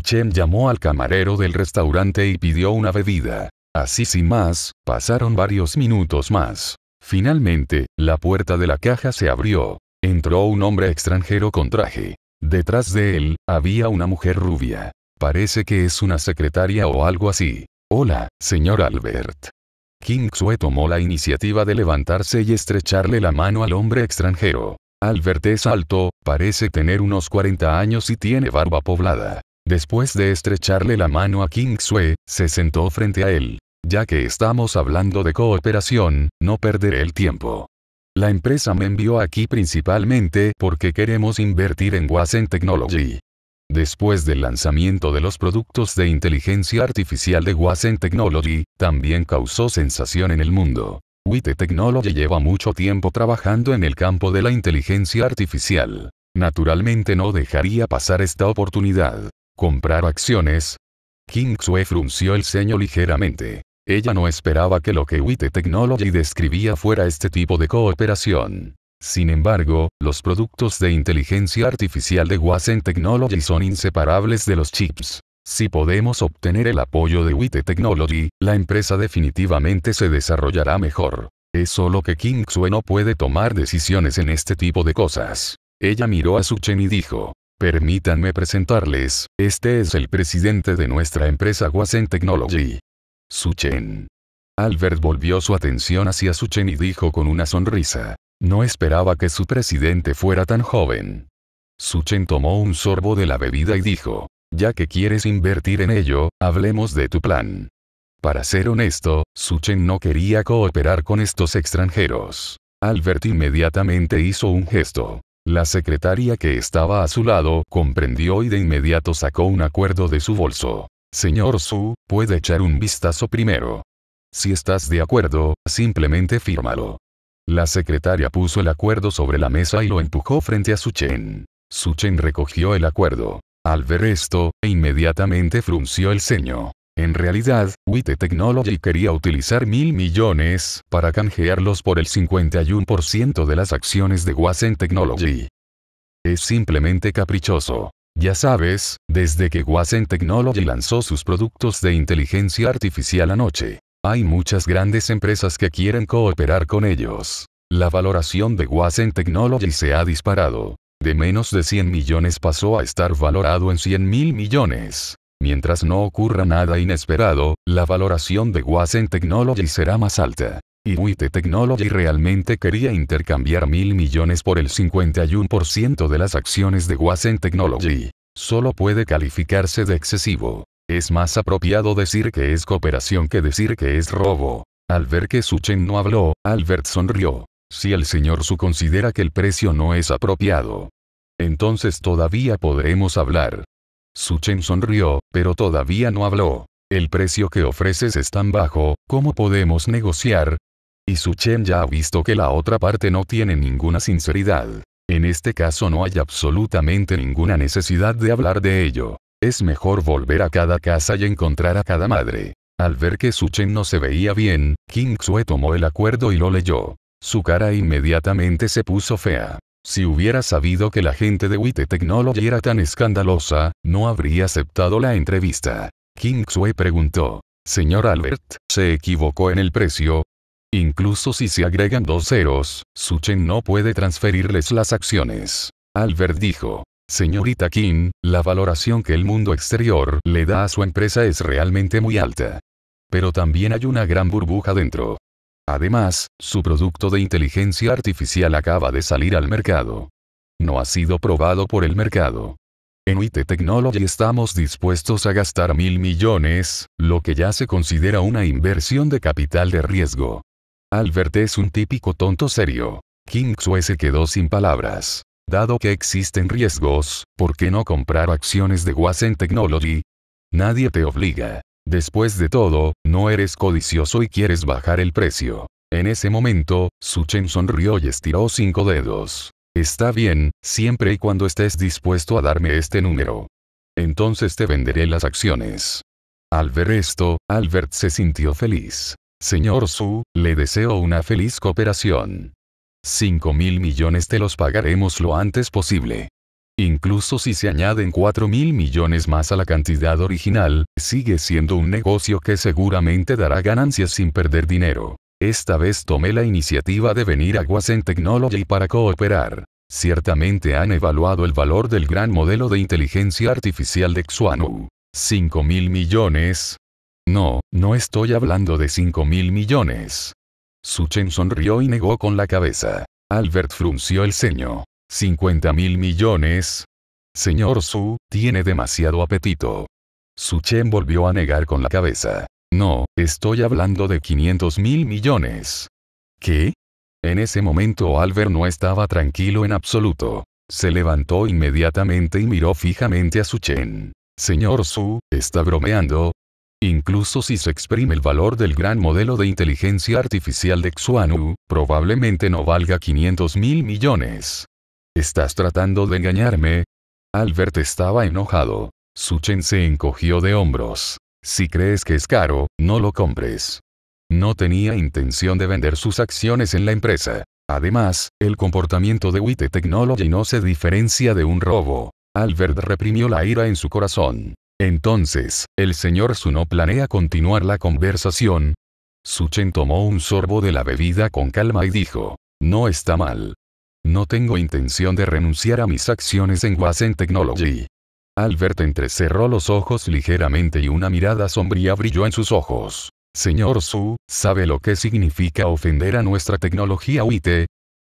Chen llamó al camarero del restaurante y pidió una bebida. Así sin más, pasaron varios minutos más. Finalmente, la puerta de la caja se abrió. Entró un hombre extranjero con traje. Detrás de él, había una mujer rubia. Parece que es una secretaria o algo así. Hola, señor Albert. King Sue tomó la iniciativa de levantarse y estrecharle la mano al hombre extranjero. Albert es alto, parece tener unos 40 años y tiene barba poblada. Después de estrecharle la mano a King Sue, se sentó frente a él. Ya que estamos hablando de cooperación, no perderé el tiempo. La empresa me envió aquí principalmente porque queremos invertir en Wasen Technology. Después del lanzamiento de los productos de inteligencia artificial de Wasen Technology, también causó sensación en el mundo. WITE Technology lleva mucho tiempo trabajando en el campo de la inteligencia artificial. Naturalmente no dejaría pasar esta oportunidad. ¿Comprar acciones? King Xue frunció el ceño ligeramente. Ella no esperaba que lo que Wite Technology describía fuera este tipo de cooperación. Sin embargo, los productos de inteligencia artificial de Wasen Technology son inseparables de los chips. Si podemos obtener el apoyo de Wite Technology, la empresa definitivamente se desarrollará mejor. Es solo que King no puede tomar decisiones en este tipo de cosas. Ella miró a Su Chen y dijo, Permítanme presentarles, este es el presidente de nuestra empresa Wasen Technology. Su Chen. Albert volvió su atención hacia Su Chen y dijo con una sonrisa. No esperaba que su presidente fuera tan joven. Su Chen tomó un sorbo de la bebida y dijo, ya que quieres invertir en ello, hablemos de tu plan. Para ser honesto, Su Chen no quería cooperar con estos extranjeros. Albert inmediatamente hizo un gesto. La secretaria que estaba a su lado comprendió y de inmediato sacó un acuerdo de su bolso. Señor Su, puede echar un vistazo primero. Si estás de acuerdo, simplemente fírmalo. La secretaria puso el acuerdo sobre la mesa y lo empujó frente a Su Chen. Su Chen recogió el acuerdo. Al ver esto, inmediatamente frunció el ceño. En realidad, Witte Technology quería utilizar mil millones para canjearlos por el 51% de las acciones de Wasen Technology. Es simplemente caprichoso. Ya sabes, desde que Wasen Technology lanzó sus productos de inteligencia artificial anoche, hay muchas grandes empresas que quieren cooperar con ellos. La valoración de Wasen Technology se ha disparado. De menos de 100 millones pasó a estar valorado en 100 mil millones. Mientras no ocurra nada inesperado, la valoración de Wasen Technology será más alta. Y Witte Technology realmente quería intercambiar mil millones por el 51% de las acciones de Wasen Technology. Solo puede calificarse de excesivo. Es más apropiado decir que es cooperación que decir que es robo. Al ver que Suchen no habló, Albert sonrió. Si el señor Su considera que el precio no es apropiado. Entonces todavía podremos hablar. Suchen sonrió, pero todavía no habló. El precio que ofreces es tan bajo, ¿cómo podemos negociar? Y Suchen ya ha visto que la otra parte no tiene ninguna sinceridad. En este caso no hay absolutamente ninguna necesidad de hablar de ello. Es mejor volver a cada casa y encontrar a cada madre. Al ver que Suchen no se veía bien, King Xue tomó el acuerdo y lo leyó. Su cara inmediatamente se puso fea. Si hubiera sabido que la gente de Witte Technology era tan escandalosa, no habría aceptado la entrevista. King preguntó. Señor Albert, ¿se equivocó en el precio? Incluso si se agregan dos ceros, Suchen no puede transferirles las acciones. Albert dijo. Señorita King, la valoración que el mundo exterior le da a su empresa es realmente muy alta. Pero también hay una gran burbuja dentro. Además, su producto de inteligencia artificial acaba de salir al mercado. No ha sido probado por el mercado. En UIT Technology estamos dispuestos a gastar mil millones, lo que ya se considera una inversión de capital de riesgo. Albert es un típico tonto serio. King Sue se quedó sin palabras. Dado que existen riesgos, ¿por qué no comprar acciones de Wasen Technology? Nadie te obliga. Después de todo, no eres codicioso y quieres bajar el precio. En ese momento, Chen sonrió y estiró cinco dedos. Está bien, siempre y cuando estés dispuesto a darme este número. Entonces te venderé las acciones. Al ver esto, Albert se sintió feliz. Señor Su, le deseo una feliz cooperación. 5 mil millones te los pagaremos lo antes posible. Incluso si se añaden 4 mil millones más a la cantidad original, sigue siendo un negocio que seguramente dará ganancias sin perder dinero. Esta vez tomé la iniciativa de venir a Guasen Technology para cooperar. Ciertamente han evaluado el valor del gran modelo de inteligencia artificial de Xuanu. 5 mil millones. No, no estoy hablando de 5 mil millones. Suchen sonrió y negó con la cabeza. Albert frunció el ceño. ¿Cincuenta mil millones. Señor Su, tiene demasiado apetito. Su Chen volvió a negar con la cabeza. No, estoy hablando de quinientos mil millones. ¿Qué? En ese momento Albert no estaba tranquilo en absoluto. Se levantó inmediatamente y miró fijamente a Su Chen. Señor Su, está bromeando. Incluso si se exprime el valor del gran modelo de inteligencia artificial de Xuanu, probablemente no valga 500 mil millones. ¿Estás tratando de engañarme? Albert estaba enojado. Suchen se encogió de hombros. Si crees que es caro, no lo compres. No tenía intención de vender sus acciones en la empresa. Además, el comportamiento de Witte Technology no se diferencia de un robo. Albert reprimió la ira en su corazón. Entonces, el señor Suno planea continuar la conversación. Suchen tomó un sorbo de la bebida con calma y dijo, no está mal, no tengo intención de renunciar a mis acciones en Wasen Technology. Albert entrecerró los ojos ligeramente y una mirada sombría brilló en sus ojos. Señor Su, ¿sabe lo que significa ofender a nuestra tecnología UIT?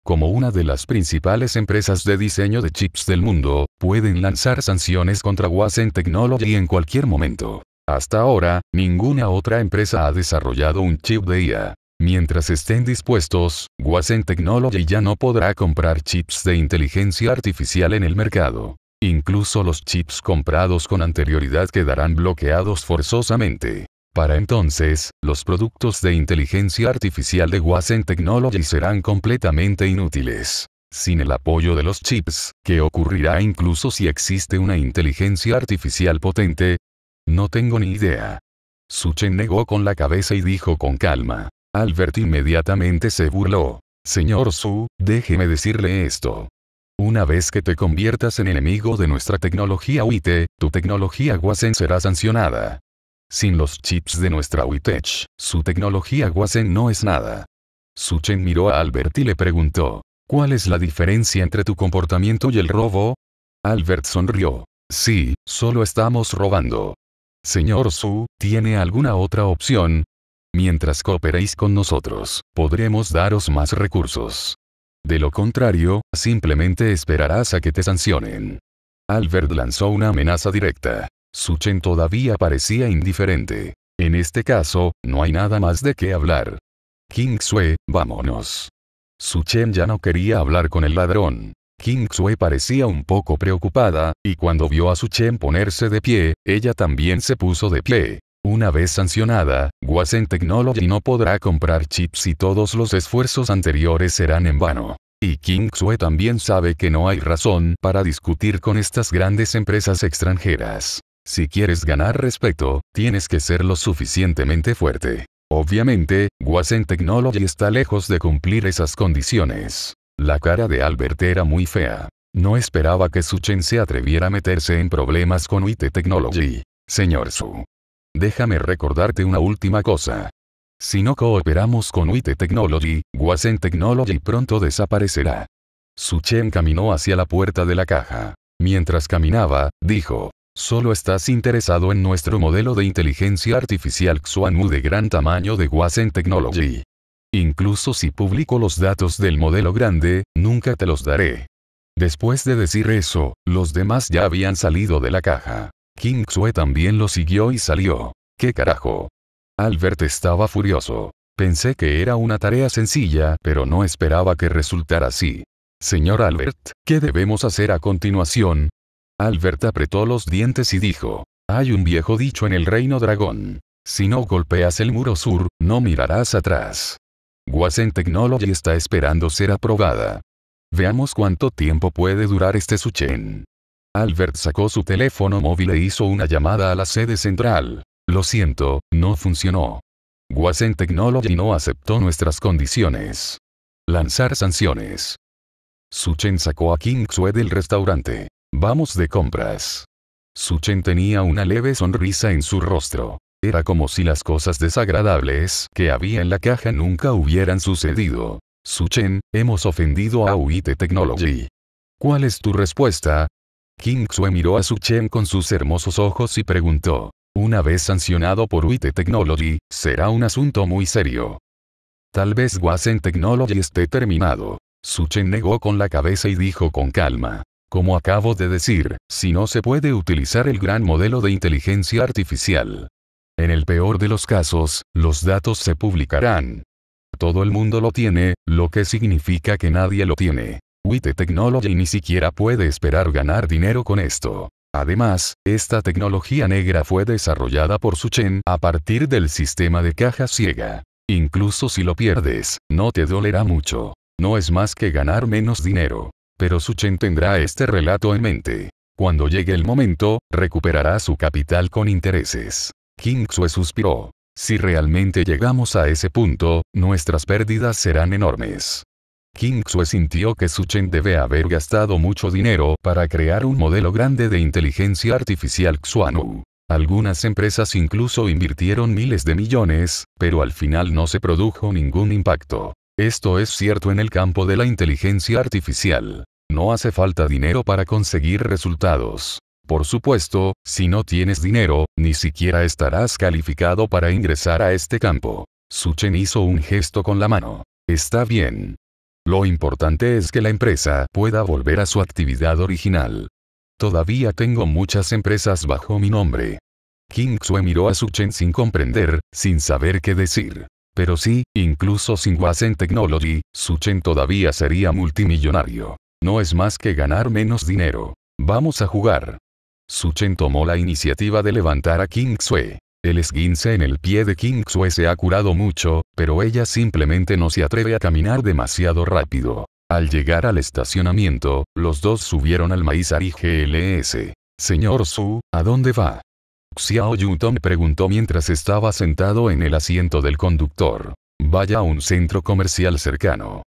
Como una de las principales empresas de diseño de chips del mundo, pueden lanzar sanciones contra Wasen Technology en cualquier momento. Hasta ahora, ninguna otra empresa ha desarrollado un chip de IA. Mientras estén dispuestos, Wasen Technology ya no podrá comprar chips de inteligencia artificial en el mercado. Incluso los chips comprados con anterioridad quedarán bloqueados forzosamente. Para entonces, los productos de inteligencia artificial de Wasen Technology serán completamente inútiles. Sin el apoyo de los chips, ¿qué ocurrirá incluso si existe una inteligencia artificial potente? No tengo ni idea. Suchen negó con la cabeza y dijo con calma, Albert inmediatamente se burló. Señor Su, déjeme decirle esto. Una vez que te conviertas en enemigo de nuestra tecnología UIT, tu tecnología Wasen será sancionada. Sin los chips de nuestra UITech, su tecnología Wasen no es nada. Su Chen miró a Albert y le preguntó, ¿cuál es la diferencia entre tu comportamiento y el robo? Albert sonrió. Sí, solo estamos robando. Señor Su, ¿tiene alguna otra opción? Mientras cooperéis con nosotros, podremos daros más recursos. De lo contrario, simplemente esperarás a que te sancionen. Albert lanzó una amenaza directa. Suchen todavía parecía indiferente. En este caso, no hay nada más de qué hablar. King Sue, vámonos. Suchen ya no quería hablar con el ladrón. King Sue parecía un poco preocupada, y cuando vio a Suchen ponerse de pie, ella también se puso de pie. Una vez sancionada, Wasen Technology no podrá comprar chips y todos los esfuerzos anteriores serán en vano. Y King también sabe que no hay razón para discutir con estas grandes empresas extranjeras. Si quieres ganar respeto, tienes que ser lo suficientemente fuerte. Obviamente, Wasen Technology está lejos de cumplir esas condiciones. La cara de Albert era muy fea. No esperaba que Suchen se atreviera a meterse en problemas con UIT Technology. Señor Su, Déjame recordarte una última cosa. Si no cooperamos con UIT Technology, Wasen Technology pronto desaparecerá. Su Chen caminó hacia la puerta de la caja. Mientras caminaba, dijo, Solo estás interesado en nuestro modelo de inteligencia artificial Xuanwu de gran tamaño de Wasen Technology. Incluso si publico los datos del modelo grande, nunca te los daré. Después de decir eso, los demás ya habían salido de la caja. King Xue también lo siguió y salió. ¿Qué carajo? Albert estaba furioso. Pensé que era una tarea sencilla, pero no esperaba que resultara así. Señor Albert, ¿qué debemos hacer a continuación? Albert apretó los dientes y dijo, hay un viejo dicho en el reino dragón. Si no golpeas el muro sur, no mirarás atrás. Wasen Technology está esperando ser aprobada. Veamos cuánto tiempo puede durar este Suchen. Albert sacó su teléfono móvil e hizo una llamada a la sede central. Lo siento, no funcionó. Wasen Technology no aceptó nuestras condiciones. Lanzar sanciones. Suchen sacó a King del restaurante. Vamos de compras. Suchen tenía una leve sonrisa en su rostro. Era como si las cosas desagradables que había en la caja nunca hubieran sucedido. Suchen, hemos ofendido a UIT Technology. ¿Cuál es tu respuesta? King miró a Su Chen con sus hermosos ojos y preguntó. Una vez sancionado por UIT Technology, será un asunto muy serio. Tal vez Wasen Technology esté terminado. Su Chen negó con la cabeza y dijo con calma. Como acabo de decir, si no se puede utilizar el gran modelo de inteligencia artificial. En el peor de los casos, los datos se publicarán. Todo el mundo lo tiene, lo que significa que nadie lo tiene. Wite Technology ni siquiera puede esperar ganar dinero con esto. Además, esta tecnología negra fue desarrollada por Su Chen a partir del sistema de caja ciega. Incluso si lo pierdes, no te dolerá mucho. No es más que ganar menos dinero. Pero Su Chen tendrá este relato en mente. Cuando llegue el momento, recuperará su capital con intereses. King Xue suspiró. Si realmente llegamos a ese punto, nuestras pérdidas serán enormes. King Xue sintió que Su Chen debe haber gastado mucho dinero para crear un modelo grande de inteligencia artificial Xuanu. Algunas empresas incluso invirtieron miles de millones, pero al final no se produjo ningún impacto. Esto es cierto en el campo de la inteligencia artificial. No hace falta dinero para conseguir resultados. Por supuesto, si no tienes dinero, ni siquiera estarás calificado para ingresar a este campo. Su Chen hizo un gesto con la mano. Está bien, lo importante es que la empresa pueda volver a su actividad original. Todavía tengo muchas empresas bajo mi nombre. King miró a Su Chen sin comprender, sin saber qué decir. Pero sí, incluso sin Wasen Technology, Su Chen todavía sería multimillonario. No es más que ganar menos dinero. Vamos a jugar. Su Chen tomó la iniciativa de levantar a King el esguince en el pie de King Sue se ha curado mucho, pero ella simplemente no se atreve a caminar demasiado rápido. Al llegar al estacionamiento, los dos subieron al maíz GLS. Señor Su, ¿a dónde va? Xiao Yutong preguntó mientras estaba sentado en el asiento del conductor. Vaya a un centro comercial cercano.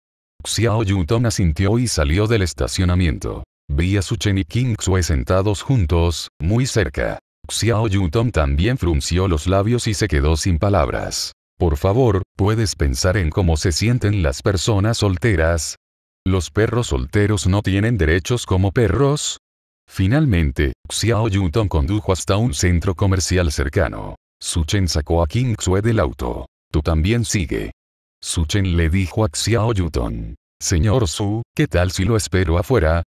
Xiao Yutong asintió y salió del estacionamiento. Vi a Su Chen y King sentados juntos, muy cerca. Xiao Yutong también frunció los labios y se quedó sin palabras. Por favor, ¿puedes pensar en cómo se sienten las personas solteras? ¿Los perros solteros no tienen derechos como perros? Finalmente, Xiao Yutong condujo hasta un centro comercial cercano. Su Chen sacó a King Xue del auto. Tú también sigue. Su Chen le dijo a Xiao Yutong. Señor Su, ¿qué tal si lo espero afuera?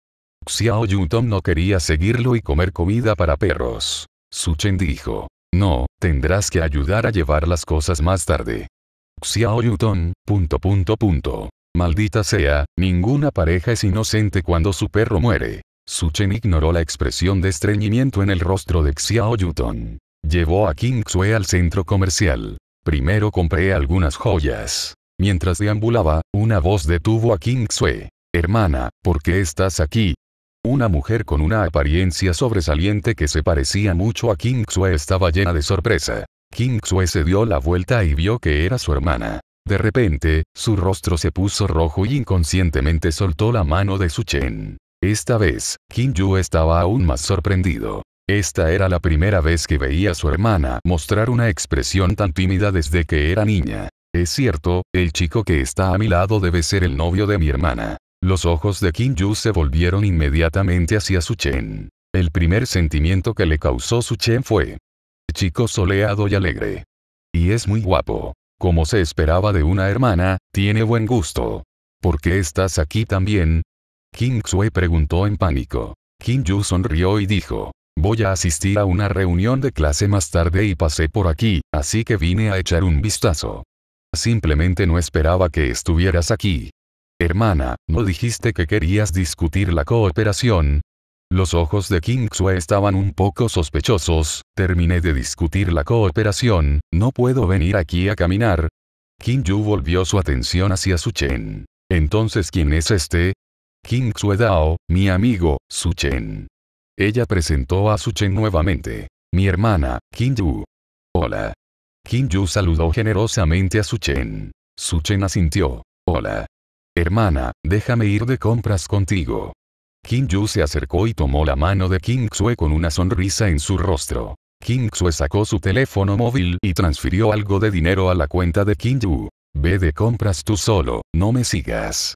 Xiao Yutong no quería seguirlo y comer comida para perros. Chen dijo, no, tendrás que ayudar a llevar las cosas más tarde. Xiao punto punto Maldita sea, ninguna pareja es inocente cuando su perro muere. Suchen ignoró la expresión de estreñimiento en el rostro de Xiao Yutong. Llevó a King al centro comercial. Primero compré algunas joyas. Mientras deambulaba, una voz detuvo a King Hermana, ¿por qué estás aquí? Una mujer con una apariencia sobresaliente que se parecía mucho a King Xue estaba llena de sorpresa. King Xue se dio la vuelta y vio que era su hermana. De repente, su rostro se puso rojo y inconscientemente soltó la mano de Su Chen. Esta vez, Kim Yu estaba aún más sorprendido. Esta era la primera vez que veía a su hermana mostrar una expresión tan tímida desde que era niña. Es cierto, el chico que está a mi lado debe ser el novio de mi hermana. Los ojos de Kim Yu se volvieron inmediatamente hacia Su Chen. El primer sentimiento que le causó Su Chen fue chico soleado y alegre. Y es muy guapo. Como se esperaba de una hermana, tiene buen gusto. ¿Por qué estás aquí también? Kim Xue preguntó en pánico. Kim Yu sonrió y dijo, voy a asistir a una reunión de clase más tarde y pasé por aquí, así que vine a echar un vistazo. Simplemente no esperaba que estuvieras aquí. Hermana, ¿no dijiste que querías discutir la cooperación? Los ojos de King estaban un poco sospechosos, terminé de discutir la cooperación, no puedo venir aquí a caminar. King volvió su atención hacia Su Chen. Entonces, ¿quién es este? King Dao, mi amigo, Su Chen. Ella presentó a Su Chen nuevamente. Mi hermana, King Hola. King saludó generosamente a Su Chen. Su Chen asintió. Hola. Hermana, déjame ir de compras contigo. Kim se acercó y tomó la mano de Kingsue con una sonrisa en su rostro. Kim sacó su teléfono móvil y transfirió algo de dinero a la cuenta de Kim Ve de compras tú solo, no me sigas.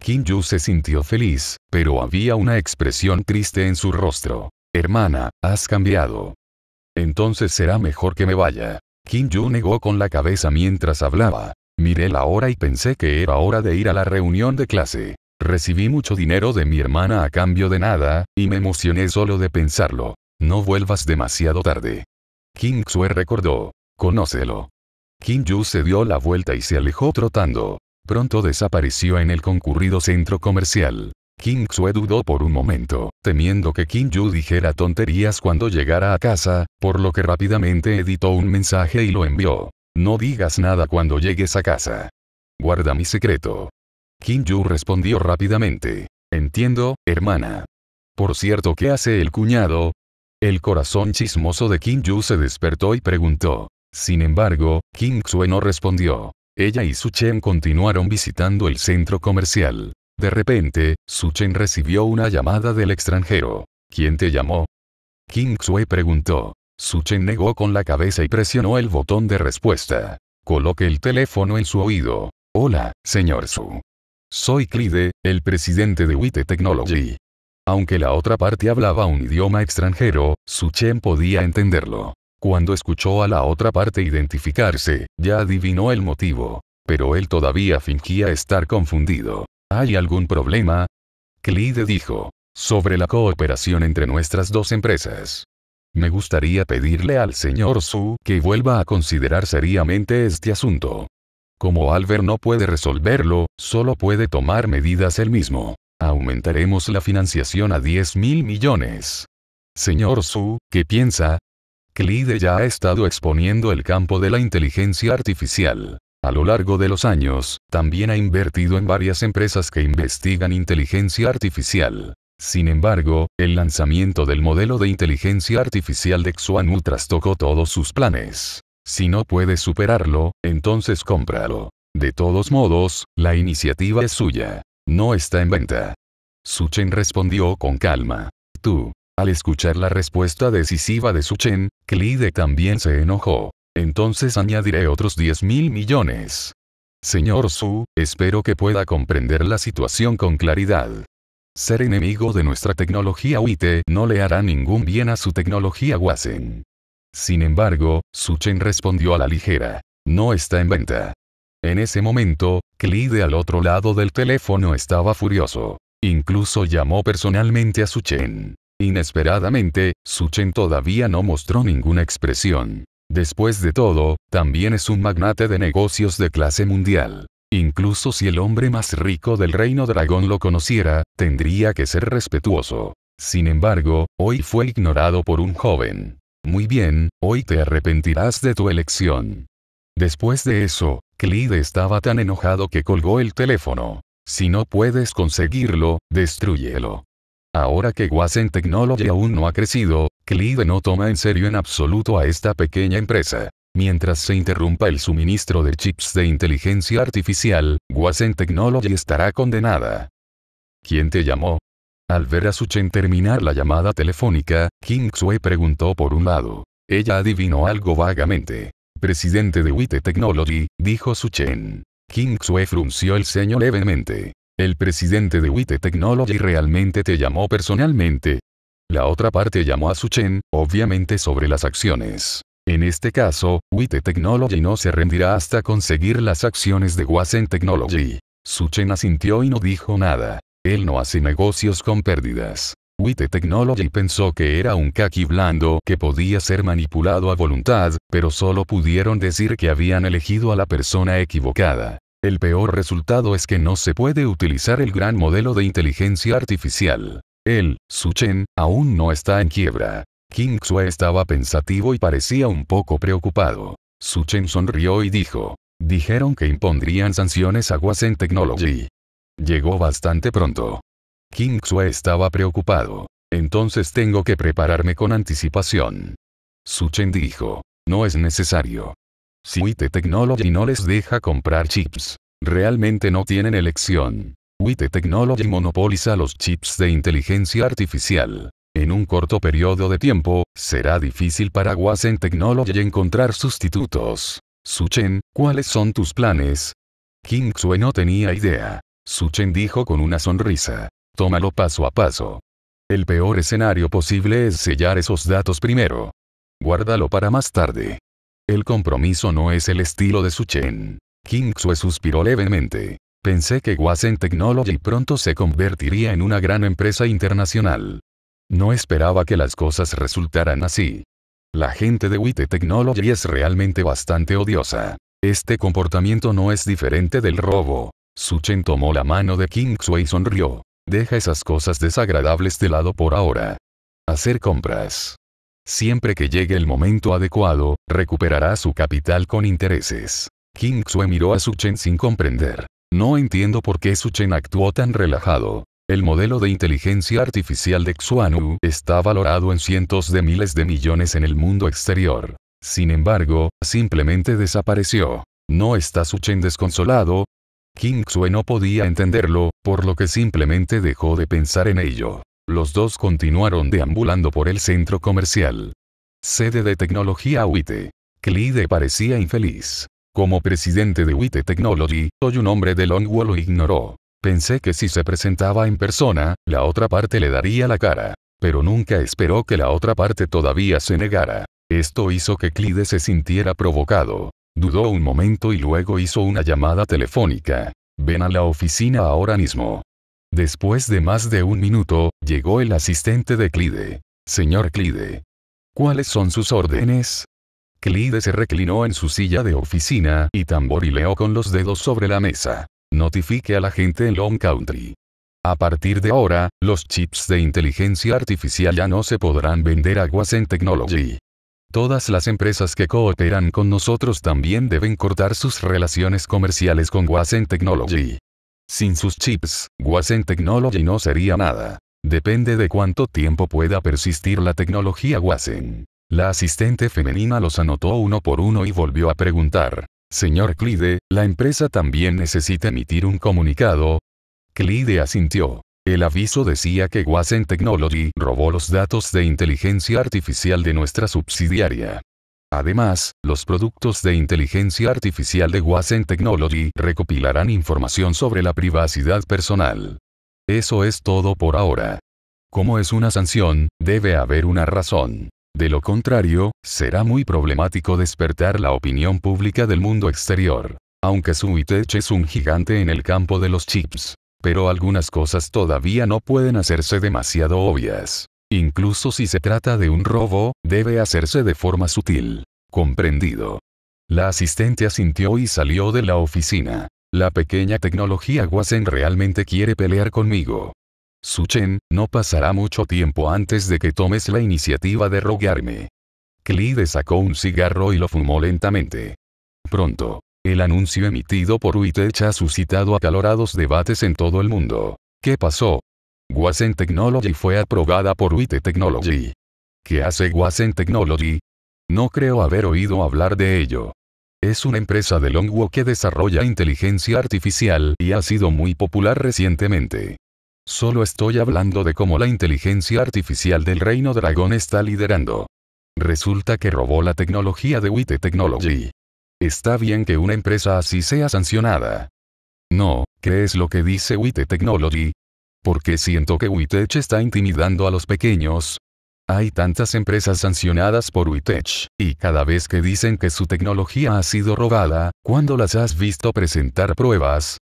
Kim se sintió feliz, pero había una expresión triste en su rostro. Hermana, has cambiado. Entonces será mejor que me vaya. Kim negó con la cabeza mientras hablaba. Miré la hora y pensé que era hora de ir a la reunión de clase. Recibí mucho dinero de mi hermana a cambio de nada, y me emocioné solo de pensarlo. No vuelvas demasiado tarde. Kim Xue recordó. Conócelo. Kim Yu se dio la vuelta y se alejó trotando. Pronto desapareció en el concurrido centro comercial. Kim Xue dudó por un momento, temiendo que Kim Yu dijera tonterías cuando llegara a casa, por lo que rápidamente editó un mensaje y lo envió. No digas nada cuando llegues a casa. Guarda mi secreto. Kim Yu respondió rápidamente. Entiendo, hermana. Por cierto, ¿qué hace el cuñado? El corazón chismoso de Kim Yu se despertó y preguntó. Sin embargo, Kim Xue no respondió. Ella y Su Chen continuaron visitando el centro comercial. De repente, Su Chen recibió una llamada del extranjero. ¿Quién te llamó? Kim Xue preguntó. Chen negó con la cabeza y presionó el botón de respuesta. Coloque el teléfono en su oído. Hola, señor Su. Soy Clide, el presidente de Witte Technology. Aunque la otra parte hablaba un idioma extranjero, Chen podía entenderlo. Cuando escuchó a la otra parte identificarse, ya adivinó el motivo. Pero él todavía fingía estar confundido. ¿Hay algún problema? Clide dijo. Sobre la cooperación entre nuestras dos empresas. Me gustaría pedirle al señor Su que vuelva a considerar seriamente este asunto. Como Albert no puede resolverlo, solo puede tomar medidas él mismo. Aumentaremos la financiación a 10 mil millones. Señor Su, ¿qué piensa? Clide ya ha estado exponiendo el campo de la inteligencia artificial. A lo largo de los años, también ha invertido en varias empresas que investigan inteligencia artificial. Sin embargo, el lanzamiento del modelo de inteligencia artificial de Ultras trastocó todos sus planes. Si no puedes superarlo, entonces cómpralo. De todos modos, la iniciativa es suya. No está en venta. Suchen respondió con calma. Tú. Al escuchar la respuesta decisiva de Suchen, Clide también se enojó. Entonces añadiré otros 10 mil millones. Señor Su, espero que pueda comprender la situación con claridad. Ser enemigo de nuestra tecnología UIT no le hará ningún bien a su tecnología Wasen. Sin embargo, Suchen respondió a la ligera. No está en venta. En ese momento, Clyde al otro lado del teléfono estaba furioso. Incluso llamó personalmente a Suchen. Inesperadamente, Suchen todavía no mostró ninguna expresión. Después de todo, también es un magnate de negocios de clase mundial. Incluso si el hombre más rico del reino dragón lo conociera, tendría que ser respetuoso. Sin embargo, hoy fue ignorado por un joven. Muy bien, hoy te arrepentirás de tu elección. Después de eso, Clyde estaba tan enojado que colgó el teléfono. Si no puedes conseguirlo, destruyelo. Ahora que Wasen Technology aún no ha crecido, Clyde no toma en serio en absoluto a esta pequeña empresa. Mientras se interrumpa el suministro de chips de inteligencia artificial, Wasen Technology estará condenada. ¿Quién te llamó? Al ver a Suchen terminar la llamada telefónica, King Xue preguntó por un lado. Ella adivinó algo vagamente. Presidente de Witte Technology, dijo Suchen. King Xue frunció el ceño levemente. El presidente de Wite Technology realmente te llamó personalmente. La otra parte llamó a Suchen, obviamente sobre las acciones en este caso, Witte Technology no se rendirá hasta conseguir las acciones de Wasen Technology. Suchen asintió y no dijo nada. Él no hace negocios con pérdidas. Witte Technology pensó que era un kaki blando que podía ser manipulado a voluntad, pero solo pudieron decir que habían elegido a la persona equivocada. El peor resultado es que no se puede utilizar el gran modelo de inteligencia artificial. Él, Suchen, aún no está en quiebra. King estaba pensativo y parecía un poco preocupado. Su Chen sonrió y dijo. Dijeron que impondrían sanciones a Wasen Technology. Llegó bastante pronto. King estaba preocupado. Entonces tengo que prepararme con anticipación. Su Chen dijo. No es necesario. Si Wite Technology no les deja comprar chips. Realmente no tienen elección. Wite Technology monopoliza los chips de inteligencia artificial. En un corto periodo de tiempo, será difícil para Wasen Technology encontrar sustitutos. Suchen, ¿cuáles son tus planes? King no tenía idea. Suchen dijo con una sonrisa. Tómalo paso a paso. El peor escenario posible es sellar esos datos primero. Guárdalo para más tarde. El compromiso no es el estilo de Suchen. King suspiró levemente. Pensé que Wasen Technology pronto se convertiría en una gran empresa internacional. No esperaba que las cosas resultaran así. La gente de Witte Technology es realmente bastante odiosa. Este comportamiento no es diferente del robo. Suchen tomó la mano de Kingsway y sonrió. Deja esas cosas desagradables de lado por ahora. Hacer compras. Siempre que llegue el momento adecuado, recuperará su capital con intereses. Kingsue miró a Suchen sin comprender. No entiendo por qué Suchen actuó tan relajado. El modelo de inteligencia artificial de Xuanu está valorado en cientos de miles de millones en el mundo exterior. Sin embargo, simplemente desapareció. ¿No está Suchen desconsolado? King Xue no podía entenderlo, por lo que simplemente dejó de pensar en ello. Los dos continuaron deambulando por el centro comercial. Sede de tecnología UITE. Clide parecía infeliz. Como presidente de Witte Technology, hoy un hombre de Longwall lo ignoró. Pensé que si se presentaba en persona, la otra parte le daría la cara. Pero nunca esperó que la otra parte todavía se negara. Esto hizo que Clide se sintiera provocado. Dudó un momento y luego hizo una llamada telefónica. Ven a la oficina ahora mismo. Después de más de un minuto, llegó el asistente de Clide. Señor Clide. ¿Cuáles son sus órdenes? Clide se reclinó en su silla de oficina y tamborileó con los dedos sobre la mesa. Notifique a la gente en Long Country. A partir de ahora, los chips de inteligencia artificial ya no se podrán vender a Wasen Technology. Todas las empresas que cooperan con nosotros también deben cortar sus relaciones comerciales con Wasen Technology. Sin sus chips, Wasen Technology no sería nada. Depende de cuánto tiempo pueda persistir la tecnología Wasen. La asistente femenina los anotó uno por uno y volvió a preguntar. Señor Clide, la empresa también necesita emitir un comunicado. Clyde asintió. El aviso decía que Wasen Technology robó los datos de inteligencia artificial de nuestra subsidiaria. Además, los productos de inteligencia artificial de Wasen Technology recopilarán información sobre la privacidad personal. Eso es todo por ahora. Como es una sanción, debe haber una razón. De lo contrario, será muy problemático despertar la opinión pública del mundo exterior. Aunque Suitech es un gigante en el campo de los chips. Pero algunas cosas todavía no pueden hacerse demasiado obvias. Incluso si se trata de un robo, debe hacerse de forma sutil. Comprendido. La asistente asintió y salió de la oficina. La pequeña tecnología Wasen realmente quiere pelear conmigo. Suchen, no pasará mucho tiempo antes de que tomes la iniciativa de rogarme. Klee sacó un cigarro y lo fumó lentamente. Pronto. El anuncio emitido por Witech ha suscitado acalorados debates en todo el mundo. ¿Qué pasó? Wasen Technology fue aprobada por Witech Technology. ¿Qué hace Wasen Technology? No creo haber oído hablar de ello. Es una empresa de Longwo que desarrolla inteligencia artificial y ha sido muy popular recientemente. Solo estoy hablando de cómo la inteligencia artificial del reino dragón está liderando. Resulta que robó la tecnología de Witte Technology. Está bien que una empresa así sea sancionada. No, ¿qué es lo que dice Witte Technology? Porque siento que Wittech está intimidando a los pequeños. Hay tantas empresas sancionadas por Wittech, y cada vez que dicen que su tecnología ha sido robada, cuando las has visto presentar pruebas,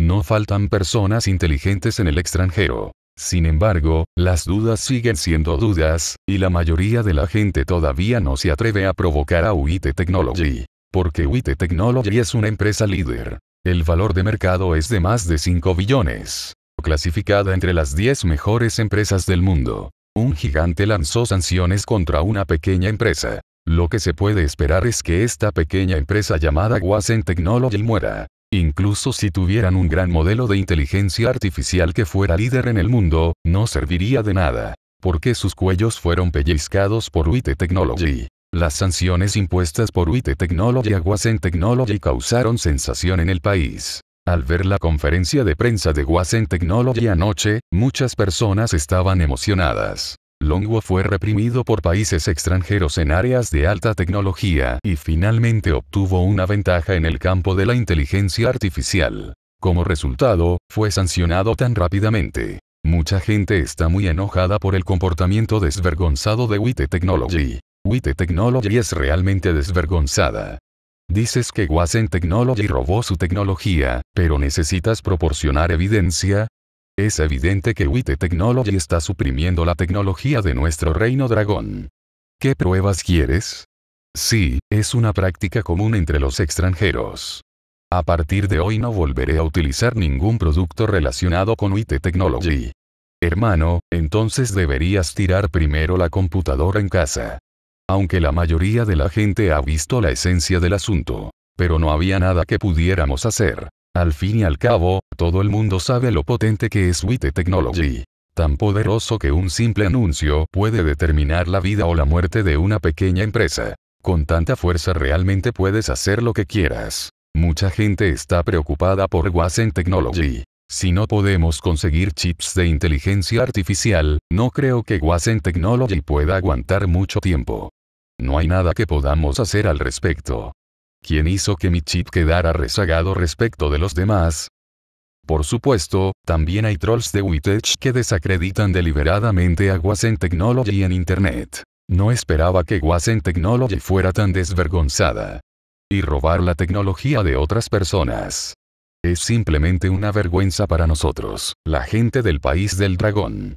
no faltan personas inteligentes en el extranjero. Sin embargo, las dudas siguen siendo dudas, y la mayoría de la gente todavía no se atreve a provocar a UIT Technology. Porque UIT Technology es una empresa líder. El valor de mercado es de más de 5 billones. Clasificada entre las 10 mejores empresas del mundo. Un gigante lanzó sanciones contra una pequeña empresa. Lo que se puede esperar es que esta pequeña empresa llamada Wasen Technology muera. Incluso si tuvieran un gran modelo de inteligencia artificial que fuera líder en el mundo, no serviría de nada. Porque sus cuellos fueron pellizcados por UIT Technology. Las sanciones impuestas por UIT Technology a Wasen Technology causaron sensación en el país. Al ver la conferencia de prensa de Wasen Technology anoche, muchas personas estaban emocionadas. Longwo fue reprimido por países extranjeros en áreas de alta tecnología y finalmente obtuvo una ventaja en el campo de la inteligencia artificial. Como resultado, fue sancionado tan rápidamente. Mucha gente está muy enojada por el comportamiento desvergonzado de Witte Technology. Witte Technology es realmente desvergonzada. Dices que Wasen Technology robó su tecnología, pero necesitas proporcionar evidencia, es evidente que Wite Technology está suprimiendo la tecnología de nuestro reino dragón. ¿Qué pruebas quieres? Sí, es una práctica común entre los extranjeros. A partir de hoy no volveré a utilizar ningún producto relacionado con Wite Technology. Hermano, entonces deberías tirar primero la computadora en casa. Aunque la mayoría de la gente ha visto la esencia del asunto. Pero no había nada que pudiéramos hacer. Al fin y al cabo, todo el mundo sabe lo potente que es Wite Technology. Tan poderoso que un simple anuncio puede determinar la vida o la muerte de una pequeña empresa. Con tanta fuerza realmente puedes hacer lo que quieras. Mucha gente está preocupada por Wasen Technology. Si no podemos conseguir chips de inteligencia artificial, no creo que Wasen Technology pueda aguantar mucho tiempo. No hay nada que podamos hacer al respecto. ¿Quién hizo que mi chip quedara rezagado respecto de los demás. Por supuesto, también hay trolls de Witech que desacreditan deliberadamente a Wasen Technology en Internet. No esperaba que Wasen Technology fuera tan desvergonzada. Y robar la tecnología de otras personas. Es simplemente una vergüenza para nosotros, la gente del país del dragón.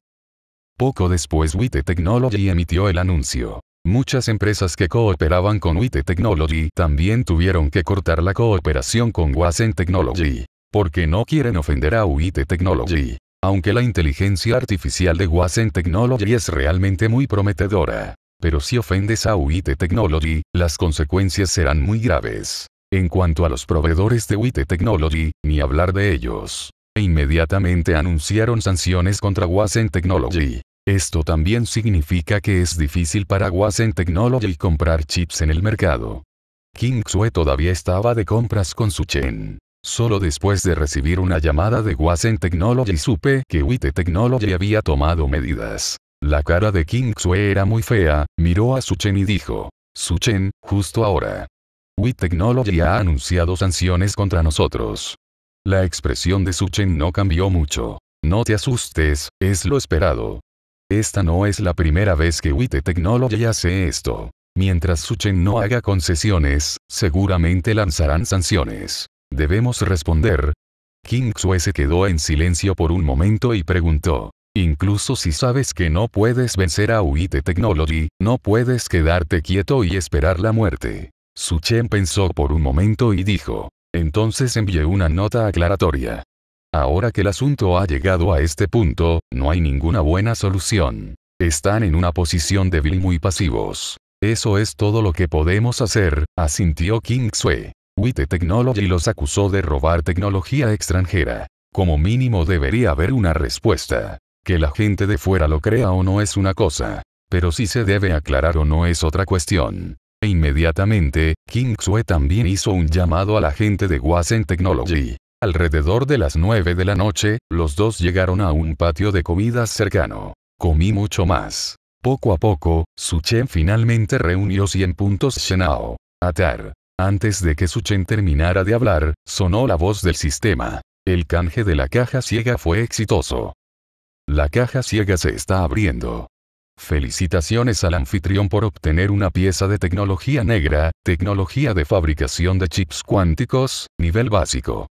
Poco después Wite Technology emitió el anuncio. Muchas empresas que cooperaban con WIT Technology también tuvieron que cortar la cooperación con Wasen Technology, porque no quieren ofender a WIT Technology. Aunque la inteligencia artificial de Wasen Technology es realmente muy prometedora, pero si ofendes a WIT Technology, las consecuencias serán muy graves. En cuanto a los proveedores de WIT Technology, ni hablar de ellos. E inmediatamente anunciaron sanciones contra Wasen Technology. Esto también significa que es difícil para Wazen Technology comprar chips en el mercado. King todavía estaba de compras con su Chen. Solo después de recibir una llamada de Wazen Technology supe que Wite Technology había tomado medidas. La cara de King era muy fea, miró a su Chen y dijo, Su Chen, justo ahora. Wit Technology ha anunciado sanciones contra nosotros. La expresión de Su Chen no cambió mucho. No te asustes, es lo esperado. Esta no es la primera vez que Witte Technology hace esto. Mientras Suchen no haga concesiones, seguramente lanzarán sanciones. Debemos responder. King Xue se quedó en silencio por un momento y preguntó. Incluso si sabes que no puedes vencer a UIT Technology, no puedes quedarte quieto y esperar la muerte. Suchen pensó por un momento y dijo. Entonces envié una nota aclaratoria. Ahora que el asunto ha llegado a este punto, no hay ninguna buena solución. Están en una posición débil y muy pasivos. Eso es todo lo que podemos hacer, asintió King Sue. Witte Technology los acusó de robar tecnología extranjera. Como mínimo debería haber una respuesta. Que la gente de fuera lo crea o no es una cosa. Pero si se debe aclarar o no es otra cuestión. E inmediatamente, King Sue también hizo un llamado a la gente de Wasen Technology. Alrededor de las 9 de la noche, los dos llegaron a un patio de comidas cercano. Comí mucho más. Poco a poco, Suchen finalmente reunió 100 puntos Shenao. Atar. Antes de que Suchen terminara de hablar, sonó la voz del sistema. El canje de la caja ciega fue exitoso. La caja ciega se está abriendo. Felicitaciones al anfitrión por obtener una pieza de tecnología negra, tecnología de fabricación de chips cuánticos, nivel básico.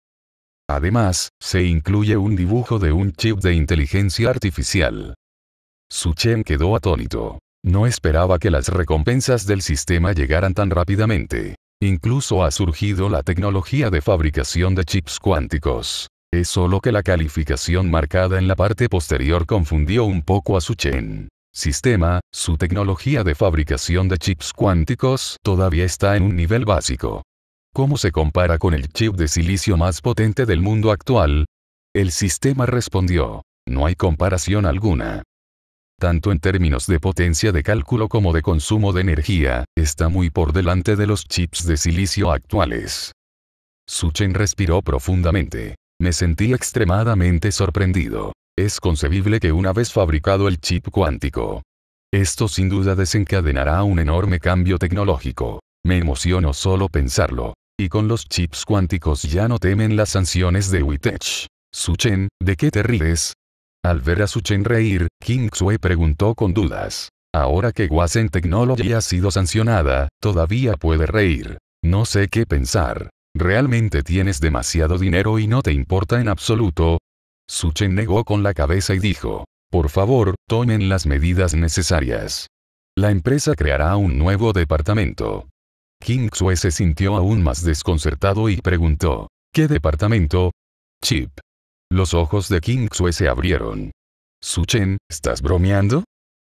Además, se incluye un dibujo de un chip de inteligencia artificial. Chen quedó atónito. No esperaba que las recompensas del sistema llegaran tan rápidamente. Incluso ha surgido la tecnología de fabricación de chips cuánticos. Es solo que la calificación marcada en la parte posterior confundió un poco a Chen. Sistema, su tecnología de fabricación de chips cuánticos todavía está en un nivel básico. ¿Cómo se compara con el chip de silicio más potente del mundo actual? El sistema respondió, no hay comparación alguna. Tanto en términos de potencia de cálculo como de consumo de energía, está muy por delante de los chips de silicio actuales. Suchen respiró profundamente. Me sentí extremadamente sorprendido. Es concebible que una vez fabricado el chip cuántico, esto sin duda desencadenará un enorme cambio tecnológico. Me emociono solo pensarlo y con los chips cuánticos ya no temen las sanciones de Witech. Suchen, ¿de qué te ríes? Al ver a Suchen reír, King Xue preguntó con dudas. Ahora que Wasen Technology ha sido sancionada, todavía puede reír. No sé qué pensar. ¿Realmente tienes demasiado dinero y no te importa en absoluto? Suchen negó con la cabeza y dijo, por favor, tomen las medidas necesarias. La empresa creará un nuevo departamento. Kingsue se sintió aún más desconcertado y preguntó. ¿Qué departamento? Chip. Los ojos de Kingsue se abrieron. Suchen, ¿estás bromeando?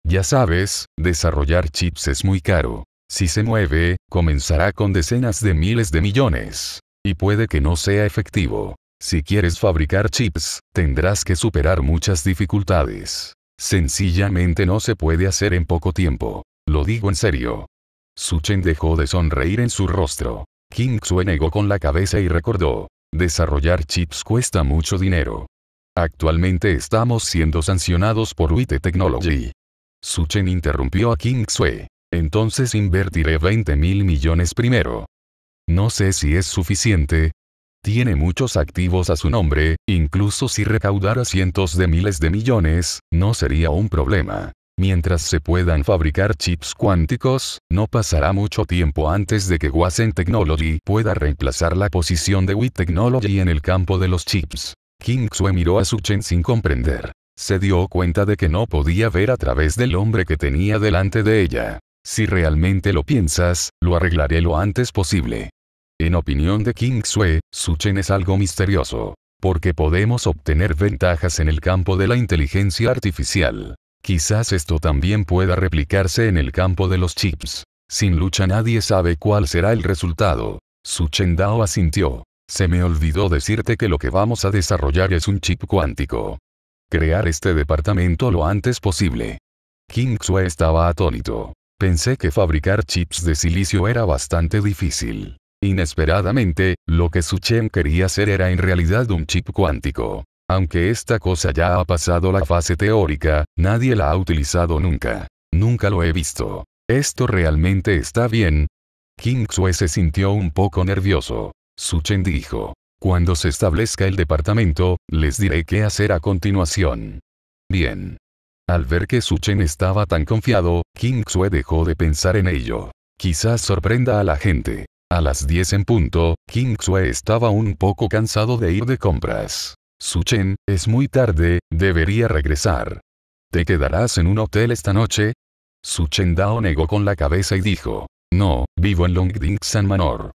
Ya sabes, desarrollar chips es muy caro. Si se mueve, comenzará con decenas de miles de millones. Y puede que no sea efectivo. Si quieres fabricar chips, tendrás que superar muchas dificultades. Sencillamente no se puede hacer en poco tiempo. Lo digo en serio. Su Chen dejó de sonreír en su rostro. King negó con la cabeza y recordó. Desarrollar chips cuesta mucho dinero. Actualmente estamos siendo sancionados por UIT Technology. Su Chen interrumpió a King Entonces invertiré 20 mil millones primero. No sé si es suficiente. Tiene muchos activos a su nombre, incluso si recaudara cientos de miles de millones, no sería un problema. Mientras se puedan fabricar chips cuánticos, no pasará mucho tiempo antes de que Wasen Technology pueda reemplazar la posición de Wii Technology en el campo de los chips. King miró a Su Chen sin comprender. Se dio cuenta de que no podía ver a través del hombre que tenía delante de ella. Si realmente lo piensas, lo arreglaré lo antes posible. En opinión de King Su Chen es algo misterioso. Porque podemos obtener ventajas en el campo de la inteligencia artificial Quizás esto también pueda replicarse en el campo de los chips. Sin lucha nadie sabe cuál será el resultado. Su Dao asintió. Se me olvidó decirte que lo que vamos a desarrollar es un chip cuántico. Crear este departamento lo antes posible. King Xue estaba atónito. Pensé que fabricar chips de silicio era bastante difícil. Inesperadamente, lo que Su Chen quería hacer era en realidad un chip cuántico. Aunque esta cosa ya ha pasado la fase teórica, nadie la ha utilizado nunca. Nunca lo he visto. ¿Esto realmente está bien? King se sintió un poco nervioso. Su Chen dijo. Cuando se establezca el departamento, les diré qué hacer a continuación. Bien. Al ver que Su Chen estaba tan confiado, King dejó de pensar en ello. Quizás sorprenda a la gente. A las 10 en punto, King estaba un poco cansado de ir de compras. Chen, es muy tarde, debería regresar. ¿Te quedarás en un hotel esta noche? Suchen Dao negó con la cabeza y dijo, no, vivo en Longding San Manor.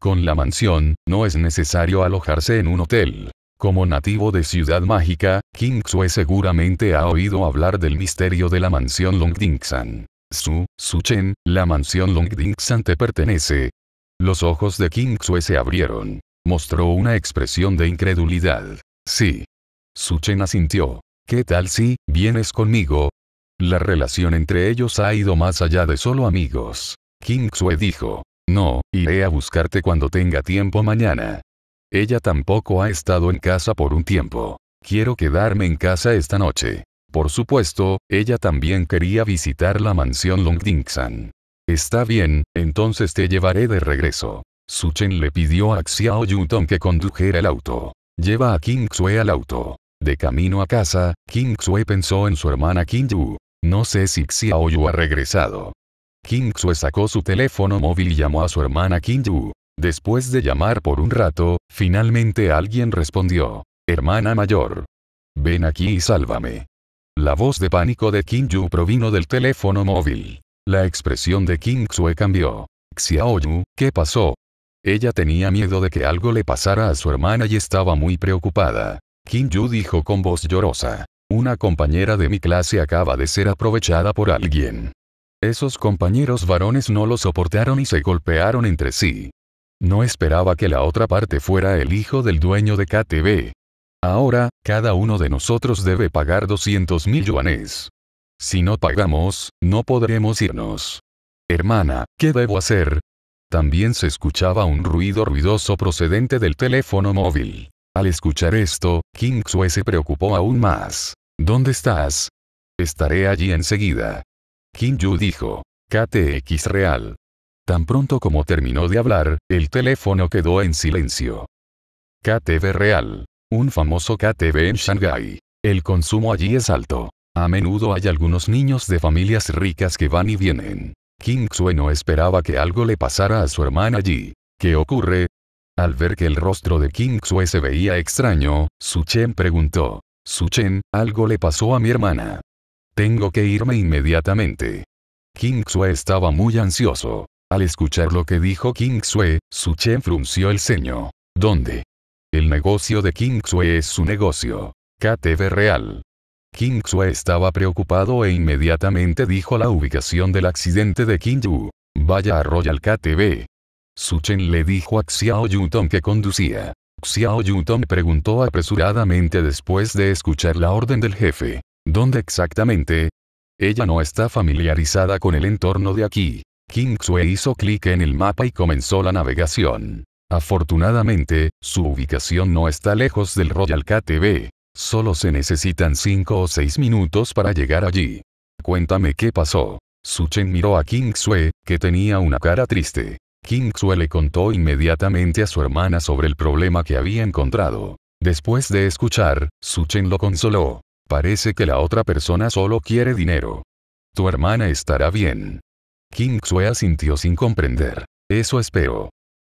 Con la mansión, no es necesario alojarse en un hotel. Como nativo de Ciudad Mágica, King Xue seguramente ha oído hablar del misterio de la mansión San. Su, Suchen, la mansión San te pertenece. Los ojos de King Xue se abrieron. Mostró una expresión de incredulidad. Sí. Suchen asintió. ¿Qué tal si, vienes conmigo? La relación entre ellos ha ido más allá de solo amigos. King dijo. No, iré a buscarte cuando tenga tiempo mañana. Ella tampoco ha estado en casa por un tiempo. Quiero quedarme en casa esta noche. Por supuesto, ella también quería visitar la mansión Longdingsan. Está bien, entonces te llevaré de regreso. Suchen le pidió a Xiao Yutong que condujera el auto. Lleva a King Xue al auto. De camino a casa, King Xue pensó en su hermana King Yu. No sé si Xiaoyu ha regresado. King Xue sacó su teléfono móvil y llamó a su hermana King Yu. Después de llamar por un rato, finalmente alguien respondió. Hermana mayor. Ven aquí y sálvame. La voz de pánico de King Yu provino del teléfono móvil. La expresión de King Xue cambió. Xiaoyu, ¿qué pasó? Ella tenía miedo de que algo le pasara a su hermana y estaba muy preocupada. Kim Yu dijo con voz llorosa. Una compañera de mi clase acaba de ser aprovechada por alguien. Esos compañeros varones no lo soportaron y se golpearon entre sí. No esperaba que la otra parte fuera el hijo del dueño de KTV. Ahora, cada uno de nosotros debe pagar 200 mil yuanes. Si no pagamos, no podremos irnos. Hermana, ¿qué debo hacer? También se escuchaba un ruido ruidoso procedente del teléfono móvil. Al escuchar esto, King Xue se preocupó aún más. ¿Dónde estás? Estaré allí enseguida. King Yu dijo. KTX Real. Tan pronto como terminó de hablar, el teléfono quedó en silencio. KTV Real. Un famoso KTV en Shanghái. El consumo allí es alto. A menudo hay algunos niños de familias ricas que van y vienen. King no esperaba que algo le pasara a su hermana allí. ¿Qué ocurre? Al ver que el rostro de King se veía extraño, Su Chen preguntó. Su Chen, algo le pasó a mi hermana. Tengo que irme inmediatamente. King estaba muy ansioso. Al escuchar lo que dijo King Xue, Su Chen frunció el ceño. ¿Dónde? El negocio de King es su negocio. KTV Real. Kingsue estaba preocupado e inmediatamente dijo la ubicación del accidente de King Yu. Vaya a Royal KTV. Su Chen le dijo a Xiao Yutong que conducía. Xiao Yutong preguntó apresuradamente después de escuchar la orden del jefe. ¿Dónde exactamente? Ella no está familiarizada con el entorno de aquí. King hizo clic en el mapa y comenzó la navegación. Afortunadamente, su ubicación no está lejos del Royal KTV. Solo se necesitan cinco o seis minutos para llegar allí. Cuéntame qué pasó. Suchen miró a King que tenía una cara triste. King Sue le contó inmediatamente a su hermana sobre el problema que había encontrado. Después de escuchar, Suchen lo consoló. Parece que la otra persona solo quiere dinero. Tu hermana estará bien. King asintió sin comprender. Eso espero.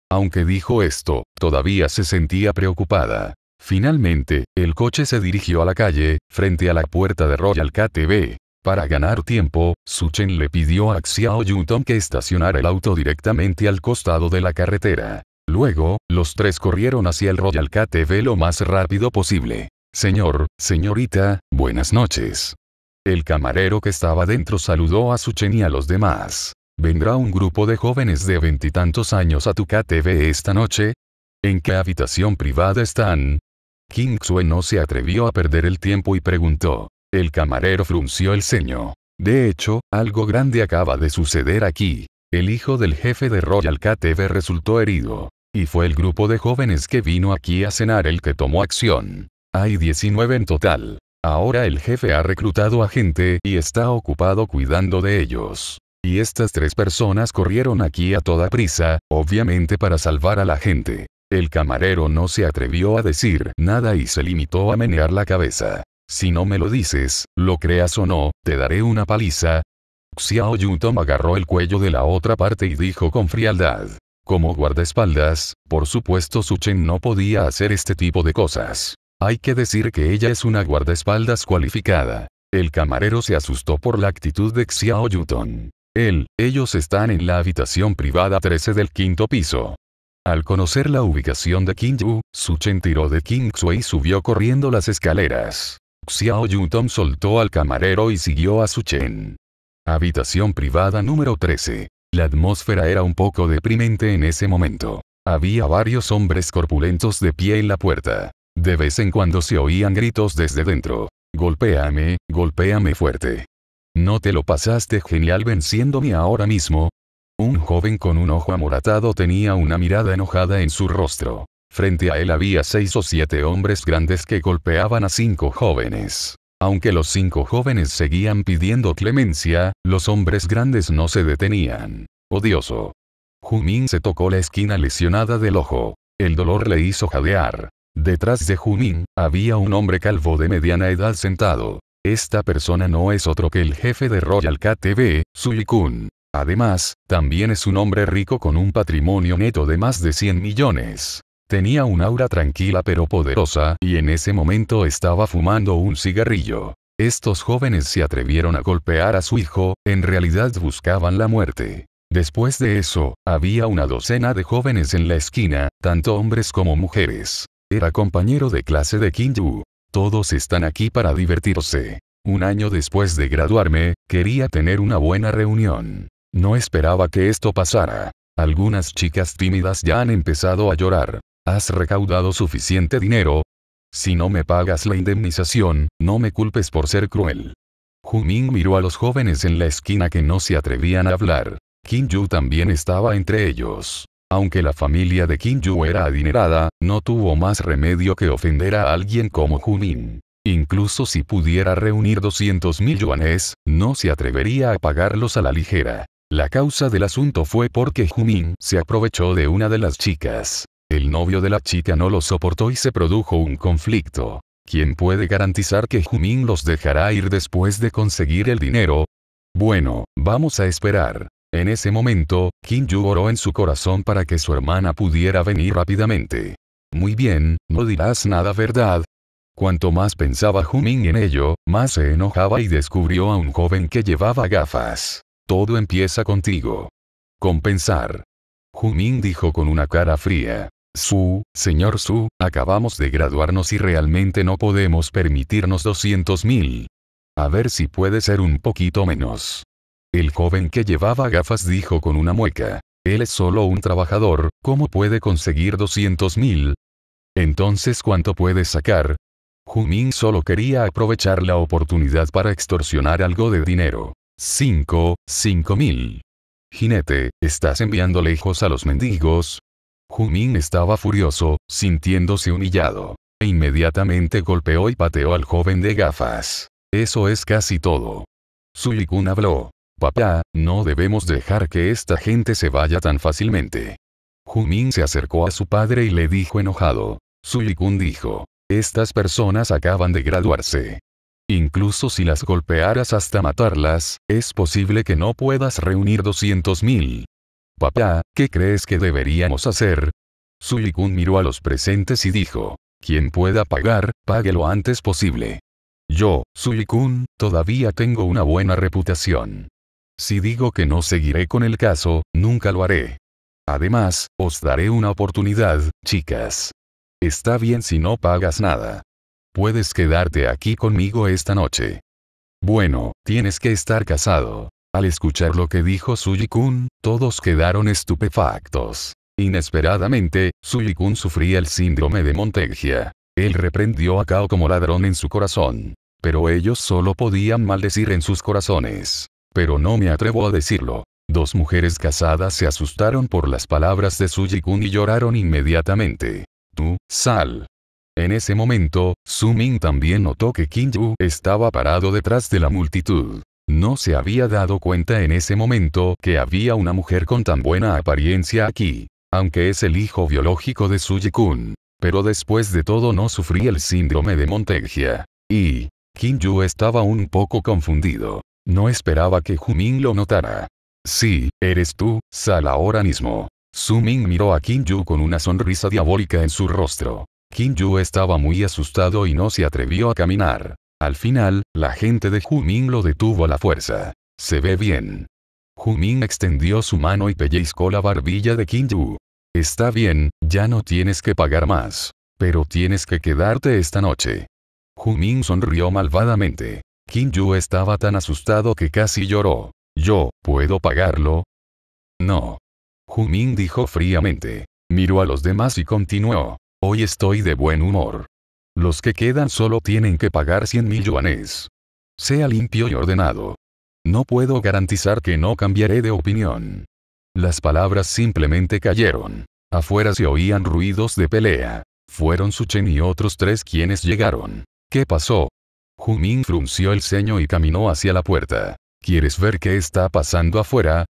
Aunque dijo esto, todavía se sentía preocupada. Finalmente, el coche se dirigió a la calle, frente a la puerta de Royal KTV. Para ganar tiempo, Suchen le pidió a Xiao Yutong que estacionara el auto directamente al costado de la carretera. Luego, los tres corrieron hacia el Royal KTV lo más rápido posible. Señor, señorita, buenas noches. El camarero que estaba dentro saludó a Suchen y a los demás. ¿Vendrá un grupo de jóvenes de veintitantos años a tu KTV esta noche? ¿En qué habitación privada están? King no se atrevió a perder el tiempo y preguntó. El camarero frunció el ceño. De hecho, algo grande acaba de suceder aquí. El hijo del jefe de Royal KTV resultó herido. Y fue el grupo de jóvenes que vino aquí a cenar el que tomó acción. Hay 19 en total. Ahora el jefe ha reclutado a gente y está ocupado cuidando de ellos. Y estas tres personas corrieron aquí a toda prisa, obviamente para salvar a la gente. El camarero no se atrevió a decir nada y se limitó a menear la cabeza. Si no me lo dices, lo creas o no, te daré una paliza. Xiao Yutong agarró el cuello de la otra parte y dijo con frialdad. Como guardaespaldas, por supuesto Suchen no podía hacer este tipo de cosas. Hay que decir que ella es una guardaespaldas cualificada. El camarero se asustó por la actitud de Xiao Yutong. Él, ellos están en la habitación privada 13 del quinto piso. Al conocer la ubicación de qin Yu, su tiró de King y subió corriendo las escaleras. Xiao Yutong soltó al camarero y siguió a su Chen. Habitación privada número 13. La atmósfera era un poco deprimente en ese momento. Había varios hombres corpulentos de pie en la puerta. De vez en cuando se oían gritos desde dentro. Golpéame, golpéame fuerte. No te lo pasaste genial venciéndome ahora mismo, un joven con un ojo amoratado tenía una mirada enojada en su rostro. Frente a él había seis o siete hombres grandes que golpeaban a cinco jóvenes. Aunque los cinco jóvenes seguían pidiendo clemencia, los hombres grandes no se detenían. Odioso. Jumin se tocó la esquina lesionada del ojo. El dolor le hizo jadear. Detrás de Jumin, había un hombre calvo de mediana edad sentado. Esta persona no es otro que el jefe de Royal KTV, Suikun. Además, también es un hombre rico con un patrimonio neto de más de 100 millones. Tenía un aura tranquila pero poderosa, y en ese momento estaba fumando un cigarrillo. Estos jóvenes se atrevieron a golpear a su hijo, en realidad buscaban la muerte. Después de eso, había una docena de jóvenes en la esquina, tanto hombres como mujeres. Era compañero de clase de Kim Todos están aquí para divertirse. Un año después de graduarme, quería tener una buena reunión. No esperaba que esto pasara. Algunas chicas tímidas ya han empezado a llorar. ¿Has recaudado suficiente dinero? Si no me pagas la indemnización, no me culpes por ser cruel. Juming miró a los jóvenes en la esquina que no se atrevían a hablar. Kim Yu también estaba entre ellos. Aunque la familia de Kim Yu era adinerada, no tuvo más remedio que ofender a alguien como Juming. Incluso si pudiera reunir 200 mil yuanes, no se atrevería a pagarlos a la ligera. La causa del asunto fue porque Jumin se aprovechó de una de las chicas. El novio de la chica no lo soportó y se produjo un conflicto. ¿Quién puede garantizar que Jumin los dejará ir después de conseguir el dinero? Bueno, vamos a esperar. En ese momento, Kim Yu oró en su corazón para que su hermana pudiera venir rápidamente. Muy bien, no dirás nada verdad. Cuanto más pensaba Jumin en ello, más se enojaba y descubrió a un joven que llevaba gafas. Todo empieza contigo. Compensar. Jumin dijo con una cara fría. Su, señor Su, acabamos de graduarnos y realmente no podemos permitirnos mil. A ver si puede ser un poquito menos. El joven que llevaba gafas dijo con una mueca. Él es solo un trabajador, ¿cómo puede conseguir mil? Entonces, ¿cuánto puede sacar? Jumin solo quería aprovechar la oportunidad para extorsionar algo de dinero. 5, mil. Jinete, ¿estás enviando lejos a los mendigos? Jumin estaba furioso, sintiéndose humillado. E inmediatamente golpeó y pateó al joven de gafas. Eso es casi todo. Suyikun habló. Papá, no debemos dejar que esta gente se vaya tan fácilmente. Jumin se acercó a su padre y le dijo enojado. Suyikun dijo. Estas personas acaban de graduarse. Incluso si las golpearas hasta matarlas, es posible que no puedas reunir 200.000. Papá, ¿qué crees que deberíamos hacer? Suikun miró a los presentes y dijo, quien pueda pagar, pague lo antes posible. Yo, Suikun, todavía tengo una buena reputación. Si digo que no seguiré con el caso, nunca lo haré. Además, os daré una oportunidad, chicas. Está bien si no pagas nada puedes quedarte aquí conmigo esta noche. Bueno, tienes que estar casado. Al escuchar lo que dijo Suji-kun, todos quedaron estupefactos. Inesperadamente, Suji-kun sufría el síndrome de Montegia. Él reprendió a Kao como ladrón en su corazón. Pero ellos solo podían maldecir en sus corazones. Pero no me atrevo a decirlo. Dos mujeres casadas se asustaron por las palabras de Suji-kun y lloraron inmediatamente. Tú, sal. En ese momento, Su Ming también notó que Kim Yu estaba parado detrás de la multitud. No se había dado cuenta en ese momento que había una mujer con tan buena apariencia aquí. Aunque es el hijo biológico de Su kun Pero después de todo no sufrí el síndrome de Montegia. Y, Kim Yu estaba un poco confundido. No esperaba que Ming lo notara. Sí, eres tú, sal ahora mismo. Su Ming miró a Kim Yu con una sonrisa diabólica en su rostro. Kim Yu estaba muy asustado y no se atrevió a caminar. Al final, la gente de Jumin lo detuvo a la fuerza. Se ve bien. Junmin extendió su mano y pellizcó la barbilla de Kim Yu. Está bien, ya no tienes que pagar más. Pero tienes que quedarte esta noche. Min sonrió malvadamente. Kim Yu estaba tan asustado que casi lloró. ¿Yo, puedo pagarlo? No. Jumin dijo fríamente. Miró a los demás y continuó. Hoy estoy de buen humor. Los que quedan solo tienen que pagar 100 mil yuanes. Sea limpio y ordenado. No puedo garantizar que no cambiaré de opinión. Las palabras simplemente cayeron. Afuera se oían ruidos de pelea. Fueron Suchen y otros tres quienes llegaron. ¿Qué pasó? Jumin frunció el ceño y caminó hacia la puerta. ¿Quieres ver qué está pasando afuera?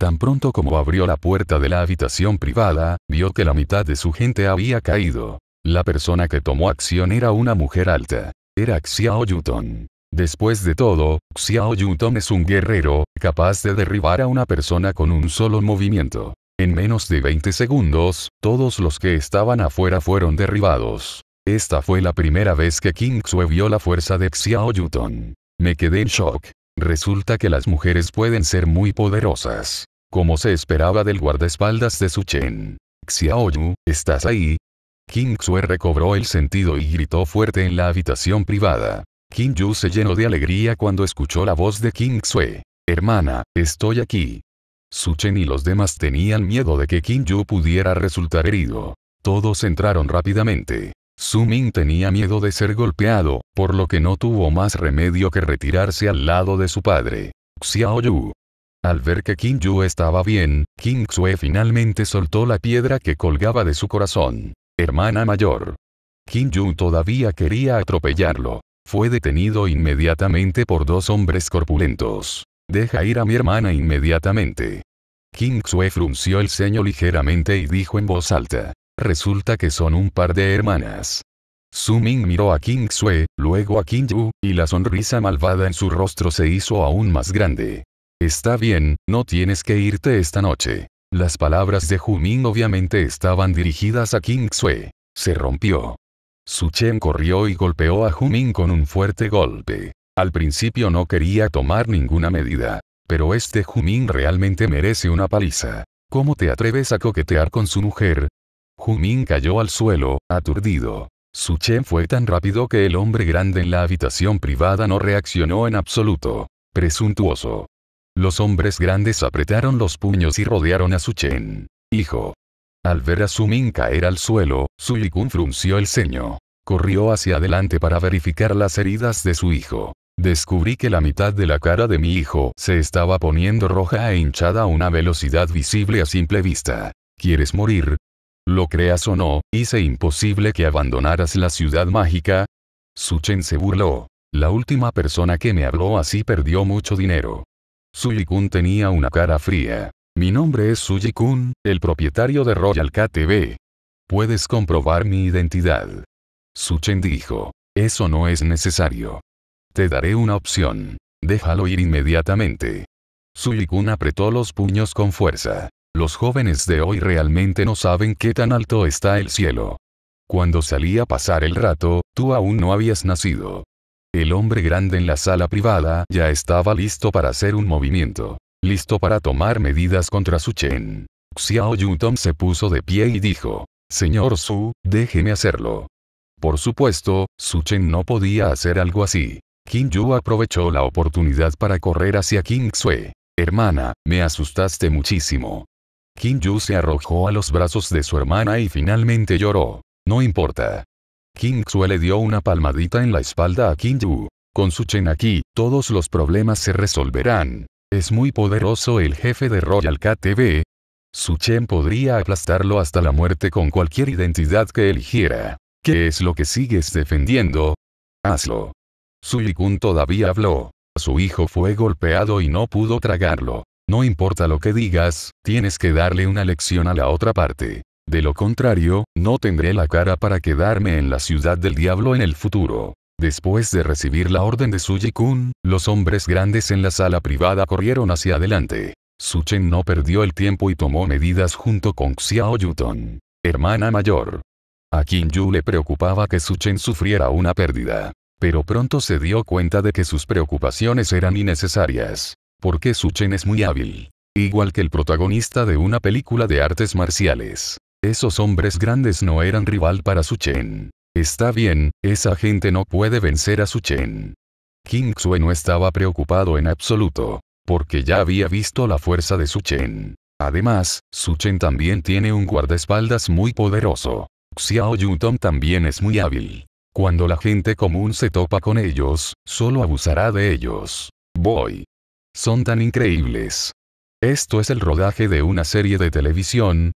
Tan pronto como abrió la puerta de la habitación privada, vio que la mitad de su gente había caído. La persona que tomó acción era una mujer alta. Era Xiao Yuton. Después de todo, Xiao es un guerrero, capaz de derribar a una persona con un solo movimiento. En menos de 20 segundos, todos los que estaban afuera fueron derribados. Esta fue la primera vez que King Xue vio la fuerza de Xiao Yuton. Me quedé en shock. Resulta que las mujeres pueden ser muy poderosas. Como se esperaba del guardaespaldas de Su Chen, Xiaoyu, ¿estás ahí? King Xue recobró el sentido y gritó fuerte en la habitación privada. King Yu se llenó de alegría cuando escuchó la voz de King Xue. Hermana, estoy aquí. Su Chen y los demás tenían miedo de que King Yu pudiera resultar herido. Todos entraron rápidamente. Su Ming tenía miedo de ser golpeado, por lo que no tuvo más remedio que retirarse al lado de su padre. Xiao al ver que Kim Yu estaba bien, King Xue finalmente soltó la piedra que colgaba de su corazón. Hermana mayor. Kim Yu todavía quería atropellarlo. Fue detenido inmediatamente por dos hombres corpulentos. Deja ir a mi hermana inmediatamente. King Xue frunció el ceño ligeramente y dijo en voz alta. Resulta que son un par de hermanas. Su Ming miró a Kim Xue, luego a Kim Yu, y la sonrisa malvada en su rostro se hizo aún más grande. Está bien, no tienes que irte esta noche. Las palabras de Jumin obviamente estaban dirigidas a King Sue. Se rompió. Su Chen corrió y golpeó a Jumin con un fuerte golpe. Al principio no quería tomar ninguna medida. Pero este Jumin realmente merece una paliza. ¿Cómo te atreves a coquetear con su mujer? Jumin cayó al suelo, aturdido. Su Chen fue tan rápido que el hombre grande en la habitación privada no reaccionó en absoluto. Presuntuoso. Los hombres grandes apretaron los puños y rodearon a Su Chen. Hijo. Al ver a Su Min caer al suelo, Su Yikun frunció el ceño. Corrió hacia adelante para verificar las heridas de su hijo. Descubrí que la mitad de la cara de mi hijo se estaba poniendo roja e hinchada a una velocidad visible a simple vista. ¿Quieres morir? Lo creas o no, hice imposible que abandonaras la ciudad mágica. Suchen se burló. La última persona que me habló así perdió mucho dinero suji tenía una cara fría. Mi nombre es Su el propietario de Royal KTV. Puedes comprobar mi identidad. Suchen dijo. Eso no es necesario. Te daré una opción. Déjalo ir inmediatamente. Suikun apretó los puños con fuerza. Los jóvenes de hoy realmente no saben qué tan alto está el cielo. Cuando salí a pasar el rato, tú aún no habías nacido. El hombre grande en la sala privada ya estaba listo para hacer un movimiento. Listo para tomar medidas contra Su Chen. Xiao Yutong se puso de pie y dijo. Señor Su, déjeme hacerlo. Por supuesto, Su Chen no podía hacer algo así. Qin Yu aprovechó la oportunidad para correr hacia Qin Xue. Hermana, me asustaste muchísimo. Qin Yu se arrojó a los brazos de su hermana y finalmente lloró. No importa. King Xue le dio una palmadita en la espalda a King Yu. Con su Chen aquí, todos los problemas se resolverán. Es muy poderoso el jefe de Royal KTV. Su Chen podría aplastarlo hasta la muerte con cualquier identidad que eligiera. ¿Qué es lo que sigues defendiendo? Hazlo. Su Yikun todavía habló. Su hijo fue golpeado y no pudo tragarlo. No importa lo que digas, tienes que darle una lección a la otra parte. De lo contrario, no tendré la cara para quedarme en la ciudad del diablo en el futuro. Después de recibir la orden de Suji-kun, los hombres grandes en la sala privada corrieron hacia adelante. Suchen no perdió el tiempo y tomó medidas junto con Xiao Yuton, hermana mayor. A Kim Yu le preocupaba que Suchen sufriera una pérdida. Pero pronto se dio cuenta de que sus preocupaciones eran innecesarias. Porque Suchen es muy hábil. Igual que el protagonista de una película de artes marciales. Esos hombres grandes no eran rival para Su Chen. Está bien, esa gente no puede vencer a Su Chen. King Xue no estaba preocupado en absoluto, porque ya había visto la fuerza de Su Chen. Además, Su Chen también tiene un guardaespaldas muy poderoso. Xiao Yutong también es muy hábil. Cuando la gente común se topa con ellos, solo abusará de ellos. Boy. Son tan increíbles. Esto es el rodaje de una serie de televisión,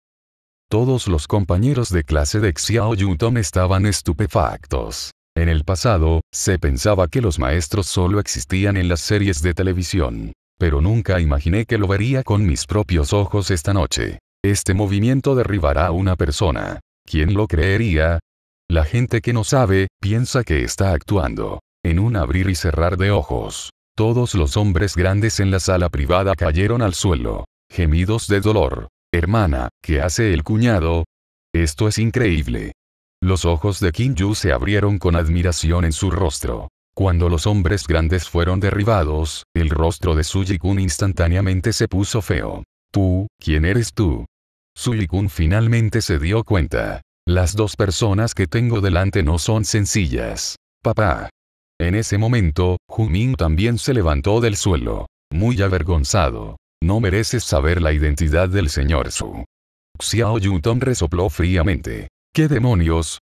todos los compañeros de clase de Xiao Yutong estaban estupefactos. En el pasado, se pensaba que los maestros solo existían en las series de televisión. Pero nunca imaginé que lo vería con mis propios ojos esta noche. Este movimiento derribará a una persona. ¿Quién lo creería? La gente que no sabe, piensa que está actuando. En un abrir y cerrar de ojos. Todos los hombres grandes en la sala privada cayeron al suelo. Gemidos de dolor. Hermana, ¿qué hace el cuñado? Esto es increíble. Los ojos de Kim Yu se abrieron con admiración en su rostro. Cuando los hombres grandes fueron derribados, el rostro de Suji-kun instantáneamente se puso feo. Tú, ¿quién eres tú? Suji-kun finalmente se dio cuenta. Las dos personas que tengo delante no son sencillas. Papá. En ese momento, Jumin también se levantó del suelo. Muy avergonzado. No mereces saber la identidad del señor Su. Xiao Yutong resopló fríamente. ¿Qué demonios?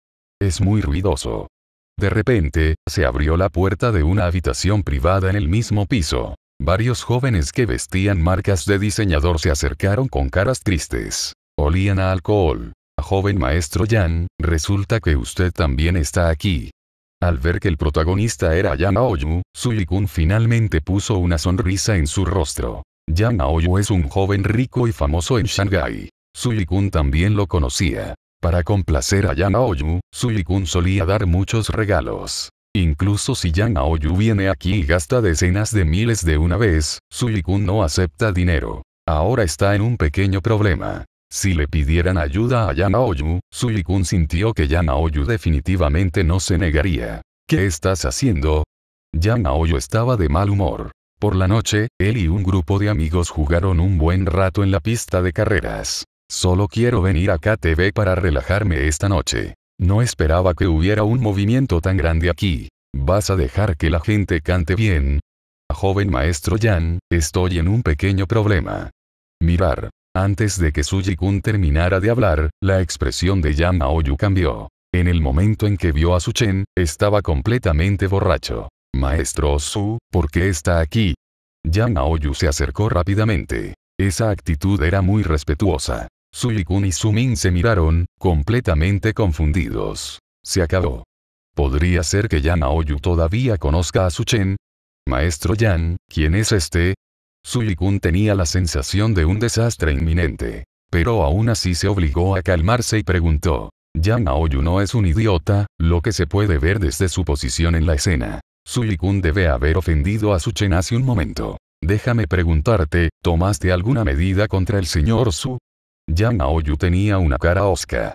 Es muy ruidoso. De repente, se abrió la puerta de una habitación privada en el mismo piso. Varios jóvenes que vestían marcas de diseñador se acercaron con caras tristes. Olían a alcohol. Joven maestro Yan, resulta que usted también está aquí. Al ver que el protagonista era Yan Aoyu, Suikun finalmente puso una sonrisa en su rostro. Yang Aoyu es un joven rico y famoso en Shanghái. Kun también lo conocía. Para complacer a Yang Aoyu, Kun solía dar muchos regalos. Incluso si Yang Aoyu viene aquí y gasta decenas de miles de una vez, Kun no acepta dinero. Ahora está en un pequeño problema. Si le pidieran ayuda a Yang Aoyu, Kun sintió que Yang Aoyu definitivamente no se negaría. ¿Qué estás haciendo? Yang Aoyu estaba de mal humor. Por la noche, él y un grupo de amigos jugaron un buen rato en la pista de carreras. Solo quiero venir a KTV para relajarme esta noche. No esperaba que hubiera un movimiento tan grande aquí. ¿Vas a dejar que la gente cante bien? Joven maestro Yan, estoy en un pequeño problema. Mirar. Antes de que Suji-kun terminara de hablar, la expresión de Yan Aoyu cambió. En el momento en que vio a Su Chen, estaba completamente borracho. Maestro Su, ¿por qué está aquí? Yang Aoyu se acercó rápidamente. Esa actitud era muy respetuosa. Su Likun y Su Min se miraron, completamente confundidos. Se acabó. ¿Podría ser que Yan Aoyu todavía conozca a Su Chen? Maestro Yan, ¿quién es este? Su Likun tenía la sensación de un desastre inminente. Pero aún así se obligó a calmarse y preguntó. Yan Aoyu no es un idiota, lo que se puede ver desde su posición en la escena. Yikun debe haber ofendido a Suchen hace un momento. Déjame preguntarte, ¿tomaste alguna medida contra el señor Su? Yang Aoyu tenía una cara osca.